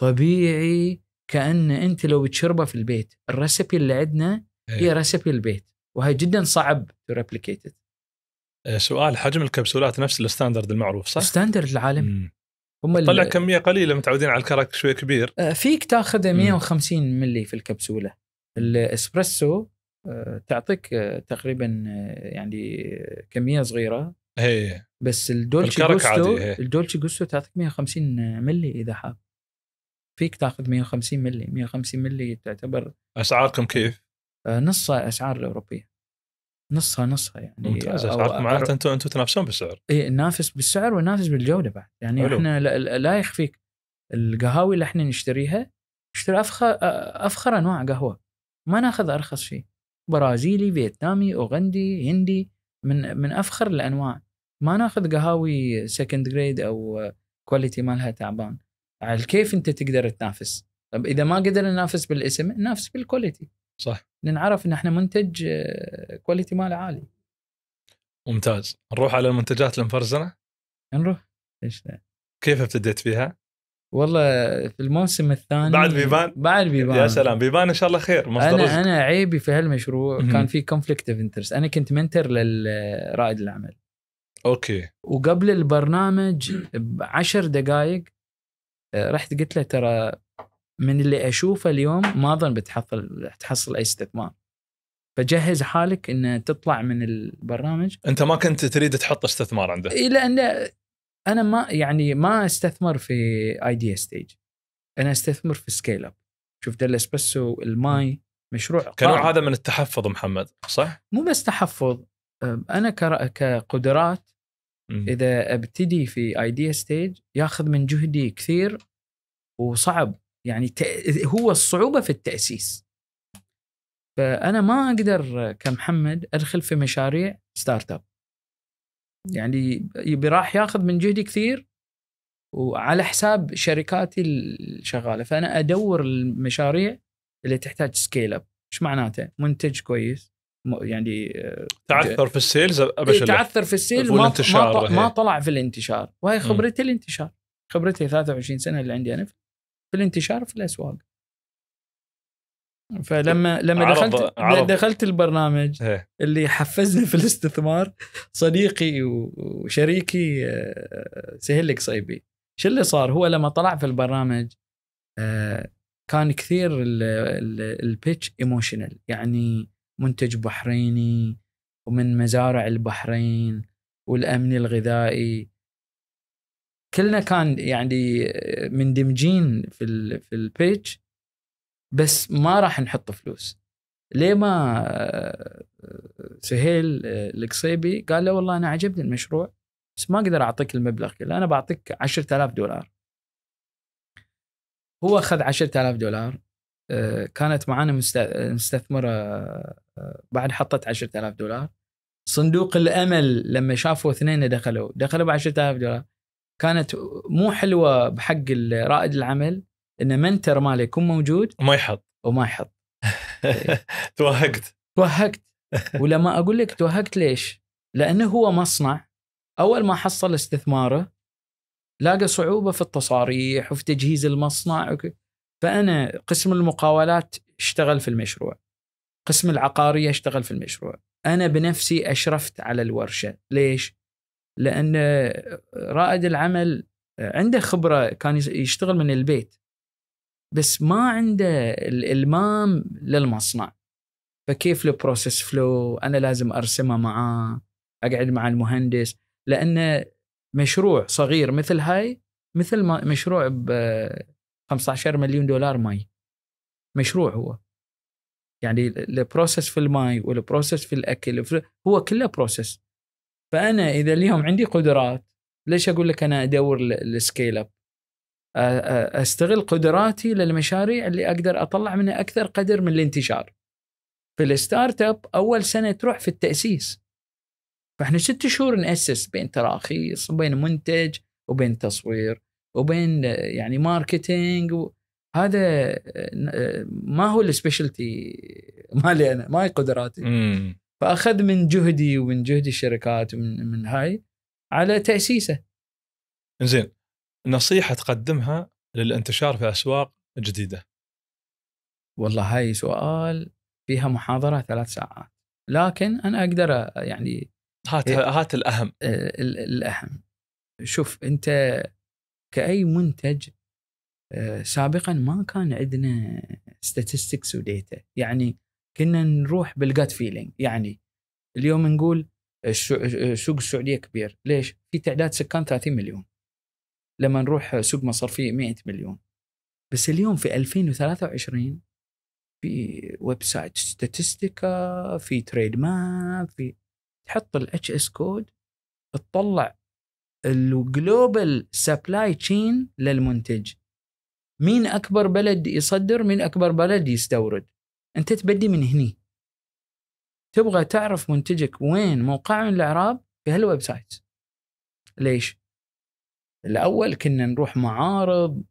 طبيعي كان انت لو بتشربه في البيت الريسبي اللي عندنا إيه. هي ريسبي البيت وهي جدا صعب تو ريبليكيت إيه، سؤال حجم الكبسولات نفس الستاندرد المعروف صح؟ ستاندرد العالمي هم طلع كميه قليله متعودين على الكرك شوي كبير آه، فيك تاخذ 150 ملي في الكبسوله الاسبريسو آه، تعطيك آه، تقريبا يعني كميه صغيره هي بس الدولتشي جوستو الدولتشي جوستو تعطيك 150 ملي اذا حاب فيك تاخذ 150 ملي 150 ملي تعتبر اسعاركم كيف؟ نص اسعار الاوروبيه نصها نصها يعني ممتاز معناته انتم انتم تنافسون بالسعر اي ننافس بالسعر وننافس بالجوده بعد يعني حلو. احنا لا, لا يخفيك القهاوي اللي احنا نشتريها نشتري افخر افخر انواع قهوه ما ناخذ ارخص شيء برازيلي فيتنامي اوغندي هندي من من افخر الانواع ما ناخذ قهاوي سكند جريد او كواليتي مالها تعبان على كيف انت تقدر تنافس طب اذا ما قدر ننافس بالاسم ننافس بالكواليتي صح نعرف ان احنا منتج كواليتي آه، ماله عالي ممتاز نروح على المنتجات المفرزنه نروح ايش لا كيف ابتديت فيها؟ والله في الموسم الثاني بعد بيبان بعد بيبان يا سلام بيبان ان شاء الله خير مصدر انا رزق. انا عيبي في هالمشروع كان في كونفليكت اوف انترست انا كنت منتر لرائد العمل اوكي وقبل البرنامج بعشر دقائق آه، رحت قلت له ترى من اللي اشوفه اليوم ما اظن بتحصل تحصل اي استثمار فجهز حالك ان تطلع من البرنامج انت ما كنت تريد تحط استثمار عنده اي لان انا ما يعني ما استثمر في ايديا ستيج انا استثمر في سكيل اب شفت الاسبريسو الماي مشروع كنوع هذا من التحفظ محمد صح؟ مو بس تحفظ انا كقدرات اذا ابتدي في ايديا ستيج ياخذ من جهدي كثير وصعب يعني هو الصعوبه في التاسيس فانا ما اقدر كمحمد ادخل في مشاريع ستارت اب يعني راح ياخذ من جهدي كثير وعلى حساب شركاتي الشغاله فانا ادور المشاريع اللي تحتاج سكيل اب ايش معناته منتج كويس يعني آه، تعثر في السيلز ابشر إيه، تعثر في السيلز ما ما, ما طلع في الانتشار وهي خبرتي الانتشار خبرتي 23 سنه اللي عندي انا في في الانتشار في الاسواق فلما إيه، لما عرض دخلت عرض. دخلت البرنامج هي. إيه. اللي حفزني في الاستثمار صديقي وشريكي آه، سهيل قصيبي شو اللي صار هو لما طلع في البرنامج آه، كان كثير البيتش ايموشنال يعني منتج بحريني ومن مزارع البحرين والامن الغذائي كلنا كان يعني مندمجين في في البيج بس ما راح نحط فلوس ليه ما سهيل القصيبي قال له والله انا عجبني المشروع بس ما اقدر اعطيك المبلغ كله انا بعطيك 10000 دولار هو اخذ 10000 دولار كانت معانا مستثمره بعد حطت 10000 دولار صندوق الامل لما شافوا اثنين دخلوا دخلوا ب 10000 دولار كانت مو حلوه بحق رائد العمل ان منتر ماله يكون موجود وما يحط وما يحط توهقت توهقت ولما اقول لك توهقت ليش؟ لانه هو مصنع اول ما حصل استثماره لاقى صعوبه في التصاريح وفي تجهيز المصنع وك... فانا قسم المقاولات اشتغل في المشروع قسم العقاريه اشتغل في المشروع انا بنفسي اشرفت على الورشه ليش لان رائد العمل عنده خبره كان يشتغل من البيت بس ما عنده الالمام للمصنع فكيف البروسيس فلو انا لازم ارسمه معاه اقعد مع المهندس لان مشروع صغير مثل هاي مثل ما مشروع ب 15 مليون دولار ماي مشروع هو يعني البروسيس في الماي والبروسيس في الاكل هو كله بروسيس فانا اذا اليوم عندي قدرات ليش اقول لك انا ادور السكيل اب استغل قدراتي للمشاريع اللي اقدر اطلع منها اكثر قدر من الانتشار في الستارت اب اول سنه تروح في التاسيس فاحنا ست شهور ناسس بين تراخيص وبين منتج وبين تصوير وبين يعني ماركتينج هذا ما هو السبيشلتي مالي انا ما هي قدراتي مم. فاخذ من جهدي ومن جهد الشركات ومن من هاي على تاسيسه. زين نصيحه تقدمها للانتشار في اسواق جديده. والله هاي سؤال فيها محاضره ثلاث ساعات لكن انا اقدر يعني هات إيه. هات الاهم إيه، الاهم شوف انت كاي منتج آه، سابقا ما كان عندنا ستاتستكس وديتا يعني كنا نروح بالجات فيلينج يعني اليوم نقول سوق السعوديه كبير ليش؟ في تعداد سكان 30 مليون لما نروح سوق مصرفيه 100 مليون بس اليوم في 2023 في ويب سايت ستاتستيكا في تريد ماب في تحط الاتش اس كود تطلع الجلوبال سبلاي تشين للمنتج مين اكبر بلد يصدر مين اكبر بلد يستورد انت تبدي من هني تبغى تعرف منتجك وين موقعه الاعراب في هالويب سايت ليش الاول كنا نروح معارض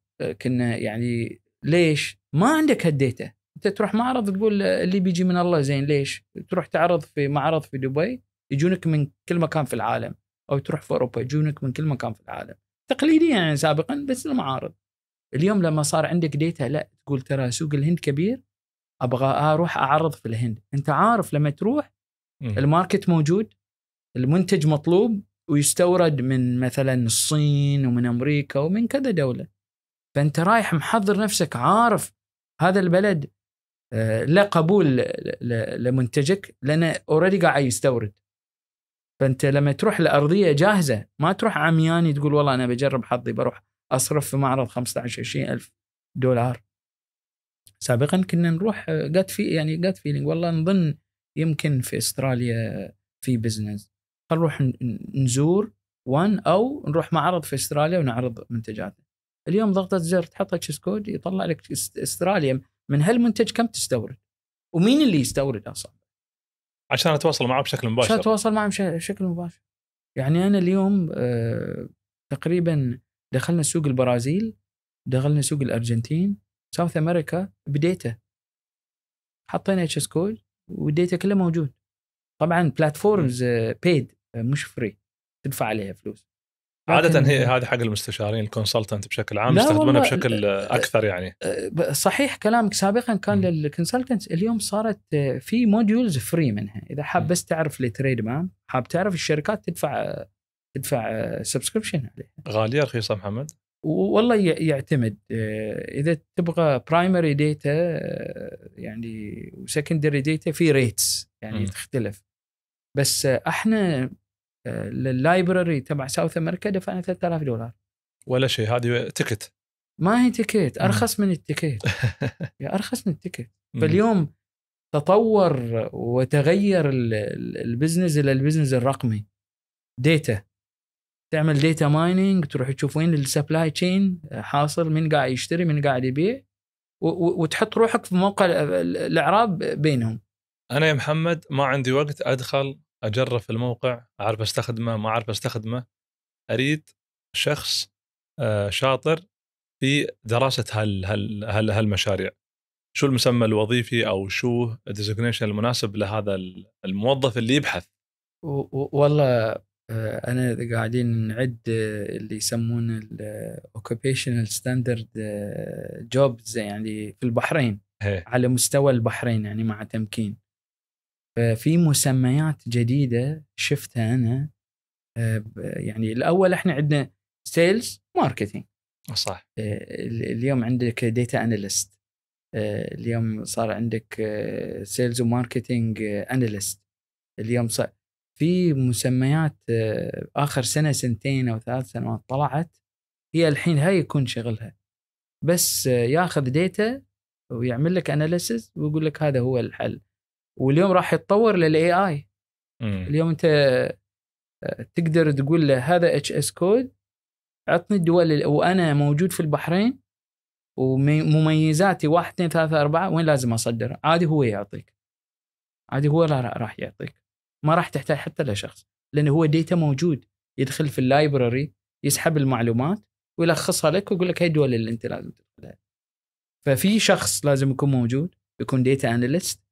كنا يعني ليش ما عندك هالديتا انت تروح معرض تقول اللي بيجي من الله زين ليش تروح تعرض في معرض في دبي يجونك من كل مكان في العالم او تروح في اوروبا يجونك من كل مكان في العالم تقليديا يعني سابقا بس المعارض اليوم لما صار عندك ديتا لا تقول ترى سوق الهند كبير ابغى اروح اعرض في الهند انت عارف لما تروح الماركت موجود المنتج مطلوب ويستورد من مثلا الصين ومن امريكا ومن كذا دوله فانت رايح محضر نفسك عارف هذا البلد آه، لا قبول لمنتجك لانه اوريدي قاعد يستورد فانت لما تروح لارضيه جاهزه ما تروح عمياني تقول والله انا بجرب حظي بروح اصرف في معرض 15 20 الف دولار سابقا كنا نروح جات في يعني جات فيلينج والله نظن يمكن في استراليا في بزنس نروح نزور وان او نروح معرض في استراليا ونعرض منتجاتنا اليوم ضغطه زر تحط تشيس كود يطلع لك استراليا من هالمنتج كم تستورد ومين اللي يستورد اصلا عشان اتواصل معه بشكل مباشر عشان اتواصل معه بشكل مباشر يعني انا اليوم آه، تقريبا دخلنا سوق البرازيل دخلنا سوق الارجنتين ساوث امريكا بديته حطينا اتش اس كود وديته كله موجود طبعا بلاتفورمز آه، بيد آه، مش فري تدفع عليها فلوس عادة هي هذا حق المستشارين الكونسلتنت بشكل عام يستخدمونها بشكل آه، اكثر يعني صحيح كلامك سابقا كان للكونسلتنتس اليوم صارت في موديولز فري منها اذا حاب بس تعرف التريد مان حاب تعرف الشركات تدفع تدفع سبسكريبشن عليها غاليه رخيصه محمد؟ والله يعتمد آه، اذا تبغى برايمري آه، ديتا يعني وسكندري ديتا في ريتس يعني م. تختلف بس آه، احنا لللايبرري تبع ساوث امريكا دفعنا 3000 دولار ولا شيء هذه تكت ما هي تكت ارخص من التكت يا ارخص من التكت فاليوم تطور وتغير البزنس الى البزنس الرقمي ديتا تعمل ديتا مايننج تروح تشوف وين السبلاي تشين حاصل من قاعد يشتري من قاعد يبيع وتحط روحك في موقع الاعراب بينهم انا يا محمد ما عندي وقت ادخل اجرب في الموقع اعرف استخدمه ما اعرف استخدمه اريد شخص آه، شاطر في دراسه هال هال هال هالمشاريع شو المسمى الوظيفي او شو الديزيجنيشن المناسب لهذا الموظف اللي يبحث والله آه، انا قاعدين نعد آه، اللي يسمونه الاوكوبيشنال ستاندرد جوبز يعني في البحرين هي. إيه. على مستوى البحرين يعني مع تمكين ففي مسميات جديده شفتها انا آه، يعني الاول احنا عندنا سيلز ماركتينج صح اليوم عندك ديتا اناليست اليوم صار عندك سيلز وماركتينج اناليست اليوم صار في مسميات آه، اخر سنه سنتين او ثلاث سنوات طلعت هي الحين هاي يكون شغلها بس آه، ياخذ ديتا ويعمل لك اناليسز ويقول لك هذا هو الحل واليوم راح يتطور للاي اي اليوم انت آه، تقدر تقول له هذا اتش اس كود عطني الدول وانا موجود في البحرين ومميزاتي واحد اثنين ثلاثة أربعة وين لازم أصدر عادي هو يعطيك عادي هو راح يعطيك ما راح تحتاج حتى لشخص لانه هو ديتا موجود يدخل في اللايبرري يسحب المعلومات ويلخصها لك ويقول لك هي الدول اللي انت لازم تدخلها ففي شخص لازم يكون موجود يكون ديتا اناليست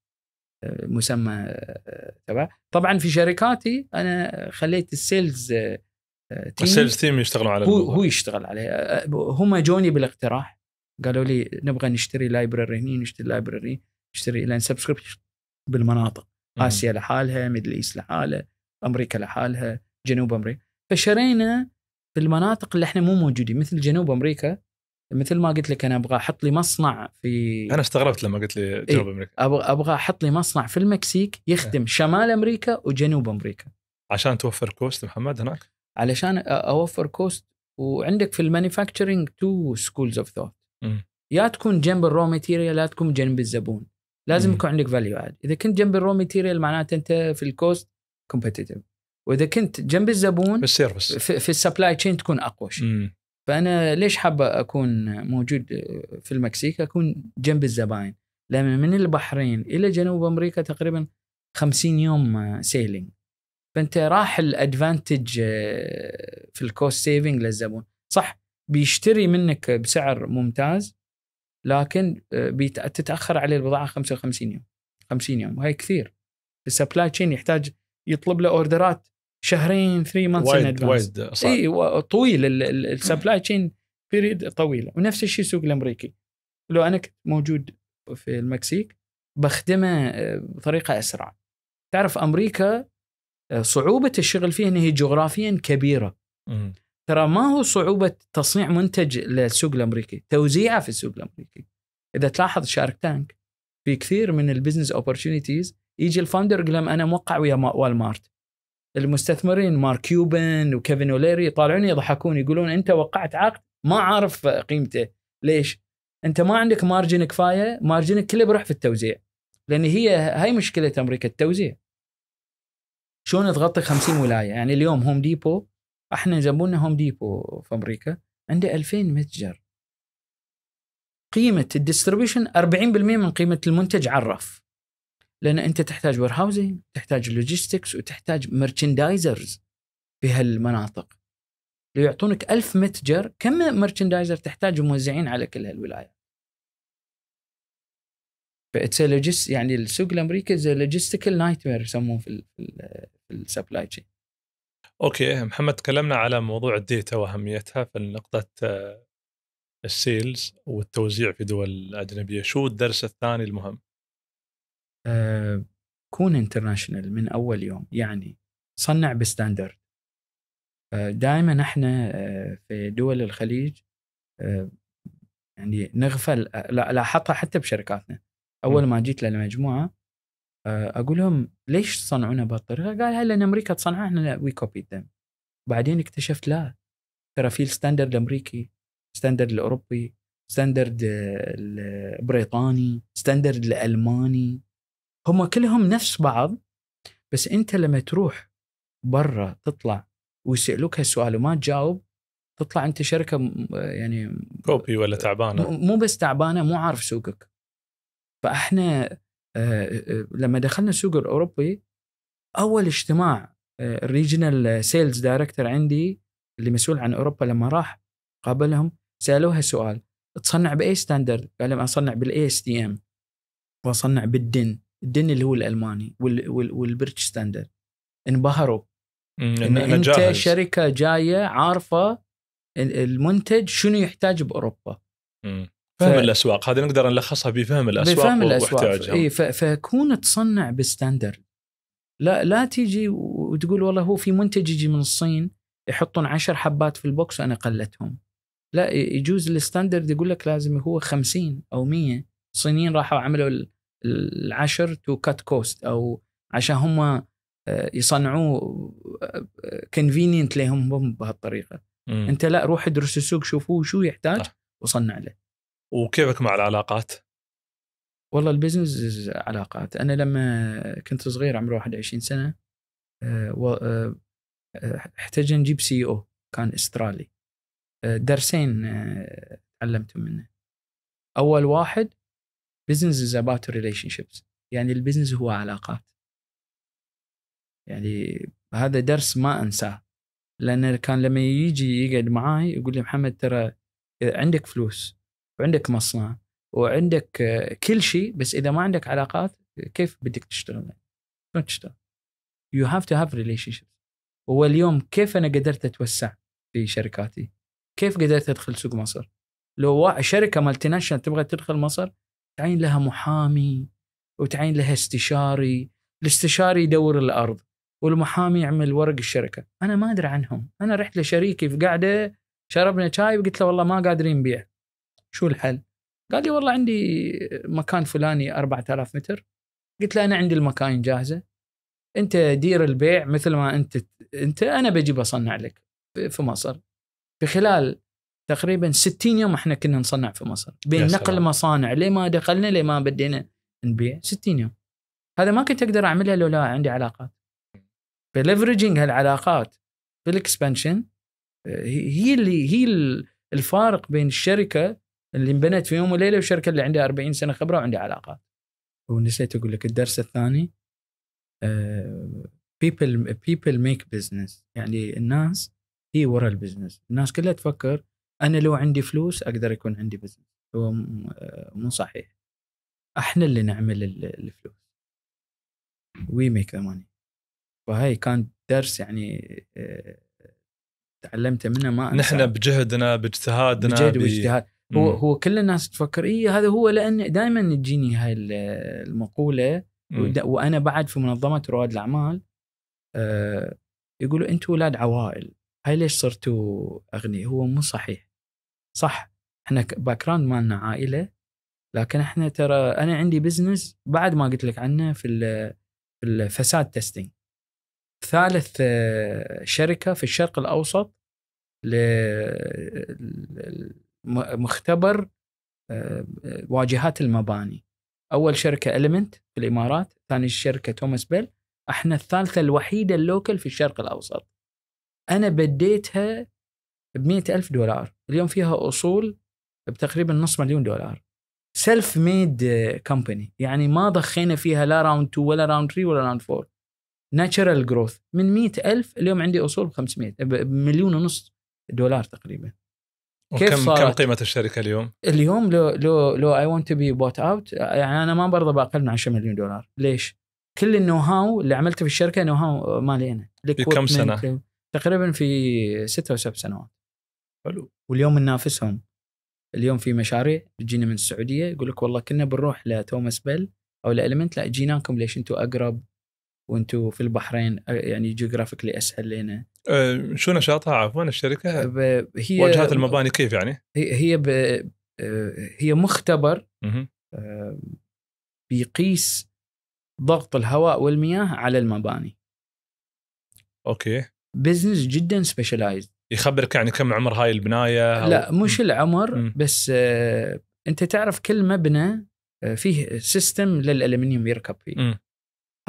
آه، مسمى آه، تبع طبعا في شركاتي انا خليت السيلز تيم السيلز تيم يشتغلوا على هو, هو يشتغل عليه آه، هم جوني بالاقتراح قالوا لي نبغى نشتري لايبرري هني نشتري لايبرري نشتري لان سبسكربشن بالمناطق اسيا لحالها ميدل ايست لحالها امريكا لحالها جنوب امريكا فشرينا في المناطق اللي احنا مو موجودين مثل جنوب امريكا مثل ما قلت لك انا ابغى احط لي مصنع في انا استغربت لما قلت لي إيه، جنوب إيه؟ امريكا ابغى ابغى احط لي مصنع في المكسيك يخدم أه. شمال امريكا وجنوب امريكا عشان توفر كوست محمد هناك علشان اوفر كوست وعندك في المانيفاكتشرنج تو سكولز اوف ثوت يا تكون جنب الرو ماتيريال لا تكون جنب الزبون لازم يكون عندك فاليو اد اذا كنت جنب الرو ماتيريال معناته انت في الكوست كومبتيتيف واذا كنت جنب الزبون في السيرفس في, في السبلاي تشين تكون اقوى شيء فانا ليش حابه اكون موجود في المكسيك اكون جنب الزباين لان من البحرين الى جنوب امريكا تقريبا 50 يوم سيلينج فانت راح الادفانتج آه، في الكوست سيفنج للزبون صح بيشتري منك بسعر ممتاز لكن آه، تتاخر عليه البضاعه 55 يوم 50 يوم وهي كثير السبلاي تشين يحتاج يطلب له اوردرات شهرين 3 مانثس ان ادفانس اي طويل السبلاي تشين بيريد طويله ونفس الشيء السوق الامريكي لو انا كنت موجود في المكسيك بخدمه آه، بطريقه اسرع تعرف امريكا آه، صعوبه الشغل فيها ان هي جغرافيا كبيره ترى ما هو صعوبه تصنيع منتج للسوق الامريكي توزيعه في السوق الامريكي اذا تلاحظ شارك تانك في كثير من البزنس اوبورتونيتيز يجي الفاوندر يقول لهم انا موقع ويا وال مارت المستثمرين مارك كيوبن وكيفن اوليري يطالعون يضحكون يقولون انت وقعت عقد ما عارف قيمته ليش؟ انت ما عندك مارجن كفايه مارجنك كله بيروح في التوزيع لان هي هاي مشكله امريكا التوزيع شلون تغطي 50 ولايه يعني اليوم هوم ديبو احنا لنا هوم ديبو في امريكا عنده 2000 متجر قيمه الديستربيوشن 40% من قيمه المنتج على الرف لان انت تحتاج وير هاوزنج تحتاج لوجيستكس وتحتاج مرشندايزرز في هالمناطق ليعطونك ألف متجر كم مرشندايزر تحتاج موزعين على كل هالولايات فاتس يعني السوق الامريكي زي لوجيستيكال نايت مير يسموه في, في السبلاي تشين اوكي محمد تكلمنا على موضوع الديتا واهميتها في نقطه آه، السيلز والتوزيع في دول اجنبيه، شو الدرس الثاني المهم؟ أه كون انترناشونال من اول يوم يعني صنع بستاندرد آه، دائما احنا آه، في دول الخليج يعني نغفل لاحظتها حتى بشركاتنا اول ما جيت للمجموعه آه، اقول لهم ليش تصنعونها بهالطريقه؟ قال هل لان امريكا تصنعها احنا وي كوبي ذم. بعدين اكتشفت لا ترى في الستاندرد الامريكي، ستاندرد الاوروبي، ستاندرد البريطاني، ستاندرد الالماني هم كلهم نفس بعض بس انت لما تروح برا تطلع ويسالوك هالسؤال وما تجاوب تطلع انت شركه يعني كوبي ولا تعبانه مو بس تعبانه مو عارف سوقك فاحنا آه، آه، لما دخلنا السوق الاوروبي اول اجتماع الريجنال سيلز دايركتور عندي اللي مسؤول عن اوروبا لما راح قابلهم سالوها سؤال تصنع باي ستاندرد؟ قال لهم اصنع بالاي اس دي ام واصنع بالدن الدن اللي هو الالماني والبرتش ستاندرد انبهروا ان انت جاهز. شركه جايه عارفه المنتج شنو يحتاج باوروبا فهم ف... الاسواق هذه نقدر نلخصها بفهم الاسواق بفهم الاسواق اي ف... فكون تصنع بستاندرد لا لا تيجي وتقول والله هو في منتج يجي من الصين يحطون عشر حبات في البوكس وانا قلتهم لا يجوز الستاندرد يقول لك لازم هو 50 او 100 الصينيين راحوا عملوا العشر تو كات كوست او عشان هم آه، يصنعوه كونفينينت آه، لهم بهالطريقه انت لا روح ادرس السوق شوفوه شو يحتاج وصنع له وكيفك مع العلاقات؟ والله البزنس علاقات انا لما كنت صغير عمري 21 سنه آه، آه، احتاج نجيب سي او e كان استرالي آه، درسين تعلمت منه اول واحد بزنس از اباوت ريليشن شيبس يعني البزنس هو علاقات يعني هذا درس ما انساه لان كان لما يجي يقعد معاي يقول لي محمد ترى عندك فلوس وعندك مصنع وعندك آه، كل شيء بس اذا ما عندك علاقات كيف بدك تشتغل؟ شلون تشتغل؟ يو هاف تو هاف ريليشن شيب واليوم كيف انا قدرت اتوسع في شركاتي؟ كيف قدرت ادخل سوق مصر؟ لو شركه مالتي ناشونال تبغى تدخل مصر تعين لها محامي وتعين لها استشاري، الاستشاري يدور الارض والمحامي يعمل ورق الشركه، انا ما ادري عنهم، انا رحت لشريكي في قاعده شربنا شاي وقلت له والله ما قادرين نبيع شو الحل؟ قال لي والله عندي مكان فلاني 4000 متر قلت له انا عندي المكاين جاهزه انت دير البيع مثل ما انت انت انا بجي بصنع لك في مصر في خلال تقريبا 60 يوم احنا كنا نصنع في مصر بين نقل مصانع ليه ما دخلنا ليه ما بدينا نبيع 60 يوم هذا ما كنت اقدر اعملها لولا عندي علاقات فليفرجينج هالعلاقات في آه، هي اللي هي الفارق بين الشركه اللي انبنت في يوم وليله والشركه اللي عندها 40 سنه خبره وعندي علاقات ونسيت اقول لك الدرس الثاني بيبل بيبل ميك بزنس يعني الناس هي ورا البزنس الناس كلها تفكر انا لو عندي فلوس اقدر يكون عندي بزنس هو آه، مو صحيح احنا اللي نعمل الفلوس وي ميك ذا ماني فهاي كان درس يعني آه، تعلمته منه ما أنسى. نحن بجهدنا باجتهادنا بجهد واجتهاد هو هو كل الناس تفكر اي هذا هو لان دائما تجيني هاي المقوله وانا بعد في منظمه رواد الاعمال آه يقولوا انتم اولاد عوائل هاي ليش صرتوا اغنياء هو مو صحيح صح احنا باك جراوند مالنا عائله لكن احنا ترى انا عندي بزنس بعد ما قلت لك عنه في في الفساد تيستينج ثالث آه، شركه في الشرق الاوسط مختبر آه، واجهات المباني اول شركه المنت في الامارات ثاني شركه توماس بيل احنا الثالثه الوحيده اللوكل في الشرق الاوسط انا بديتها ب ألف دولار اليوم فيها اصول بتقريبا نص مليون دولار سيلف ميد كمباني يعني ما ضخينا فيها لا راوند 2 ولا راوند 3 ولا راوند 4 ناتشرال جروث من 100000 اليوم عندي اصول ب 500 بمليون ونص دولار تقريبا كيف صارت كم قيمه الشركه اليوم؟ اليوم لو لو لو اي ونت تو بي بوت اوت يعني انا ما برضى باقل من 10 مليون دولار، ليش؟ كل النو هاو اللي عملته في الشركه نو هاو مالي انا بكم سنه؟ تقريبا في ست او سبع سنوات حلو واليوم ننافسهم اليوم في مشاريع تجينا من السعوديه يقول لك والله كنا بنروح لتوماس بيل او لالمنت لا جيناكم ليش انتم اقرب وانتم في البحرين يعني جيوغرافيكلي اسهل لنا شو نشاطها عفوا الشركه؟ هي واجهات المباني كيف يعني؟ هي هي مختبر بيقيس ضغط الهواء والمياه على المباني. اوكي. بزنس جدا سبيشلايزد. يخبرك يعني كم عمر هاي البنايه؟ لا مش العمر بس انت تعرف كل مبنى فيه سيستم للالمنيوم يركب فيه.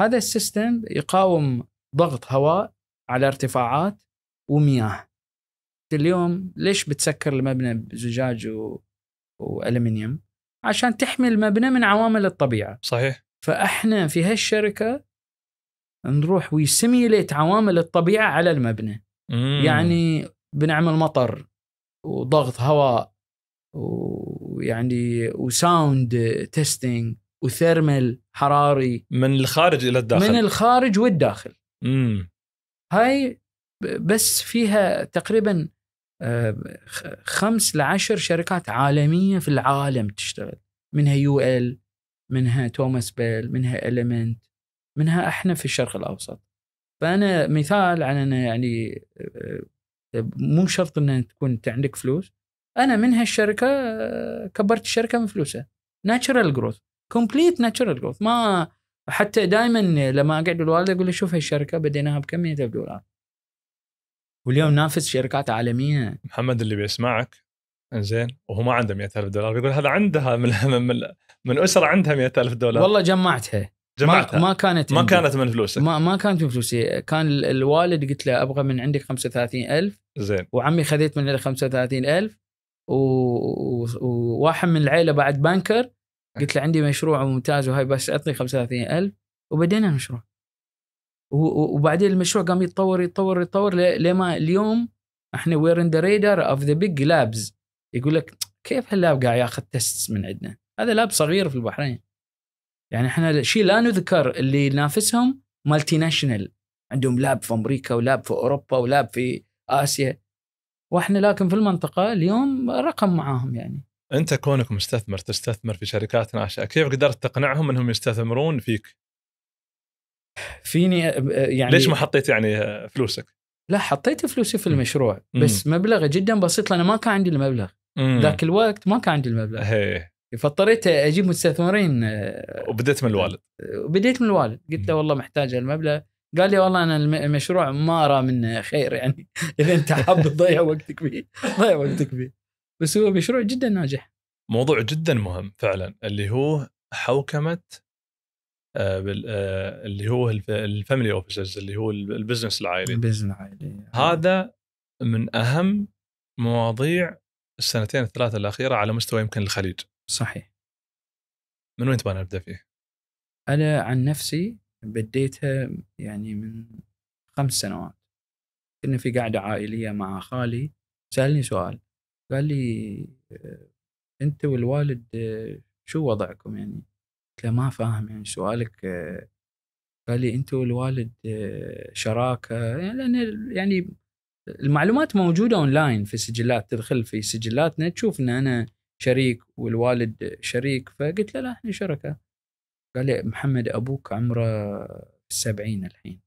هذا السيستم يقاوم ضغط هواء على ارتفاعات ومياه اليوم ليش بتسكر المبنى بزجاج و... والمنيوم عشان تحمي المبنى من عوامل الطبيعه صحيح فاحنا في هالشركه نروح ويسيميليت عوامل الطبيعه على المبنى مم. يعني بنعمل مطر وضغط هواء ويعني وساوند تيستينج وثيرمال حراري من الخارج الى الداخل من الخارج والداخل امم هاي بس فيها تقريبا آه، خمس لعشر شركات عالميه في العالم تشتغل منها يو ال منها توماس بيل منها اليمنت منها احنا في الشرق الاوسط فانا مثال على انا يعني آه، آه، مو شرط ان تكون انت عندك فلوس انا من هالشركه كبرت الشركه من فلوسها ناتشرال جروث كومبليت ناتشرال جروث ما حتى دائما لما اقعد الوالد اقول له شوف هالشركه بديناها بكم 100 دولار واليوم نافس شركات عالميه محمد اللي بيسمعك زين وهو ما عنده 100000 دولار بيقول هذا عندها من من من اسره عندها 100000 دولار والله جمعتها جمعتها ما, ما كانت ما كانت من فلوسك ما, ما كانت من فلوسي كان الوالد قلت له ابغى من عندك 35000 زين وعمي خذيت من 35000 و... وواحد من العيله بعد بانكر قلت له عندي مشروع ممتاز وهاي بس اعطني 35000 وبدينا المشروع وبعدين المشروع قام يتطور يتطور يتطور لما اليوم احنا وير ان ذا ريدر اوف ذا بيج لابز يقول لك كيف هاللاب قاعد ياخذ تست من عندنا؟ هذا لاب صغير في البحرين يعني احنا شيء لا نذكر اللي ينافسهم مالتي ناشونال عندهم لاب في امريكا ولاب في اوروبا ولاب في اسيا واحنا لكن في المنطقه اليوم رقم معاهم يعني انت كونك مستثمر تستثمر في شركات ناشئه كيف قدرت تقنعهم انهم يستثمرون فيك فيني يعني ليش ما حطيت يعني آه، فلوسك لا حطيت فلوسي في المشروع بس مم. مبلغ جدا بسيط لان ما كان عندي المبلغ ذاك الوقت ما كان عندي المبلغ هي. فاضطريت اجيب مستثمرين آه، وبديت من الوالد بديت من الوالد قلت له والله محتاج المبلغ قال لي والله انا المشروع ما ارى منه خير يعني اذا انت حاب تضيع وقتك فيه ضيع وقتك فيه بس هو مشروع جدا ناجح موضوع جدا مهم فعلا اللي هو حوكمه آه، آه، اللي هو الفاميلي اوفيسز اللي هو البزنس العائلي البزنس العائلي آه. هذا من اهم مواضيع السنتين الثلاثه الاخيره على مستوى يمكن الخليج صحيح من وين تبغى نبدا فيه؟ انا عن نفسي بديتها يعني من خمس سنوات كنا في قاعده عائليه مع خالي سالني سؤال قال لي آه، انت والوالد آه، شو وضعكم يعني قلت له ما فاهم يعني سؤالك آه، قال لي انت والوالد شراكه يعني لان يعني المعلومات موجوده اونلاين في سجلات تدخل في سجلاتنا تشوف ان انا شريك والوالد شريك فقلت له لا احنا شركه قال لي محمد ابوك عمره السبعين الحين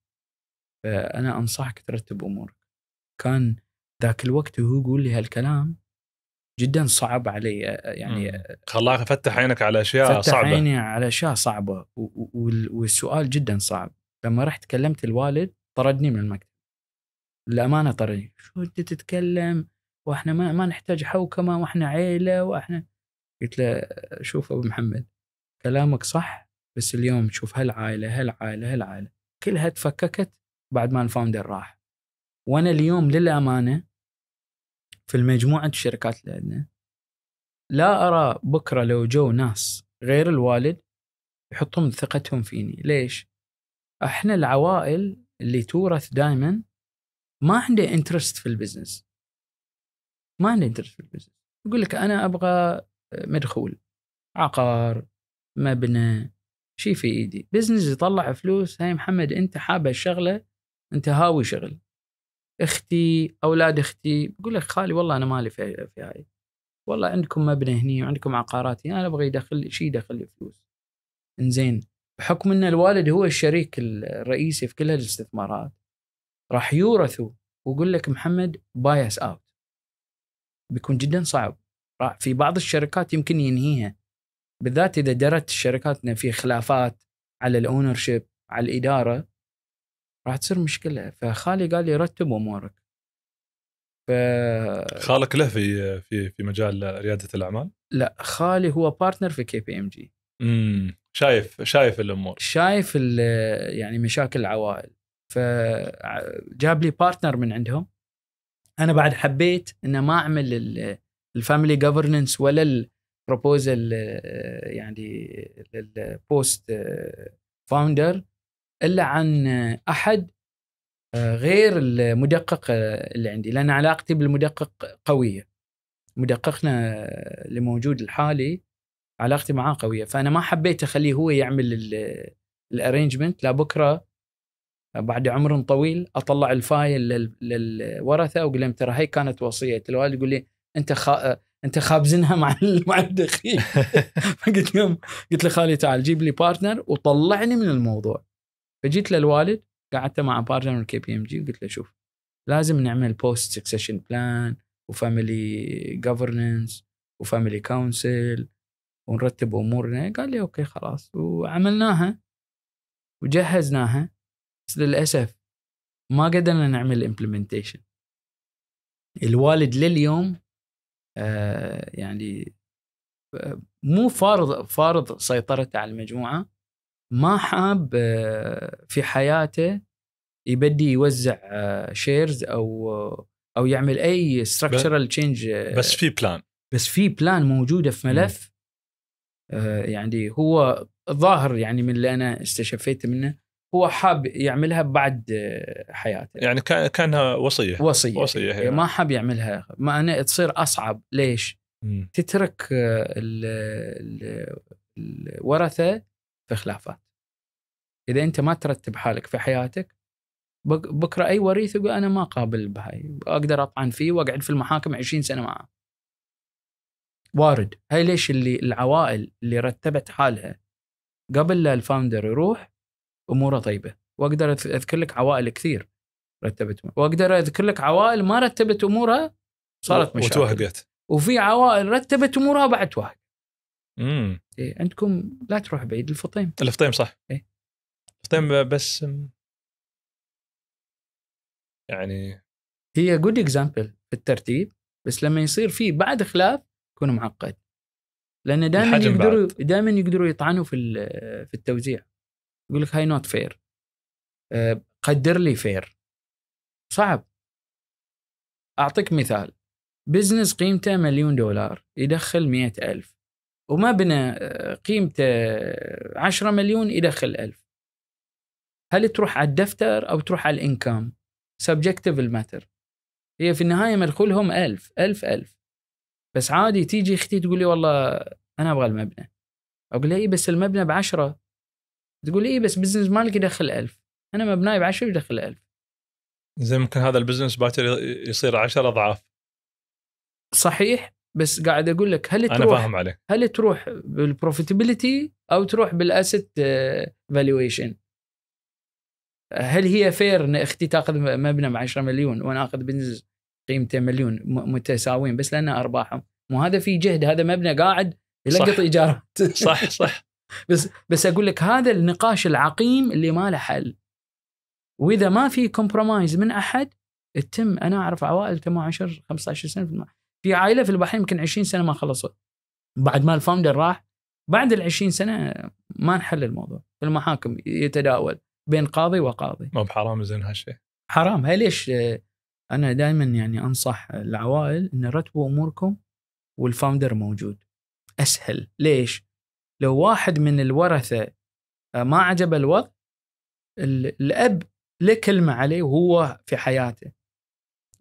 فانا انصحك ترتب امورك كان ذاك الوقت وهو يقول لي هالكلام جدا صعب علي آه، يعني آه، خلاك فتح عينك على اشياء فتح صعبه فتح عيني على اشياء صعبه والسؤال جدا صعب لما رحت كلمت الوالد طردني من المكتب للامانه طردني شو انت تتكلم واحنا ما ما نحتاج حوكمه واحنا عيله واحنا قلت له آه، شوف ابو محمد كلامك صح بس اليوم شوف هالعائله هالعائله هالعائله كلها تفككت بعد ما الفاوندر راح وانا اليوم للامانه في المجموعة الشركات اللي عندنا لا أرى بكرة لو جو ناس غير الوالد يحطون ثقتهم فيني ليش؟ احنا العوائل اللي تورث دائما ما عنده انترست في البزنس ما عنده انترست في البزنس يقول لك انا ابغى مدخول عقار مبنى شي في ايدي بزنس يطلع فلوس هاي محمد انت حابه الشغله انت هاوي شغل اختي اولاد اختي بقول لك خالي والله انا مالي في, في هاي والله عندكم مبنى هني وعندكم عقارات هنا انا ابغى يدخل شيء يدخل لي فلوس انزين بحكم ان الوالد هو الشريك الرئيسي في كل هالاستثمارات راح يورثوا ويقول لك محمد بايس اوت بيكون جدا صعب راح في بعض الشركات يمكن ينهيها بالذات اذا درت الشركات ان في خلافات على الاونر شيب على الاداره راح تصير مشكله فخالي قال لي رتب امورك ف خالك له في في في مجال رياده الاعمال؟ لا خالي هو بارتنر في كي بي ام جي امم شايف شايف الامور شايف يعني مشاكل العوائل فجاب لي بارتنر من عندهم انا بعد حبيت ان ما اعمل الفاميلي جفرننس ولا البروبوزل يعني البوست فاوندر الا عن احد آه، غير المدقق اللي عندي لان علاقتي بالمدقق قويه مدققنا اللي موجود الحالي علاقتي معاه قويه فانا ما حبيت اخليه هو يعمل الارينجمنت لبكره آه، بعد عمر طويل اطلع الفايل للورثه واقول لهم ترى هي كانت وصيه الوالد يقول لي انت خا... آه، انت خابزنها مع مع الدخيل فقلت لهم قلت لخالي تعال جيب لي بارتنر وطلعني من الموضوع فجيت للوالد قعدت مع بارتنر كي بي ام جي وقلت له شوف لازم نعمل بوست سكسيشن بلان وفاميلي جفرننس وفاميلي كونسل ونرتب امورنا قال لي اوكي خلاص وعملناها وجهزناها بس للاسف ما قدرنا نعمل امبلمنتيشن الوالد لليوم آه يعني آه، مو فارض فارض سيطرته على المجموعه ما حاب آه، في حياته يبدي يوزع شيرز آه، او آه، او يعمل اي ستراكشرال تشينج بس في بلان بس في بلان موجوده في ملف يعني هو ظاهر يعني من اللي انا استشفيته منه هو حاب يعملها بعد حياته يعني كانها وصيه وصيه وصيه إيه، يعني. ما حاب يعملها ما انا تصير اصعب ليش؟ مم. تترك الورثه في خلافات اذا انت ما ترتب حالك في حياتك بكره اي وريث يقول انا ما قابل بهاي اقدر اطعن فيه واقعد في المحاكم 20 سنه معه وارد هاي ليش اللي العوائل اللي رتبت حالها قبل لا الفاوندر يروح اموره طيبه واقدر اذكر لك عوائل كثير رتبت واقدر اذكر لك عوائل ما رتبت امورها صارت مشاكل وتوهقت وفي عوائل رتبت امورها بعد توهق امم إيه عندكم لا تروح بعيد الفطيم الفطيم صح إيه؟ الفطيم بس يعني هي جود اكزامبل في الترتيب بس لما يصير في بعد خلاف يكون معقد لان دائما يقدروا دائما يقدروا يطعنوا في في التوزيع يقول لك هاي نوت فير آه، قدر لي فير صعب اعطيك مثال بزنس قيمته مليون دولار يدخل مئة ألف وما بنى آه، قيمته 10 آه، مليون يدخل 1000 هل تروح على الدفتر او تروح على الانكم سبجكتيف الماتر هي في النهايه مدخولهم 1000 1000 1000 بس عادي تيجي اختي تقول لي والله انا ابغى المبنى اقول لها اي بس المبنى ب 10 تقول لي اي بس بزنس مالك يدخل 1000 انا مبناي ب 10 يدخل 1000 زين ممكن هذا البزنس باكر يصير 10 اضعاف صحيح بس قاعد اقول لك هل تروح انا فاهم عليك هل تروح بالبروفيتابيلتي او تروح بالاسيت آه، فالويشن هل هي فير ان اختي تاخذ مبنى ب 10 مليون وانا اخذ بزنس قيمته مليون متساويين بس لان ارباحهم مو هذا في جهد هذا مبنى قاعد يلقط ايجارات صح صح بس بس اقول لك هذا النقاش العقيم اللي ما له حل واذا ما في كومبرومايز من احد تتم انا اعرف عوائل تم 10 15 سنه في في عائله في البحرين يمكن 20 سنه ما خلصت بعد ما الفاوندر راح بعد ال 20 سنه ما نحل الموضوع في المحاكم يتداول بين قاضي وقاضي ما بحرام زين هالشيء حرام هاي ليش انا دائما يعني انصح العوائل ان رتبوا اموركم والفاوندر موجود اسهل ليش؟ لو واحد من الورثه ما عجب الوضع الاب له كلمه عليه وهو في حياته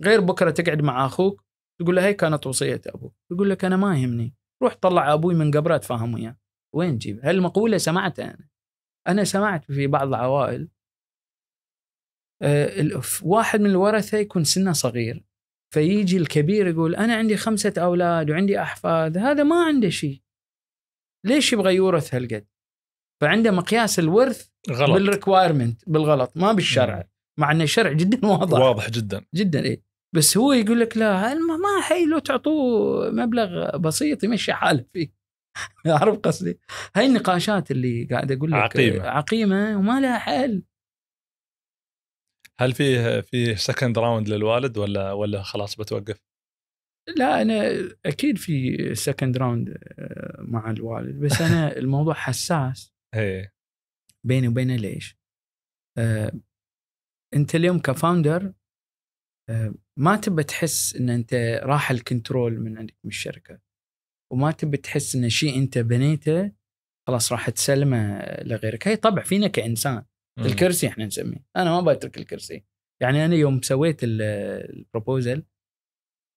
غير بكره تقعد مع اخوك تقول له هي كانت وصيه ابوك يقول لك انا ما يهمني روح طلع ابوي من قبره تفاهم وياه وين تجيب هالمقوله سمعتها انا انا سمعت في بعض العوائل آه واحد من الورثه يكون سنه صغير فيجي الكبير يقول انا عندي خمسه اولاد وعندي احفاد هذا ما عنده شيء ليش يبغى يورث هالقد فعنده مقياس الورث غلط بالريكوايرمنت بالغلط ما بالشرع مع ان الشرع جدا واضح واضح جدا جدا اي بس هو يقول لك لا ما حي لو تعطوه مبلغ بسيط يمشي حاله فيه اعرف قصدي؟ هاي النقاشات اللي قاعد اقول لك عقيمه عقيمه وما لها حل هل فيه في سكند راوند للوالد ولا ولا خلاص بتوقف؟ لا انا اكيد في سكند راوند آه، مع الوالد بس انا الموضوع حساس إيه. بيني وبينه ليش؟ آه، انت اليوم كفاوندر آه، ما تبى تحس ان انت راح الكنترول من عندك من الشركه وما تبى تحس ان شيء انت بنيته خلاص راح تسلمه لغيرك هي طبع فينا كانسان مم. الكرسي احنا نسميه انا ما بترك الكرسي يعني انا يوم سويت البروبوزل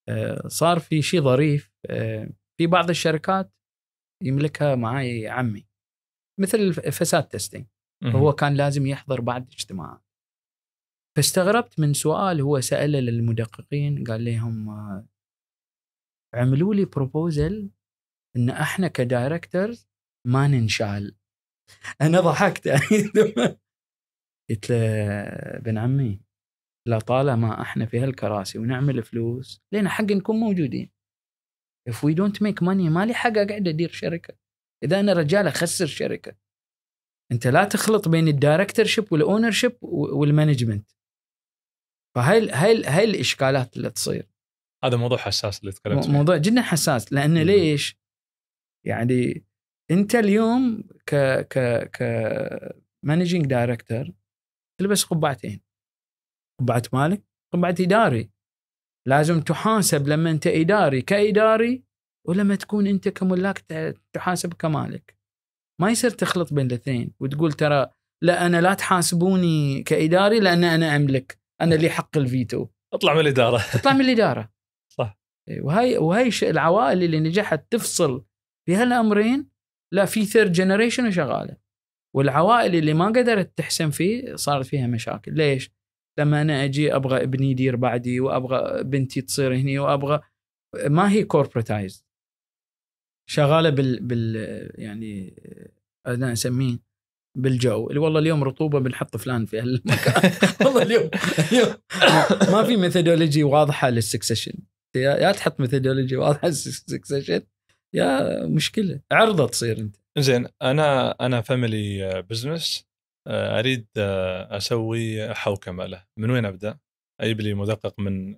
آه، صار في شيء ظريف آه، في بعض الشركات يملكها معي عمي مثل فساد تيستينج هو كان لازم يحضر بعد اجتماعات فاستغربت من سؤال هو ساله للمدققين قال لهم آه، عملوا لي بروبوزل ان احنا كدايركترز ما ننشال انا ضحكت قلت له بن عمي لطالما احنا في هالكراسي ونعمل فلوس لنا حق نكون موجودين if we don't make money ما لي حق اقعد ادير شركه اذا انا رجال اخسر شركه انت لا تخلط بين الدايركتور شيب والاونر شيب والمانجمنت فهاي هاي هاي الاشكالات اللي تصير هذا موضوع حساس اللي تكلمت فيه موضوع جدا حساس لان ليش؟ يعني انت اليوم ك ك ك مانجينج دايركتور تلبس قبعتين قبعه مالك قبعه اداري لازم تحاسب لما انت اداري كاداري ولما تكون انت كملاك تحاسب كمالك ما يصير تخلط بين الاثنين وتقول ترى لا انا لا تحاسبوني كاداري لان انا املك انا لي حق الفيتو اطلع من الاداره اطلع من الاداره صح إيه، وهي وهي العوائل اللي نجحت تفصل بهالامرين لا في ثيرد جنريشن شغاله والعوائل اللي ما قدرت تحسن فيه صارت فيها مشاكل ليش؟ لما انا اجي ابغى ابني يدير بعدي وابغى بنتي تصير هني وابغى ما هي كوربريتايز شغاله بال بال يعني آه، انا اسميه بالجو اللي والله اليوم رطوبه بنحط فلان في هالمكان والله اليوم, ما في ميثودولوجي واضحه للسكسيشن يا تحط ميثودولوجي واضحه للسكسيشن يا مشكله عرضه تصير انت زين انا انا فاميلي آه، بزنس اريد آه، اسوي حوكمه له من وين ابدا؟ اجيب لي مدقق من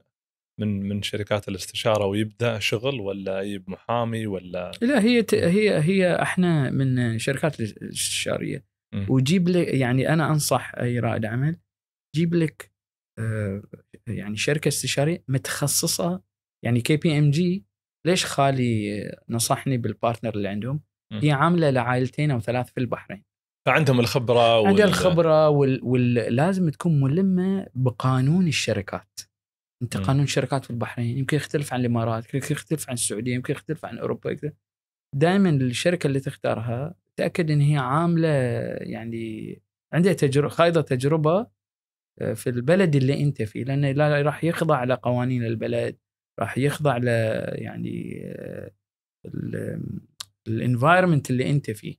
من من شركات الاستشاره ويبدا شغل ولا اجيب محامي ولا لا هي هي هي احنا من شركات الاستشاريه وجيب لك يعني انا انصح اي رائد عمل جيب لك آه، يعني شركه استشاريه متخصصه يعني كي بي ام جي ليش خالي نصحني بالبارتنر اللي عندهم هي عامله لعائلتين او ثلاث في البحرين فعندهم الخبره وال... عندها الخبره وال... وال... لازم تكون ملمه بقانون الشركات انت م. قانون الشركات في البحرين يمكن يختلف عن الامارات يمكن يختلف عن السعوديه يمكن يختلف عن اوروبا دائما الشركه اللي تختارها تاكد ان هي عامله يعني عندها تجربه خايضه تجربه آه، في البلد اللي انت فيه لانه لا راح يخضع لقوانين البلد راح يخضع ل يعني آه، الانفايرمنت اللي انت فيه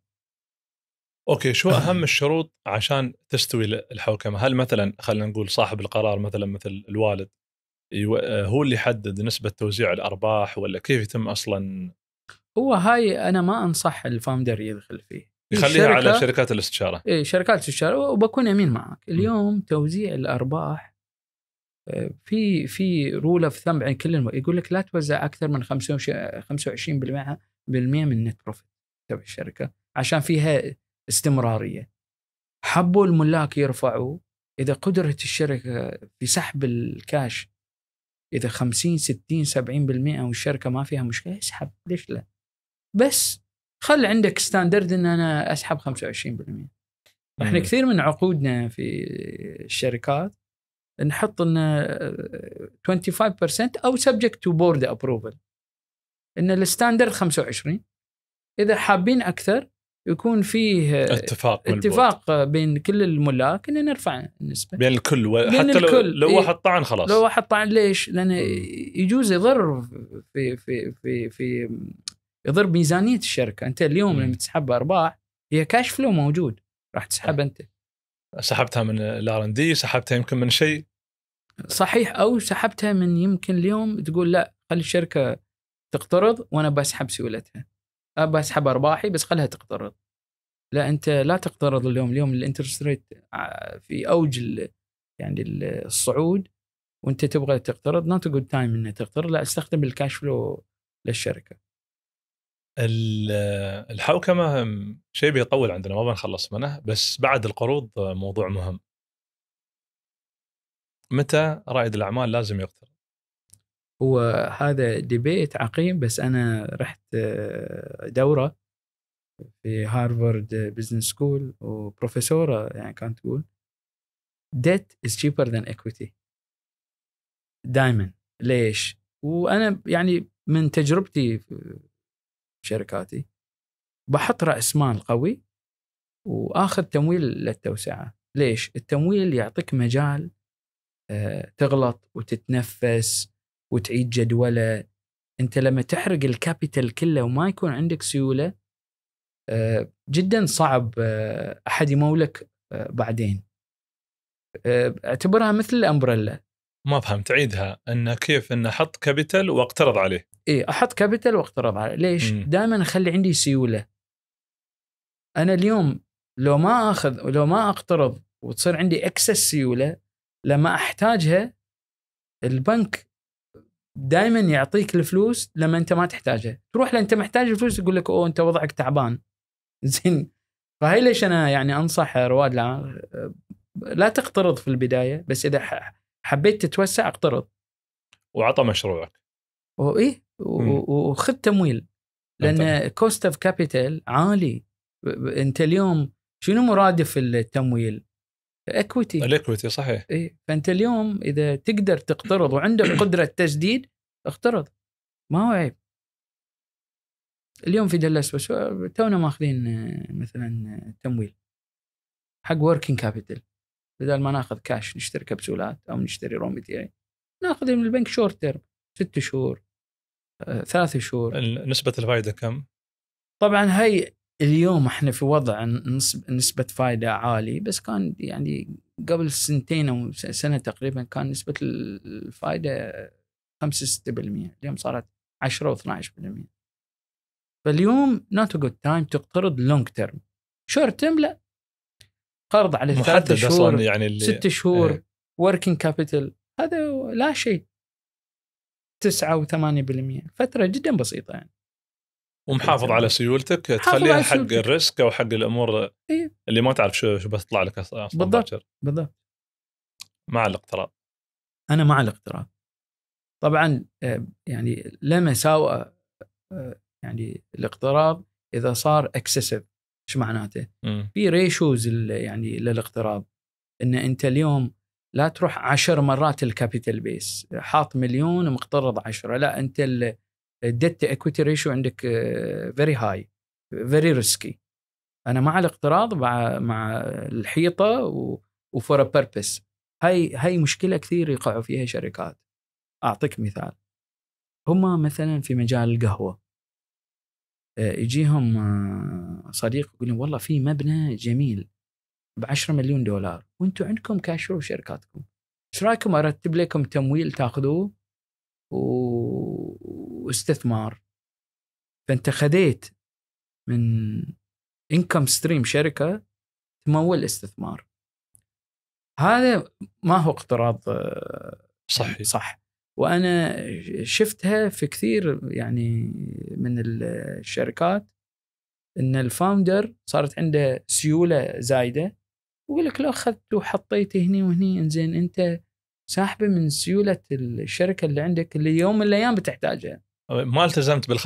اوكي شو اهم الشروط عشان تستوي الحوكمه؟ هل مثلا خلينا نقول صاحب القرار مثلا مثل الوالد آه، هو اللي يحدد نسبه توزيع الارباح ولا كيف يتم اصلا هو هاي انا ما انصح الفاوندر يدخل فيه يخليها على شركات الاستشاره اي شركات الاستشاره وبكون امين معك اليوم م. توزيع الارباح آه، في في رول اوف ثمب عند كل يقول لك لا توزع اكثر من 25% من النت بروفيت تبع الشركه عشان فيها استمراريه حبوا الملاك يرفعوا اذا قدرت الشركه في سحب الكاش اذا 50 60 70% والشركه ما فيها مشكله اسحب ليش لا؟ بس خل عندك ستاندرد ان انا اسحب 25% احنا كثير من عقودنا في الشركات نحط ان 25% آه، او سبجكت تو بورد ابروفل ان الستاندرد 25 اذا حابين اكثر يكون فيه آه، اتفاق اتفاق بين كل الملاك ان نرفع النسبه بين الكل و... بين حتى الكل. لو لو إيه. واحد طعن خلاص لو واحد طعن ليش؟ لانه يجوز يضر في في في في يضر ميزانيه الشركه انت اليوم لما تسحب ارباح هي كاش فلو موجود راح تسحب انت سحبتها من الار ان دي سحبتها يمكن من شيء صحيح او سحبتها من يمكن اليوم تقول لا خلي الشركه تقترض وانا بسحب سيولتها أه، بسحب ارباحي بس خلها تقترض لا انت لا تقترض اليوم اليوم الانترست ريت في اوج يعني الصعود وانت تبغى تقترض نوت جود تايم انك تقترض لا استخدم الكاش فلو للشركه الحوكمه شيء بيطول عندنا ما بنخلص منه بس بعد القروض موضوع مهم متى رائد الاعمال لازم يقترض هو هذا ديبيت عقيم بس انا رحت دوره في هارفارد بزنس سكول وبروفيسوره يعني كانت تقول debt is cheaper than equity دائما ليش؟ وانا يعني من تجربتي شركاتي بحط راس مال قوي واخذ تمويل للتوسعه ليش التمويل يعطيك مجال آه، تغلط وتتنفس وتعيد جدوله انت لما تحرق الكابيتال كله وما يكون عندك سيوله آه، جدا صعب آه، احد يمولك بعدين اعتبرها مثل الامبريلا ما فهمت عيدها ان كيف ان احط كابيتال واقترض عليه اي احط كابيتال واقترض عليه ليش دائما اخلي عندي سيوله انا اليوم لو ما اخذ لو ما اقترض وتصير عندي اكسس سيوله لما احتاجها البنك دائما يعطيك الفلوس لما انت ما تحتاجها تروح لانت محتاج الفلوس يقول لك اوه انت وضعك تعبان زين فهي ليش انا يعني انصح رواد لا, لا تقترض في البدايه بس اذا حبيت تتوسع اقترض وعطى مشروعك وايه وخذ تمويل لان كوست اوف كابيتال عالي انت اليوم شنو مرادف التمويل؟ اكويتي الاكويتي صحيح اي فانت اليوم اذا تقدر تقترض وعندك قدره تسديد اقترض ما هو عيب اليوم في دلس بس تونا ماخذين آه، مثلا آه، تمويل حق وركينج كابيتال بدل ما ناخذ كاش نشتري كبسولات او نشتري رو ناخذ من البنك شورت تيرم ست شهور آه، ثلاث شهور نسبة الفائدة كم؟ طبعا هي اليوم احنا في وضع نسبة فائدة عالي بس كان يعني قبل سنتين او سنة تقريبا كان نسبة الفائدة 5 6% اليوم صارت 10 و12% فاليوم نوت جود تايم تقترض لونج تيرم شورت تيرم لا قرض على ثلاث شهور يعني اللي... ست شهور وركينج إيه. كابيتال هذا لا شيء تسعة و8% فتره جدا بسيطه يعني ومحافظ يعني على سيولتك تخليها حق الريسك او حق الامور إيه؟ اللي ما تعرف شو شو بتطلع لك اصلا بالضبط بالضبط مع الاقتراض انا مع الاقتراض طبعا آه، يعني لا مساوئ آه، يعني الاقتراض اذا صار اكسسيف شو معناته؟ في ريشوز يعني للاقتراض ان انت اليوم لا تروح عشر مرات الكابيتال بيس حاط مليون مقترض عشرة لا انت الديت اكويتي ريشو عندك فيري هاي فيري ريسكي انا مع الاقتراض مع مع الحيطه وفور بيربس هاي هاي مشكله كثير يقعوا فيها شركات اعطيك مثال هم مثلا في مجال القهوه آه، يجيهم آه، صديق يقول لهم والله في مبنى جميل ب 10 مليون دولار وانتم عندكم كاشر وشركاتكم ايش رايكم ارتب لكم تمويل تاخذوه واستثمار فانت خذيت من انكم ستريم شركه تمول استثمار هذا ما هو اقتراض آه، صحي صح وانا شفتها في كثير يعني من الشركات ان الفاوندر صارت عنده سيوله زايده ويقول لك لو اخذت وحطيت هني وهني انزين انت ساحبه من سيوله الشركه اللي عندك اللي يوم من الايام بتحتاجها. ما التزمت بال 25%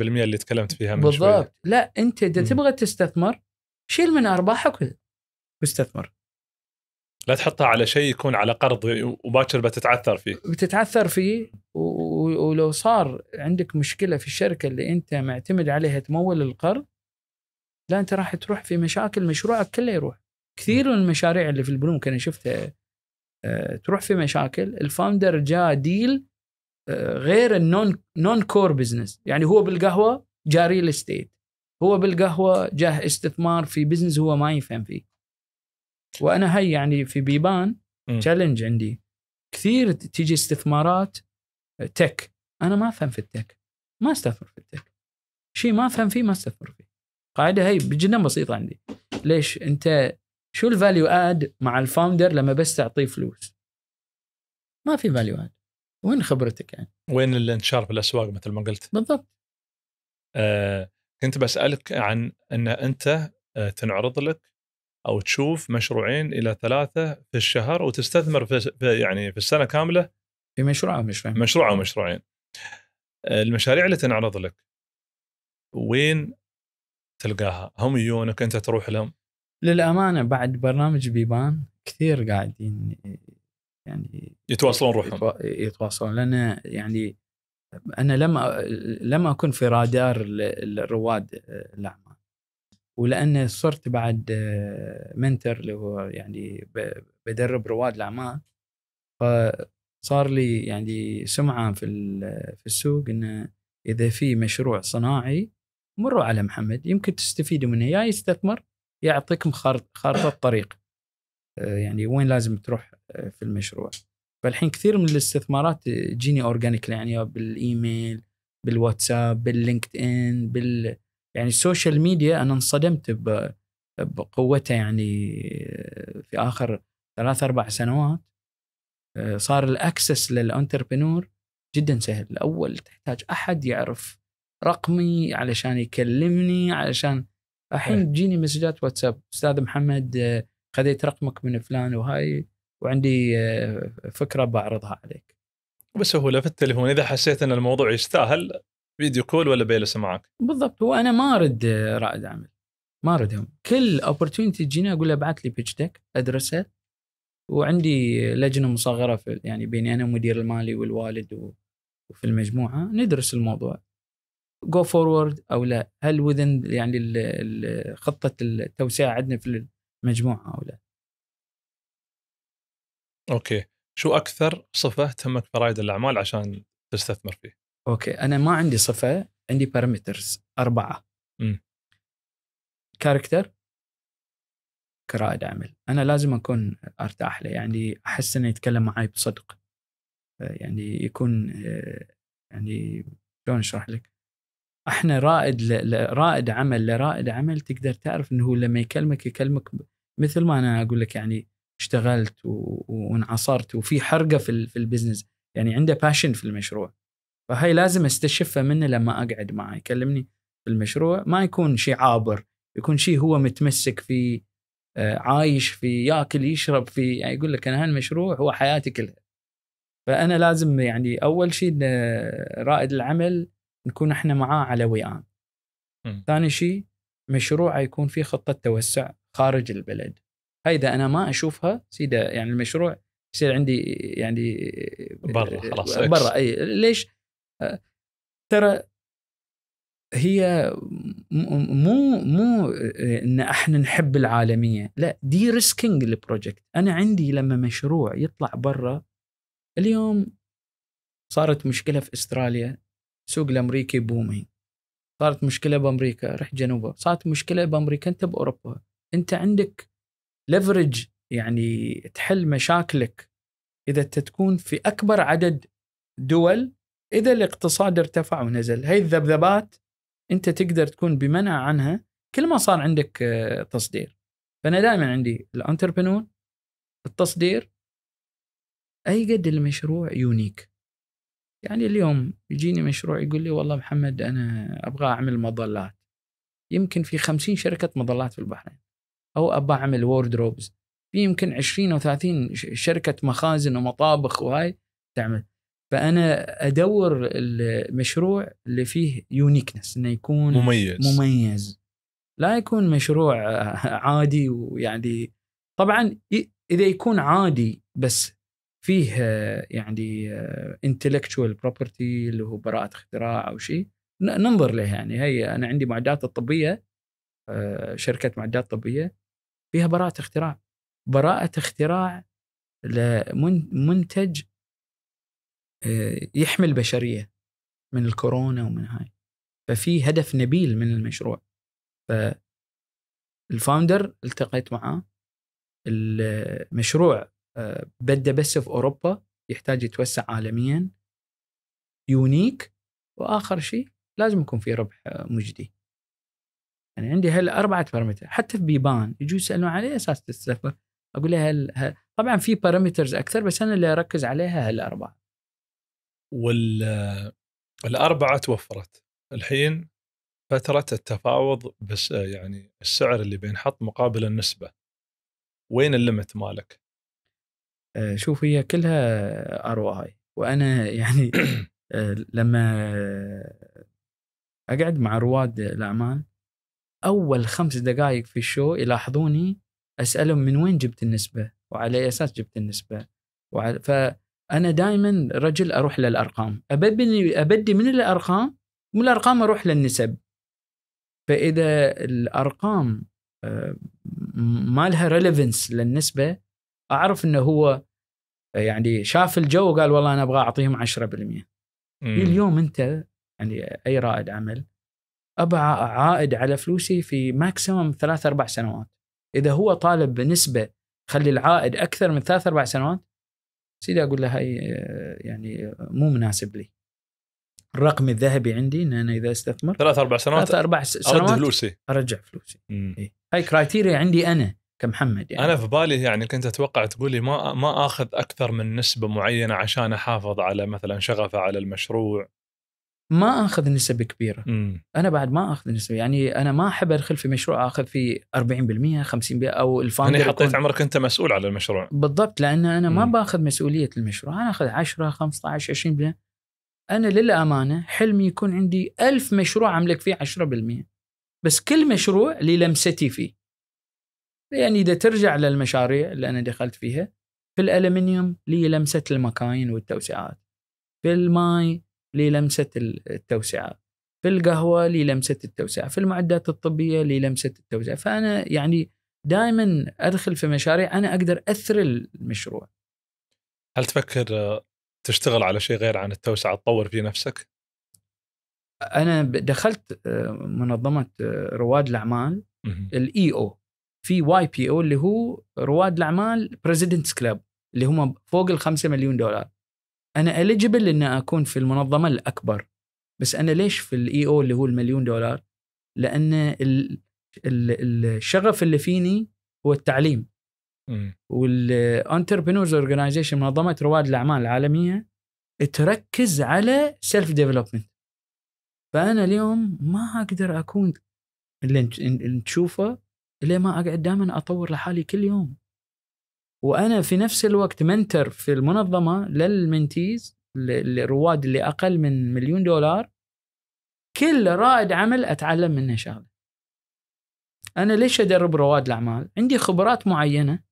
اللي تكلمت فيها من بالضبط شوية. لا انت اذا تبغى تستثمر شيل من ارباحك واستثمر. لا تحطها على شيء يكون على قرض وباكر بتتعثر فيه بتتعثر فيه ولو صار عندك مشكله في الشركه اللي انت معتمد عليها تمول القرض لا انت راح تروح في مشاكل مشروعك كله يروح كثير من المشاريع اللي في البنوك انا شفتها آه، تروح في مشاكل الفاوندر جاء ديل آه، غير النون نون كور بزنس يعني هو بالقهوه جاري الاستيت هو بالقهوه جاه استثمار في بزنس هو ما يفهم فيه وانا هي يعني في بيبان تشالنج عندي كثير تيجي استثمارات تك انا ما افهم في التك ما استثمر في التك شيء ما افهم فيه ما استثمر فيه قاعده هي جدا بسيطه عندي ليش انت شو الفاليو اد مع الفاوندر لما بس تعطيه فلوس ما في فاليو اد وين خبرتك يعني وين الانتشار في الاسواق مثل ما قلت بالضبط آه كنت بسالك عن ان انت آه تنعرض لك او تشوف مشروعين الى ثلاثه في الشهر وتستثمر في يعني في السنه كامله في مشروع او مشروعين مشروع او مشروعين المشاريع اللي تنعرض لك وين تلقاها؟ هم يجونك انت تروح لهم؟ للامانه بعد برنامج بيبان كثير قاعدين يعني يتواصلون روحهم يتواصلون لان يعني انا لم لم اكن في رادار الرواد الاعمال آه، ولان صرت بعد منتر آه، اللي هو يعني بدرب رواد الاعمال فصار لي يعني سمعه في في السوق انه اذا في مشروع صناعي مروا على محمد يمكن تستفيدوا منه يا يستثمر يعطيكم خارطه الطريق آه، يعني وين لازم تروح آه، في المشروع فالحين كثير من الاستثمارات تجيني اورجانيك يعني بالايميل بالواتساب باللينكد ان بال يعني السوشيال ميديا انا انصدمت بقوتها يعني في اخر ثلاث اربع سنوات آه، صار الاكسس للانتربرنور جدا سهل الاول تحتاج احد يعرف رقمي علشان يكلمني علشان الحين تجيني مسجات واتساب استاذ محمد آه، خذيت رقمك من فلان وهاي وعندي آه، فكره بعرضها عليك بسهوله في التليفون اذا حسيت ان الموضوع يستاهل فيديو كول ولا بيلس معك بالضبط هو انا ما ارد رائد اعمال ما اردهم كل اوبورتونيتي تجيني اقول له ابعث لي بيتش ديك ادرسه وعندي لجنه مصغره في يعني بيني انا ومدير المالي والوالد و... وفي المجموعه ندرس الموضوع جو فورورد او لا هل وذن يعني خطه التوسعه عندنا في المجموعه او لا اوكي شو اكثر صفه تهمك في رائد الاعمال عشان تستثمر فيه اوكي انا ما عندي صفه عندي بارامترز اربعه كاركتر كرائد اعمال انا لازم اكون ارتاح له يعني احس انه يتكلم معي بصدق آه، يعني يكون آه، يعني شلون اشرح لك احنا رائد ل... رائد عمل لرائد عمل تقدر تعرف انه هو لما يكلمك يكلمك مثل ما انا اقول لك يعني اشتغلت و... وانعصرت وفي حرقه في, ال... في البزنس يعني عنده باشن في المشروع فهي لازم استشفها منه لما اقعد معه يكلمني في المشروع ما يكون شيء عابر يكون شيء هو متمسك فيه آه، عايش فيه ياكل يشرب فيه يعني يقول لك انا هالمشروع هو حياتي كلها فانا لازم يعني اول شيء آه، رائد العمل نكون احنا معاه على وئام ثاني شيء مشروعه يكون فيه خطه توسع خارج البلد هاي اذا انا ما اشوفها سيدا يعني المشروع يصير عندي يعني آه، برا خلاص برا اي ليش؟ ترى هي مو مو ان احنا نحب العالميه لا دي ريسكينج البروجكت انا عندي لما مشروع يطلع برا اليوم صارت مشكله في استراليا السوق الامريكي بومي صارت مشكله بامريكا رح جنوبها صارت مشكله بامريكا انت باوروبا انت عندك ليفرج يعني تحل مشاكلك اذا انت تكون في اكبر عدد دول اذا الاقتصاد ارتفع ونزل هاي الذبذبات انت تقدر تكون بمنع عنها كل ما صار عندك آه، تصدير فانا دائما عندي الانتربنور التصدير اي قد المشروع يونيك يعني اليوم يجيني مشروع يقول لي والله محمد انا ابغى اعمل مظلات يمكن في خمسين شركه مظلات في البحرين او ابغى اعمل ووردروبز في يمكن 20 او 30 شركه مخازن ومطابخ وهاي تعمل فانا ادور المشروع اللي فيه يونيكنس انه يكون مميز مميز لا يكون مشروع عادي ويعني طبعا اذا يكون عادي بس فيه يعني انتلكتشوال بروبرتي اللي هو براءه اختراع او شيء ننظر له يعني هي انا عندي معدات الطبيه آه، شركه معدات طبيه فيها براءه اختراع براءه اختراع لمنتج آه، يحمي البشريه من الكورونا ومن هاي ففي هدف نبيل من المشروع ف الفاوندر التقيت معاه المشروع آه، بدا بس في اوروبا يحتاج يتوسع عالميا يونيك واخر شيء لازم يكون في ربح آه، مجدي يعني عندي هالأربعة بارامتر حتى في بيبان يجوا يسألون على أساس تستثمر أقول له هل... هل... طبعا في بارامترز أكثر بس أنا اللي أركز عليها هالأربعة والأربعة توفرت الحين فترة التفاوض بس يعني السعر اللي بينحط مقابل النسبة وين الليمت مالك؟ آه، شوف هي كلها ار وانا يعني آه، لما اقعد مع رواد الاعمال اول خمس دقائق في الشو يلاحظوني اسالهم من وين جبت النسبه وعلى اي اساس جبت النسبه وعلى ف انا دائما رجل اروح للارقام ابدي ابدي من الارقام من الارقام اروح للنسب فاذا الارقام آه، ما لها ريليفنس للنسبه اعرف انه هو آه، يعني شاف الجو وقال والله انا ابغى اعطيهم 10% مم. اليوم انت يعني اي رائد عمل ابى عائد على فلوسي في ماكسيمم ثلاث اربع سنوات اذا هو طالب بنسبه خلي العائد اكثر من ثلاث اربع سنوات سيدي اقول له هاي يعني مو مناسب لي الرقم الذهبي عندي ان انا اذا استثمر ثلاث اربع سنوات ثلاث اربع سنوات ارد فلوسي ارجع فلوسي إيه؟ هاي كرايتيريا عندي انا كمحمد يعني انا في بالي يعني كنت اتوقع تقولي ما ما اخذ اكثر من نسبه معينه عشان احافظ على مثلا شغفه على المشروع ما اخذ نسب كبيره مم. انا بعد ما اخذ نسب يعني انا ما احب ادخل في مشروع اخذ فيه 40% 50% او الفاوندر يعني حطيت يكون... عمرك انت مسؤول على المشروع بالضبط لان انا ما باخذ مسؤوليه المشروع انا اخذ 10 15 20% انا للامانه حلمي يكون عندي ألف مشروع املك فيه 10% بس كل مشروع لمستي فيه يعني اذا ترجع للمشاريع اللي انا دخلت فيها في الالمنيوم لي لمسه المكاين والتوسعات في الماي للمسة التوسعة في القهوة للمسة التوسعة في المعدات الطبية للمسة التوسعة فأنا يعني دائما أدخل في مشاريع أنا أقدر أثر المشروع هل تفكر تشتغل على شيء غير عن التوسعة تطور في نفسك؟ أنا دخلت آه، منظمة آه، رواد الأعمال الإي أو e في واي بي او اللي هو رواد الاعمال بريزيدنتس كلاب اللي هم فوق ال 5 مليون دولار انا اليجبل ان اكون في المنظمه الاكبر بس انا ليش في الاي او e اللي هو المليون دولار؟ لان الشغف اللي فيني هو التعليم والانتربرنورز اورجنايزيشن منظمه رواد الاعمال العالميه تركز على سيلف ديفلوبمنت فانا اليوم ما اقدر اكون اللي نشوفه اللي ما اقعد دائما اطور لحالي كل يوم وانا في نفس الوقت منتر في المنظمه للمنتيز للرواد اللي اقل من مليون دولار كل رائد عمل اتعلم منه شغله انا ليش ادرب رواد الاعمال عندي خبرات معينه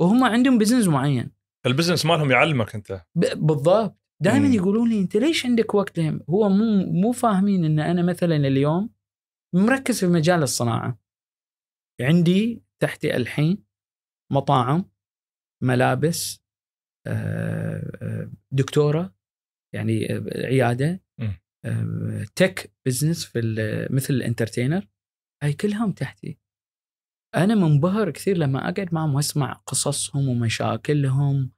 وهم عندهم بزنس معين البزنس مالهم يعلمك انت بالضبط دائما يقولون لي انت ليش عندك وقت لهم هو مو مو فاهمين ان انا مثلا اليوم مركز في مجال الصناعه عندي تحتي الحين مطاعم ملابس آه، آه، دكتوره يعني آه، عياده تك بزنس في مثل الانترتينر هاي كلهم تحتي انا منبهر كثير لما اقعد معهم واسمع قصصهم ومشاكلهم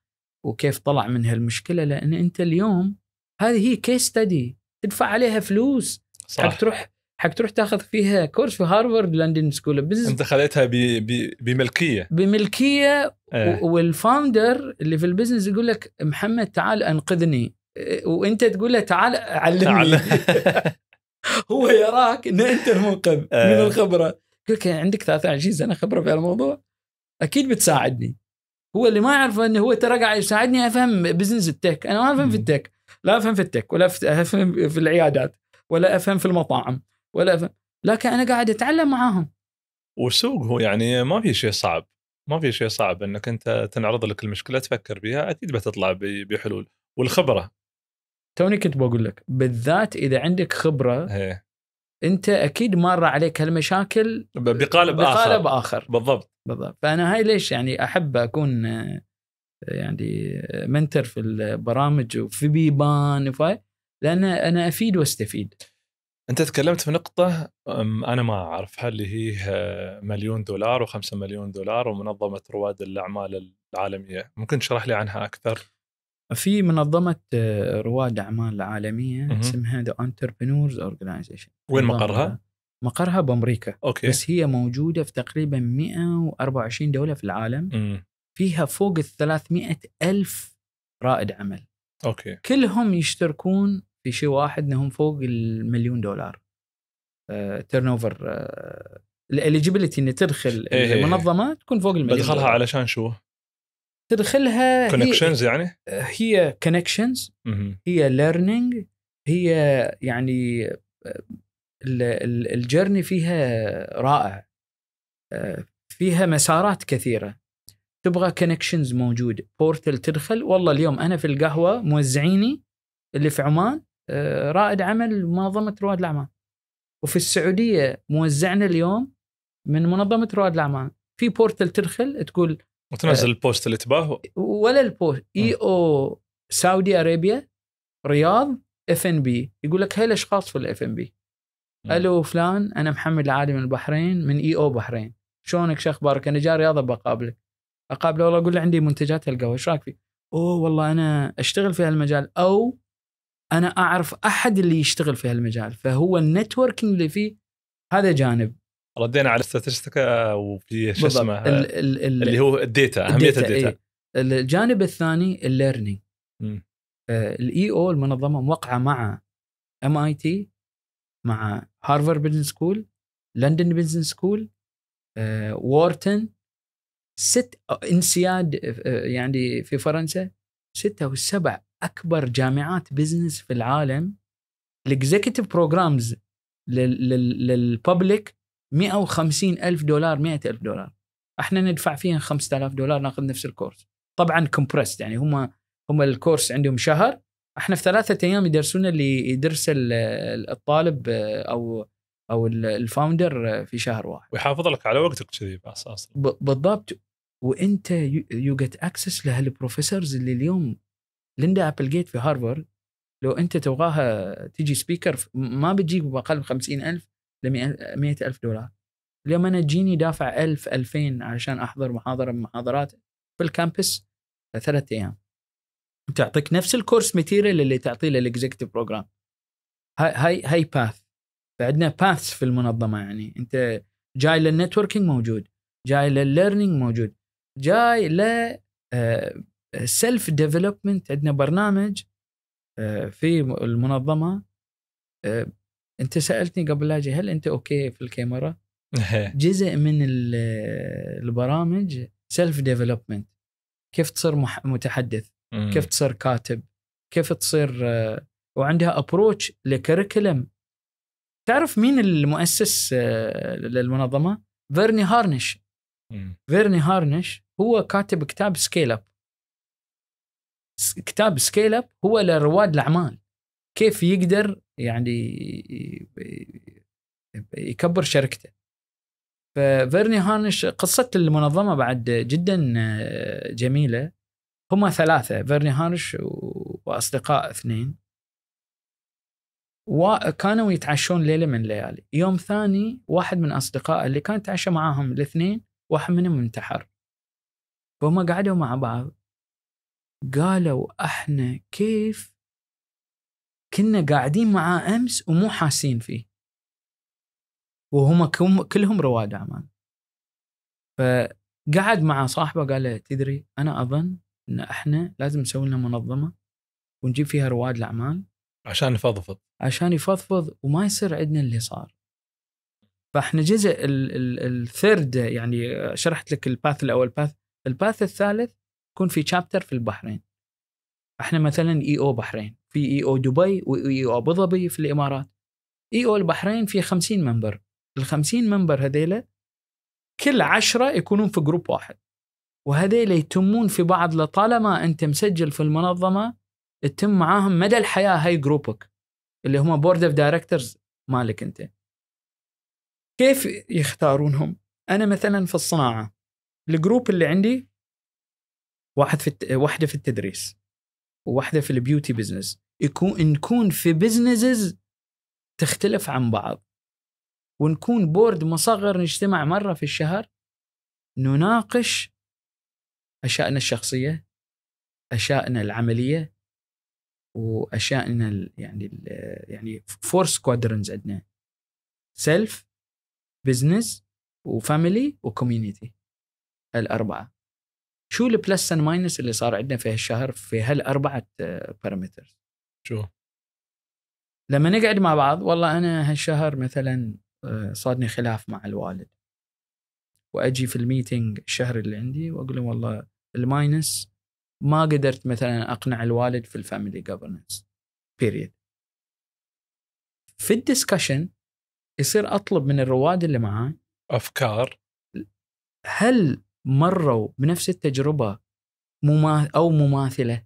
وكيف طلع من هالمشكله لان انت اليوم هذه هي كيس ستدي تدفع عليها فلوس صح تروح حق تروح تاخذ فيها كورس في هارفارد لندن سكول اوف بزنس انت بي بملكيه بملكيه أه. والفاوندر اللي في البزنس يقول لك محمد تعال انقذني إيه، وانت تقول له تعال علمني هو يراك ان انت المنقذ أه. من الخبره يقول لك عندك 23 سنه خبره في الموضوع اكيد بتساعدني هو اللي ما يعرفه انه هو ترى قاعد يساعدني افهم بزنس التك انا ما افهم في التك لا افهم في التك ولا افهم في العيادات ولا افهم في المطاعم ولا لكن انا قاعد اتعلم معاهم والسوق هو يعني ما في شيء صعب ما في شيء صعب انك انت تنعرض لك المشكله تفكر بها اكيد بتطلع بحلول والخبره توني كنت بقول لك بالذات اذا عندك خبره هي. إيه. انت اكيد مر عليك هالمشاكل بقالب, اخر بقالب اخر بالضبط بالضبط فانا هاي ليش يعني احب اكون يعني منتر في البرامج وفي بيبان لان انا افيد واستفيد انت تكلمت في نقطه انا ما اعرفها اللي هي آه، مليون دولار و5 مليون دولار ومنظمه رواد الاعمال العالميه ممكن تشرح لي عنها اكثر في منظمة آه، رواد أعمال عالمية اسمها ذا انتربرنورز اورجنايزيشن وين مقرها؟ مقرها بأمريكا أوكي. بس هي موجودة في تقريبا 124 دولة في العالم م. فيها فوق ال 300 ألف رائد عمل أوكي. كلهم يشتركون في شيء واحد انهم فوق المليون دولار تيرن اوفر الاليجيبيليتي ان تدخل إيه، إيه، إيه. المنظمه تكون فوق المليون بدخلها دولار. علشان شو؟ تدخلها كونكشنز يعني؟ هي كونكشنز هي ليرنينج هي يعني آه، الجيرني فيها رائع آه، فيها مسارات كثيره تبغى كونكشنز موجوده بورتل تدخل والله اليوم انا في القهوه موزعيني اللي في عمان آه، رائد عمل منظمه رواد الاعمال وفي السعوديه موزعنا اليوم من منظمه رواد الاعمال في بورتل تدخل تقول وتنزل آه البوست اللي تباه ولا البوست اي او سعودي اريبيا رياض اف ان بي يقول لك هاي الاشخاص في الاف ان بي الو فلان انا محمد العالي من البحرين من اي او بحرين شلونك شو اخبارك انا جاي رياضه بقابلك اقابله والله اقول له عندي منتجات القهوه ايش رايك فيه؟ اوه والله انا اشتغل في هالمجال او انا اعرف احد اللي يشتغل في هالمجال فهو النتوركينج اللي فيه هذا جانب ردينا على الاستاتستيكا آه، وفي شو اسمه آه، اللي هو الديتا اهميه الديتا, الديتا. إيه. الجانب الثاني الليرنينج الاي او المنظمه موقعه مع ام اي تي مع هارفارد بزنس سكول لندن بزنس سكول وورتن ست آه، انسياد يعني في فرنسا ستة او سبع اكبر جامعات بزنس في العالم الاكزيكتيف بروجرامز للببليك 150 ألف دولار 100 ألف دولار احنا ندفع فيها 5000 دولار ناخذ نفس الكورس طبعا كومبرست يعني هم هم الكورس عندهم شهر احنا في ثلاثة ايام يدرسون اللي يدرس الطالب او او الفاوندر في شهر واحد ويحافظ لك على وقتك كذي اساسا بالضبط وانت يو جيت اكسس لهالبروفيسورز اللي اليوم ليندا ابل جيت في هارفارد لو انت تبغاها تجي سبيكر ما بتجيب اقل من 50000 ل 100000 دولار اليوم انا تجيني دافع 1000 2000 علشان احضر محاضره من محاضرات في الكامبس ثلاث ايام تعطيك نفس الكورس ماتيريال اللي تعطيه للاكزكتيف بروجرام هاي هاي هاي باث فعندنا باثس في المنظمه يعني انت جاي للنتوركينج موجود جاي للليرنينج موجود جاي ل آه، سيلف ديفلوبمنت عندنا برنامج آه، في المنظمه آه، انت سالتني قبل لا اجي هل انت اوكي في الكاميرا؟ جزء من البرامج سيلف ديفلوبمنت كيف تصير متحدث؟ كيف تصير كاتب؟ كيف تصير آه، وعندها ابروتش لكريكولم تعرف مين المؤسس للمنظمه؟ فيرني هارنش فيرني هارنش هو كاتب كتاب سكيل اب كتاب سكيل اب هو لرواد الاعمال كيف يقدر يعني يكبر شركته ففيرني هانش قصة المنظمة بعد جدا جميلة هما ثلاثة فيرني هانش وأصدقاء اثنين وكانوا يتعشون ليلة من الليالي يوم ثاني واحد من أصدقائه اللي كان يتعشى معاهم الاثنين واحد منهم انتحر فهم قعدوا مع بعض قالوا احنا كيف كنا قاعدين معاه امس ومو حاسين فيه وهم كلهم رواد اعمال فقعد مع صاحبه قال له تدري انا اظن ان احنا لازم نسوي لنا منظمه ونجيب فيها رواد الاعمال عشان يفضفض عشان يفضفض وما يصير عندنا اللي صار فاحنا جزء الثيرد يعني شرحت لك الباث الاول الباث الباث الثالث يكون في شابتر في البحرين احنا مثلا اي e او بحرين في اي e او دبي واي او e ابو ظبي في الامارات اي او البحرين في 50 منبر ال 50 منبر هذيلا كل عشرة يكونون في جروب واحد وهذيلا يتمون في بعض لطالما انت مسجل في المنظمه تتم معاهم مدى الحياه هاي جروبك اللي هم بورد اوف دايركتورز مالك انت كيف يختارونهم انا مثلا في الصناعه الجروب اللي عندي واحد في الت... واحده في التدريس وواحده في البيوتي بزنس يكون نكون في بزنسز تختلف عن بعض ونكون بورد مصغر نجتمع مره في الشهر نناقش اشائنا الشخصيه اشائنا العمليه واشائنا يعني الـ يعني فور سكوادرنز عندنا سيلف بزنس وفاميلي وكوميونيتي الاربعه شو البلس اند ماينس اللي صار عندنا في هالشهر في هالاربعه بارامترز آه, شو لما نقعد مع بعض والله انا هالشهر مثلا آه، صادني خلاف مع الوالد واجي في الميتنج الشهر اللي عندي واقول له والله الماينس ما قدرت مثلا اقنع الوالد في الفاميلي جفرنس بيريد في الدسكشن يصير اطلب من الرواد اللي معاه افكار هل مروا بنفس التجربه مما او مماثله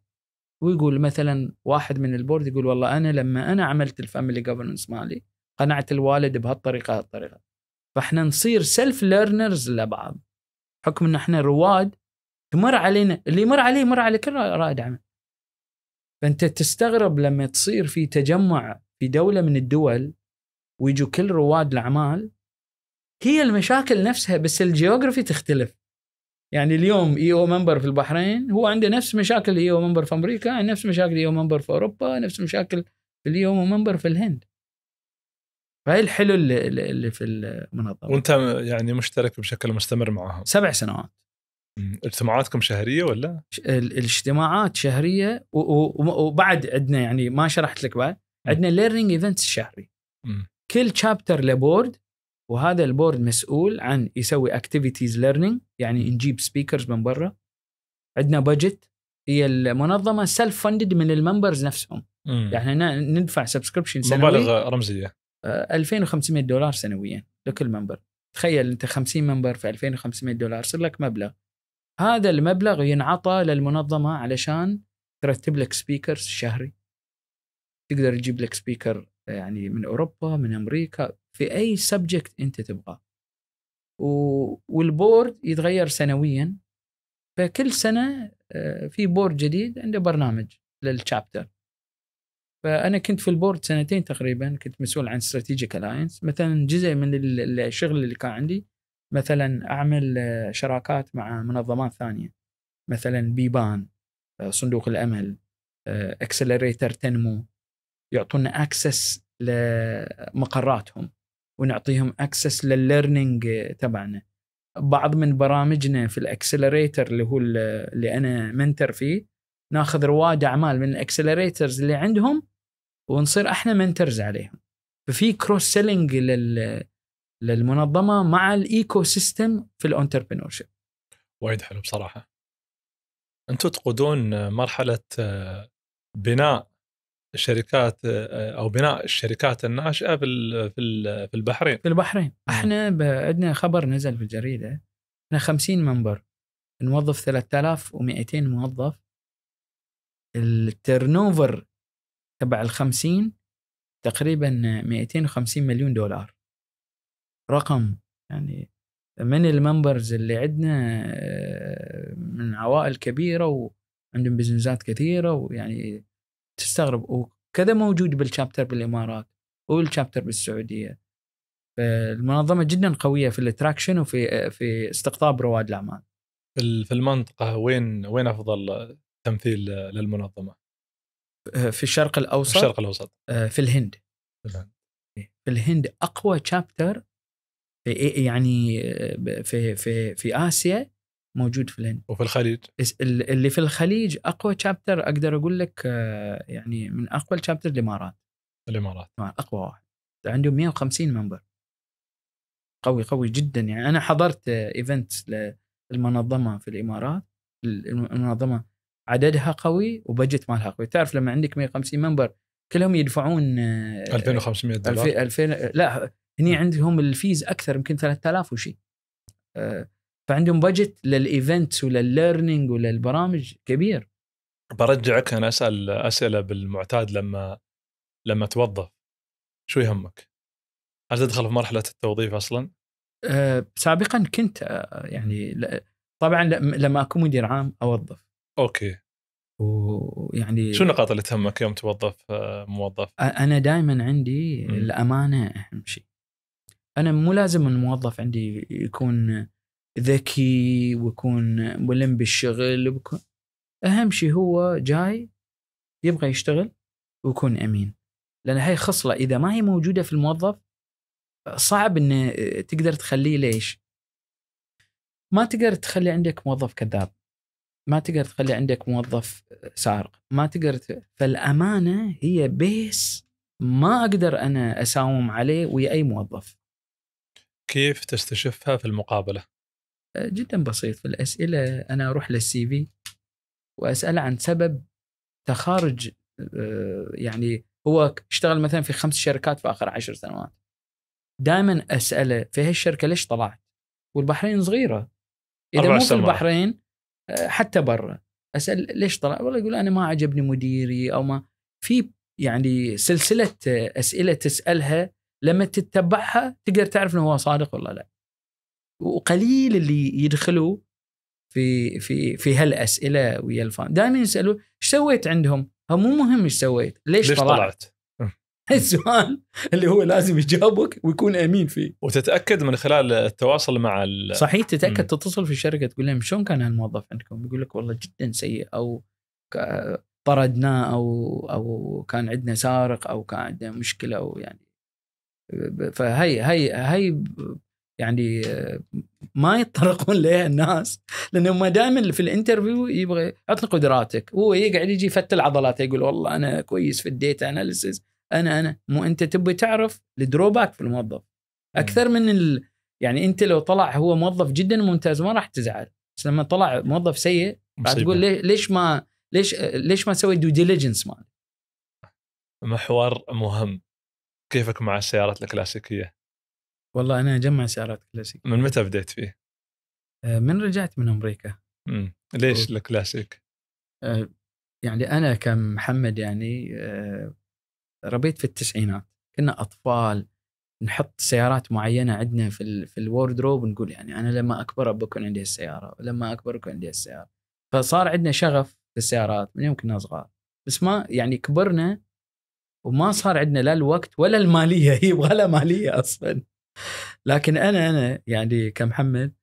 ويقول مثلا واحد من البورد يقول والله انا لما انا عملت الفاميلي جفرنس مالي قنعت الوالد بهالطريقه هالطريقه فاحنا نصير سيلف ليرنرز لبعض حكم ان احنا رواد تمر علينا اللي يمر عليه يمر على كل رائد عمل فانت تستغرب لما تصير في تجمع في دوله من الدول ويجوا كل رواد الاعمال هي المشاكل نفسها بس الجيوغرافي تختلف يعني اليوم اي او منبر في البحرين هو عنده نفس مشاكل اي او منبر في امريكا نفس مشاكل اي او منبر في اوروبا نفس مشاكل اي او منبر في الهند فهي الحلو اللي, اللي في المنظمه وانت يعني مشترك بشكل مستمر معهم سبع سنوات اجتماعاتكم شهريه ولا؟ الاجتماعات شهريه وبعد عندنا يعني ما شرحت لك بعد عندنا ليرنينج ايفنتس شهري كل شابتر لبورد وهذا البورد مسؤول عن يسوي اكتيفيتيز ليرنينج يعني نجيب سبيكرز من برا عندنا بادجت هي المنظمه سيلف فندد من الممبرز نفسهم مم. يعني ندفع سبسكربشن سنوي مبالغ رمزيه 2500 دولار سنويا لكل ممبر تخيل انت 50 ممبر في 2500 دولار يصير لك مبلغ هذا المبلغ ينعطى للمنظمه علشان ترتب لك سبيكرز شهري تقدر تجيب لك سبيكر يعني من اوروبا من امريكا في اي سبجكت انت تبغاه والبورد يتغير سنويا فكل سنه آه، في بورد جديد عنده برنامج للشابتر فانا كنت في البورد سنتين تقريبا كنت مسؤول عن استراتيجيك الاينس مثلا جزء من الشغل اللي كان عندي مثلا اعمل آه، شراكات مع منظمات ثانيه مثلا بيبان آه، صندوق الامل اكسلريتر تنمو يعطونا اكسس لمقراتهم ونعطيهم اكسس للليرنينج تبعنا بعض من برامجنا في الاكسلريتر اللي هو اللي انا منتر فيه ناخذ رواد اعمال من الاكسلريترز اللي عندهم ونصير احنا منترز عليهم ففي كروس سيلينج لل للمنظمه مع الايكو سيستم في الانتربرنور شيب وايد حلو بصراحه انتم تقودون مرحله بناء الشركات آه، آه، او بناء الشركات الناشئه في في البحرين في البحرين احنا عندنا خبر نزل في الجريده احنا 50 منبر نوظف 3200 موظف التيرن اوفر تبع ال 50 تقريبا 250 مليون دولار رقم يعني من الممبرز اللي عندنا آه، من عوائل كبيره وعندهم بزنسات كثيره ويعني تستغرب وكذا موجود بالشابتر بالامارات والشابتر بالسعوديه فالمنظمه جدا قويه في الاتراكشن وفي في استقطاب رواد الاعمال في المنطقه وين وين افضل تمثيل للمنظمه في الشرق الاوسط في الشرق الاوسط آه، في الهند في الهند إيه، اقوى شابتر يعني آه، في في في اسيا موجود في الهند وفي الخليج اللي في الخليج اقوى تشابتر اقدر اقول لك آه، يعني من اقوى التشابتر الامارات الامارات آه، اقوى واحد عندهم 150 منبر قوي قوي جدا يعني انا حضرت ايفنت للمنظمه في الامارات المنظمه عددها قوي وبجت مالها قوي تعرف لما عندك 150 منبر كلهم يدفعون 2500 آه، دولار 2000 لا هني نعم. عندهم الفيز اكثر يمكن 3000 وشيء فعندهم بجت للايفنتس ولليرنينج وللبرامج كبير برجعك انا اسال اسئله بالمعتاد لما لما توظف شو يهمك؟ هل تدخل في مرحله التوظيف اصلا؟ أه سابقا كنت أه يعني طبعا لما اكون مدير عام اوظف اوكي ويعني شو النقاط اللي تهمك يوم توظف أه، موظف؟ انا دائما عندي م. الامانه اهم شيء. انا مو لازم الموظف عندي يكون ذكي ويكون ملم بالشغل ويكون اهم شيء هو جاي يبغى يشتغل ويكون امين لان هاي خصله اذا ما هي موجوده في الموظف صعب ان آه، تقدر تخليه ليش؟ ما تقدر تخلي عندك موظف كذاب ما تقدر تخلي عندك موظف آه، سارق ما تقدر ت... فالامانه هي بيس ما اقدر انا اساوم عليه ويا اي موظف كيف تستشفها في المقابله؟ جدا بسيط في الاسئله انا اروح للسي في واساله عن سبب تخارج آه، يعني هو اشتغل مثلا في خمس شركات في اخر عشر سنوات دائما اساله في هالشركه ليش طلعت؟ والبحرين صغيره اذا مو في البحرين آه، حتى برا اسال ليش طلع؟ والله يقول انا ما عجبني مديري او ما في يعني سلسله اسئله تسالها لما تتبعها تقدر تعرف انه هو صادق ولا لا. وقليل اللي يدخلوا في في في هالاسئله ويا الفان دائما يسالوا ايش سويت عندهم؟ مو مهم ايش سويت ليش, ليش طلعت؟, طلعت؟ السؤال اللي هو لازم يجاوبك ويكون امين فيه وتتاكد من خلال التواصل مع ال... صحيح تتاكد م. تتصل في الشركه تقول لهم شلون كان هالموظف عندكم؟ يقول لك والله جدا سيء او طردناه او او كان عندنا سارق او كان عندنا مشكله او يعني فهي هي هي يعني آه، ما يتطرقون لها الناس لانه ما دائما في الانترفيو يبغى عطني قدراتك هو يقعد يجي يفتل عضلاته يقول والله انا كويس في الديتا اناليسيس انا انا مو انت تبي تعرف الدروباك في الموظف اكثر من ال... يعني انت لو طلع هو موظف جدا ممتاز ما راح تزعل بس لما طلع موظف سيء راح تقول ليش ما ليش ليش ما سويت دو ديليجنس مال محور مهم كيفك مع السيارات الكلاسيكيه والله انا اجمع سيارات كلاسيك من متى بديت فيه؟ آه، من رجعت من امريكا مم. ليش و... الكلاسيك؟ آه، يعني انا كمحمد يعني آه، ربيت في التسعينات كنا اطفال نحط سيارات معينه عندنا في ال... في الوردروب ونقول يعني انا لما اكبر بكون عندي السياره ولما اكبر بكون عندي السياره فصار عندنا شغف في السيارات من يوم كنا صغار بس ما يعني كبرنا وما صار عندنا لا الوقت ولا الماليه يبغى لها ماليه اصلا لكن انا انا يعني كمحمد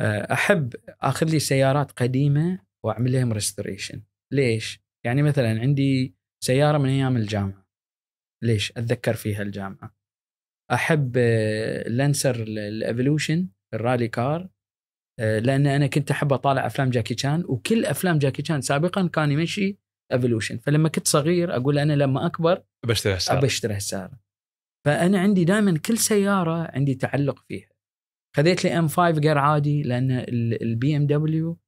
آه، احب اخذ لي سيارات قديمه واعمل لهم ريستوريشن ليش؟ يعني مثلا عندي سياره من ايام الجامعه ليش؟ اتذكر فيها الجامعه احب لانسر آه، الايفولوشن الرالي كار آه، لان انا كنت احب اطالع افلام جاكي شان وكل افلام جاكي شان سابقا كان يمشي ايفولوشن فلما كنت صغير اقول انا لما اكبر بشتري هالسياره بشتري هالسياره فانا عندي دائما كل سياره عندي تعلق فيها خذيت لي ام 5 غير عادي لان البي ام دبليو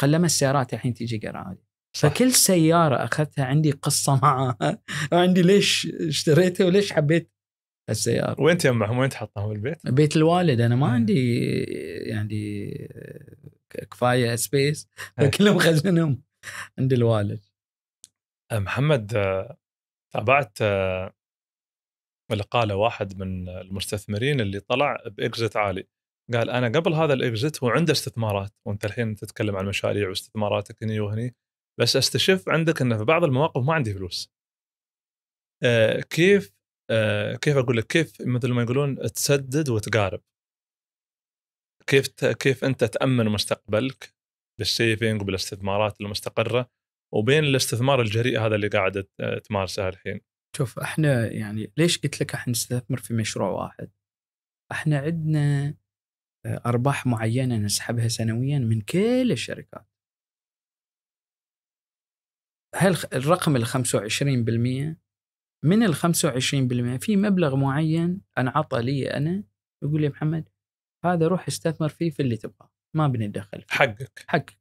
قلما السيارات الحين تيجي غير عادي صح. فكل سياره اخذتها عندي قصه معها وعندي ليش اشتريتها وليش حبيت السياره وين تجمعهم وين تحطهم بالبيت؟ بيت الوالد انا ما إيه. عندي يعني كفايه سبيس إيه. فكلهم خزنهم عند الوالد محمد تابعت آه، آه، اللي قال واحد من المستثمرين اللي طلع باكزت عالي قال انا قبل هذا الاكزت هو عنده استثمارات وانت الحين تتكلم عن مشاريع واستثماراتك هني وهني بس استشف عندك انه في بعض المواقف ما عندي فلوس آه كيف آه كيف اقول لك كيف مثل ما يقولون تسدد وتقارب كيف كيف انت تامن مستقبلك بالسيفنج وبالاستثمارات المستقره وبين الاستثمار الجريء هذا اللي قاعد تمارسه الحين شوف احنا يعني ليش قلت لك احنا نستثمر في مشروع واحد؟ احنا عندنا آه، ارباح معينه نسحبها سنويا من كل الشركات. هل الرقم ال 25% من ال 25% في مبلغ معين انعطى لي انا يقول لي محمد هذا روح استثمر فيه في اللي تبغاه ما بندخل فيه. حقك حقك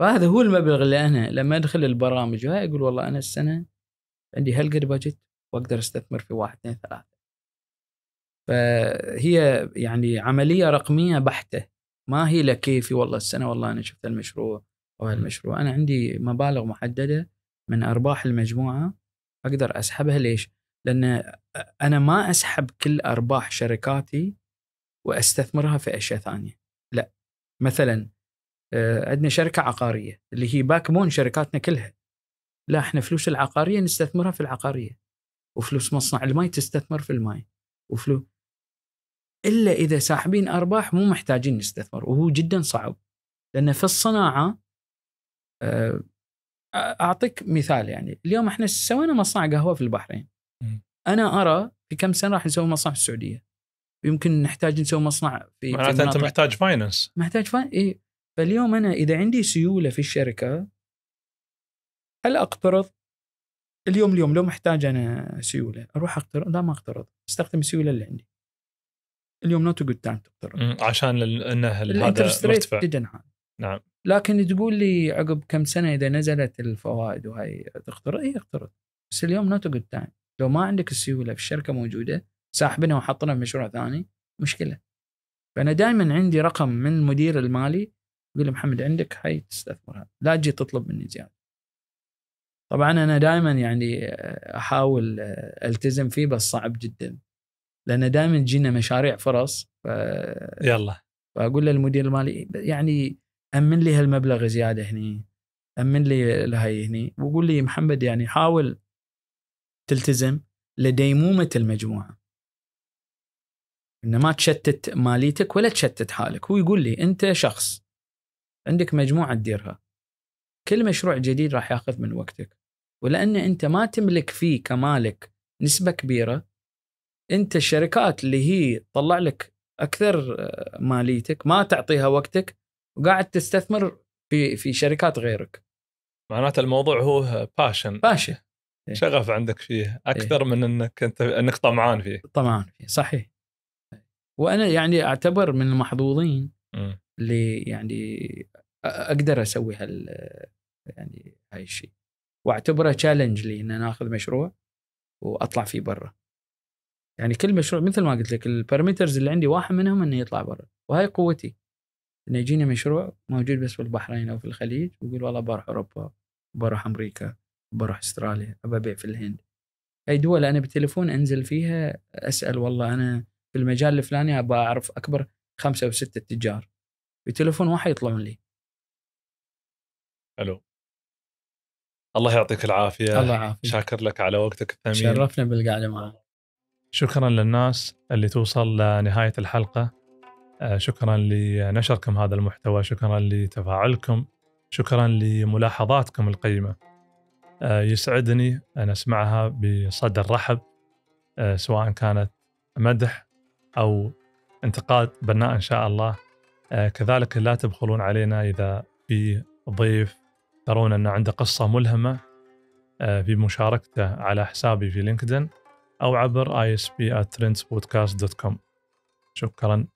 فهذا هو المبلغ اللي انا لما ادخل البرامج وهاي اقول والله انا السنه عندي هالقد بجت واقدر استثمر في واحد اثنين ثلاثه فهي يعني عمليه رقميه بحته ما هي لكيفي والله السنه والله انا شفت المشروع او المشروع انا عندي مبالغ محدده من ارباح المجموعه اقدر اسحبها ليش؟ لان انا ما اسحب كل ارباح شركاتي واستثمرها في اشياء ثانيه لا مثلا آه، عندنا شركه عقاريه اللي هي باك بون شركاتنا كلها لا احنا فلوس العقاريه نستثمرها في العقاريه وفلوس مصنع الماي تستثمر في الماي وفلوس الا اذا ساحبين ارباح مو محتاجين نستثمر وهو جدا صعب لان في الصناعه آه، اعطيك مثال يعني اليوم احنا سوينا مصنع قهوه في البحرين انا ارى في كم سنه راح نسوي مصنع في السعوديه يمكن نحتاج نسوي مصنع في معناته انت محتاج فاينانس محتاج فاينانس اي فاليوم انا اذا عندي سيوله في الشركه هل اقترض اليوم اليوم لو محتاج انا سيوله اروح اقترض لا ما اقترض استخدم السيوله اللي عندي اليوم نوت جود تايم تقترض عشان انه هذا مرتفع جدا عالي نعم لكن تقول لي عقب كم سنه اذا نزلت الفوائد وهي تقترض اي اقترض بس اليوم نوت جود تايم لو ما عندك السيوله في الشركه موجوده ساحبنا وحطنا في مشروع ثاني مشكله فانا دائما عندي رقم من المدير المالي يقول لي محمد عندك هاي تستثمرها لا تجي تطلب مني زياده طبعا انا دائما يعني احاول التزم فيه بس صعب جدا لان دائما تجينا مشاريع فرص ف... يلا فاقول للمدير المالي يعني امن لي هالمبلغ زياده هني امن لي لهي هني وقول لي محمد يعني حاول تلتزم لديمومه المجموعه ان ما تشتت ماليتك ولا تشتت حالك هو يقول لي انت شخص عندك مجموعه تديرها كل مشروع جديد راح ياخذ من وقتك ولان انت ما تملك فيه كمالك نسبه كبيره انت الشركات اللي هي تطلع لك اكثر آه، ماليتك ما تعطيها وقتك وقاعد تستثمر في في شركات غيرك معناته الموضوع هو باشن باشن إيه. شغف عندك فيه اكثر إيه. من انك انت انك طمعان فيه طمعان فيه صحيح وانا يعني اعتبر من المحظوظين اللي يعني اقدر اسوي هال يعني هاي الشيء واعتبره تشالنج لي ان انا اخذ مشروع واطلع فيه برا يعني كل مشروع مثل ما قلت لك البارامترز اللي عندي واحد منهم انه يطلع برا وهاي قوتي انه يجيني مشروع موجود بس في البحرين او في الخليج ويقول والله بروح اوروبا بروح امريكا بروح استراليا ابيع في الهند اي دول انا بالتليفون انزل فيها اسال والله انا في المجال الفلاني ابى اعرف اكبر خمسه او سته تجار بتليفون واحد يطلعون لي حلو الله يعطيك العافيه الله يعافيك شاكر لك على وقتك الثمين شرفنا بالقعده معك شكرا للناس اللي توصل لنهايه الحلقه آه، شكرا لنشركم هذا المحتوى شكرا لتفاعلكم شكرا لملاحظاتكم القيمه آه، يسعدني ان اسمعها بصدر رحب آه، سواء كانت مدح او انتقاد بناء ان شاء الله كذلك لا تبخلون علينا اذا في ضيف ترون أن عنده قصة ملهمة بمشاركته آه، على حسابي في لينكدين أو عبر isb@trendsbodcast.com شكرا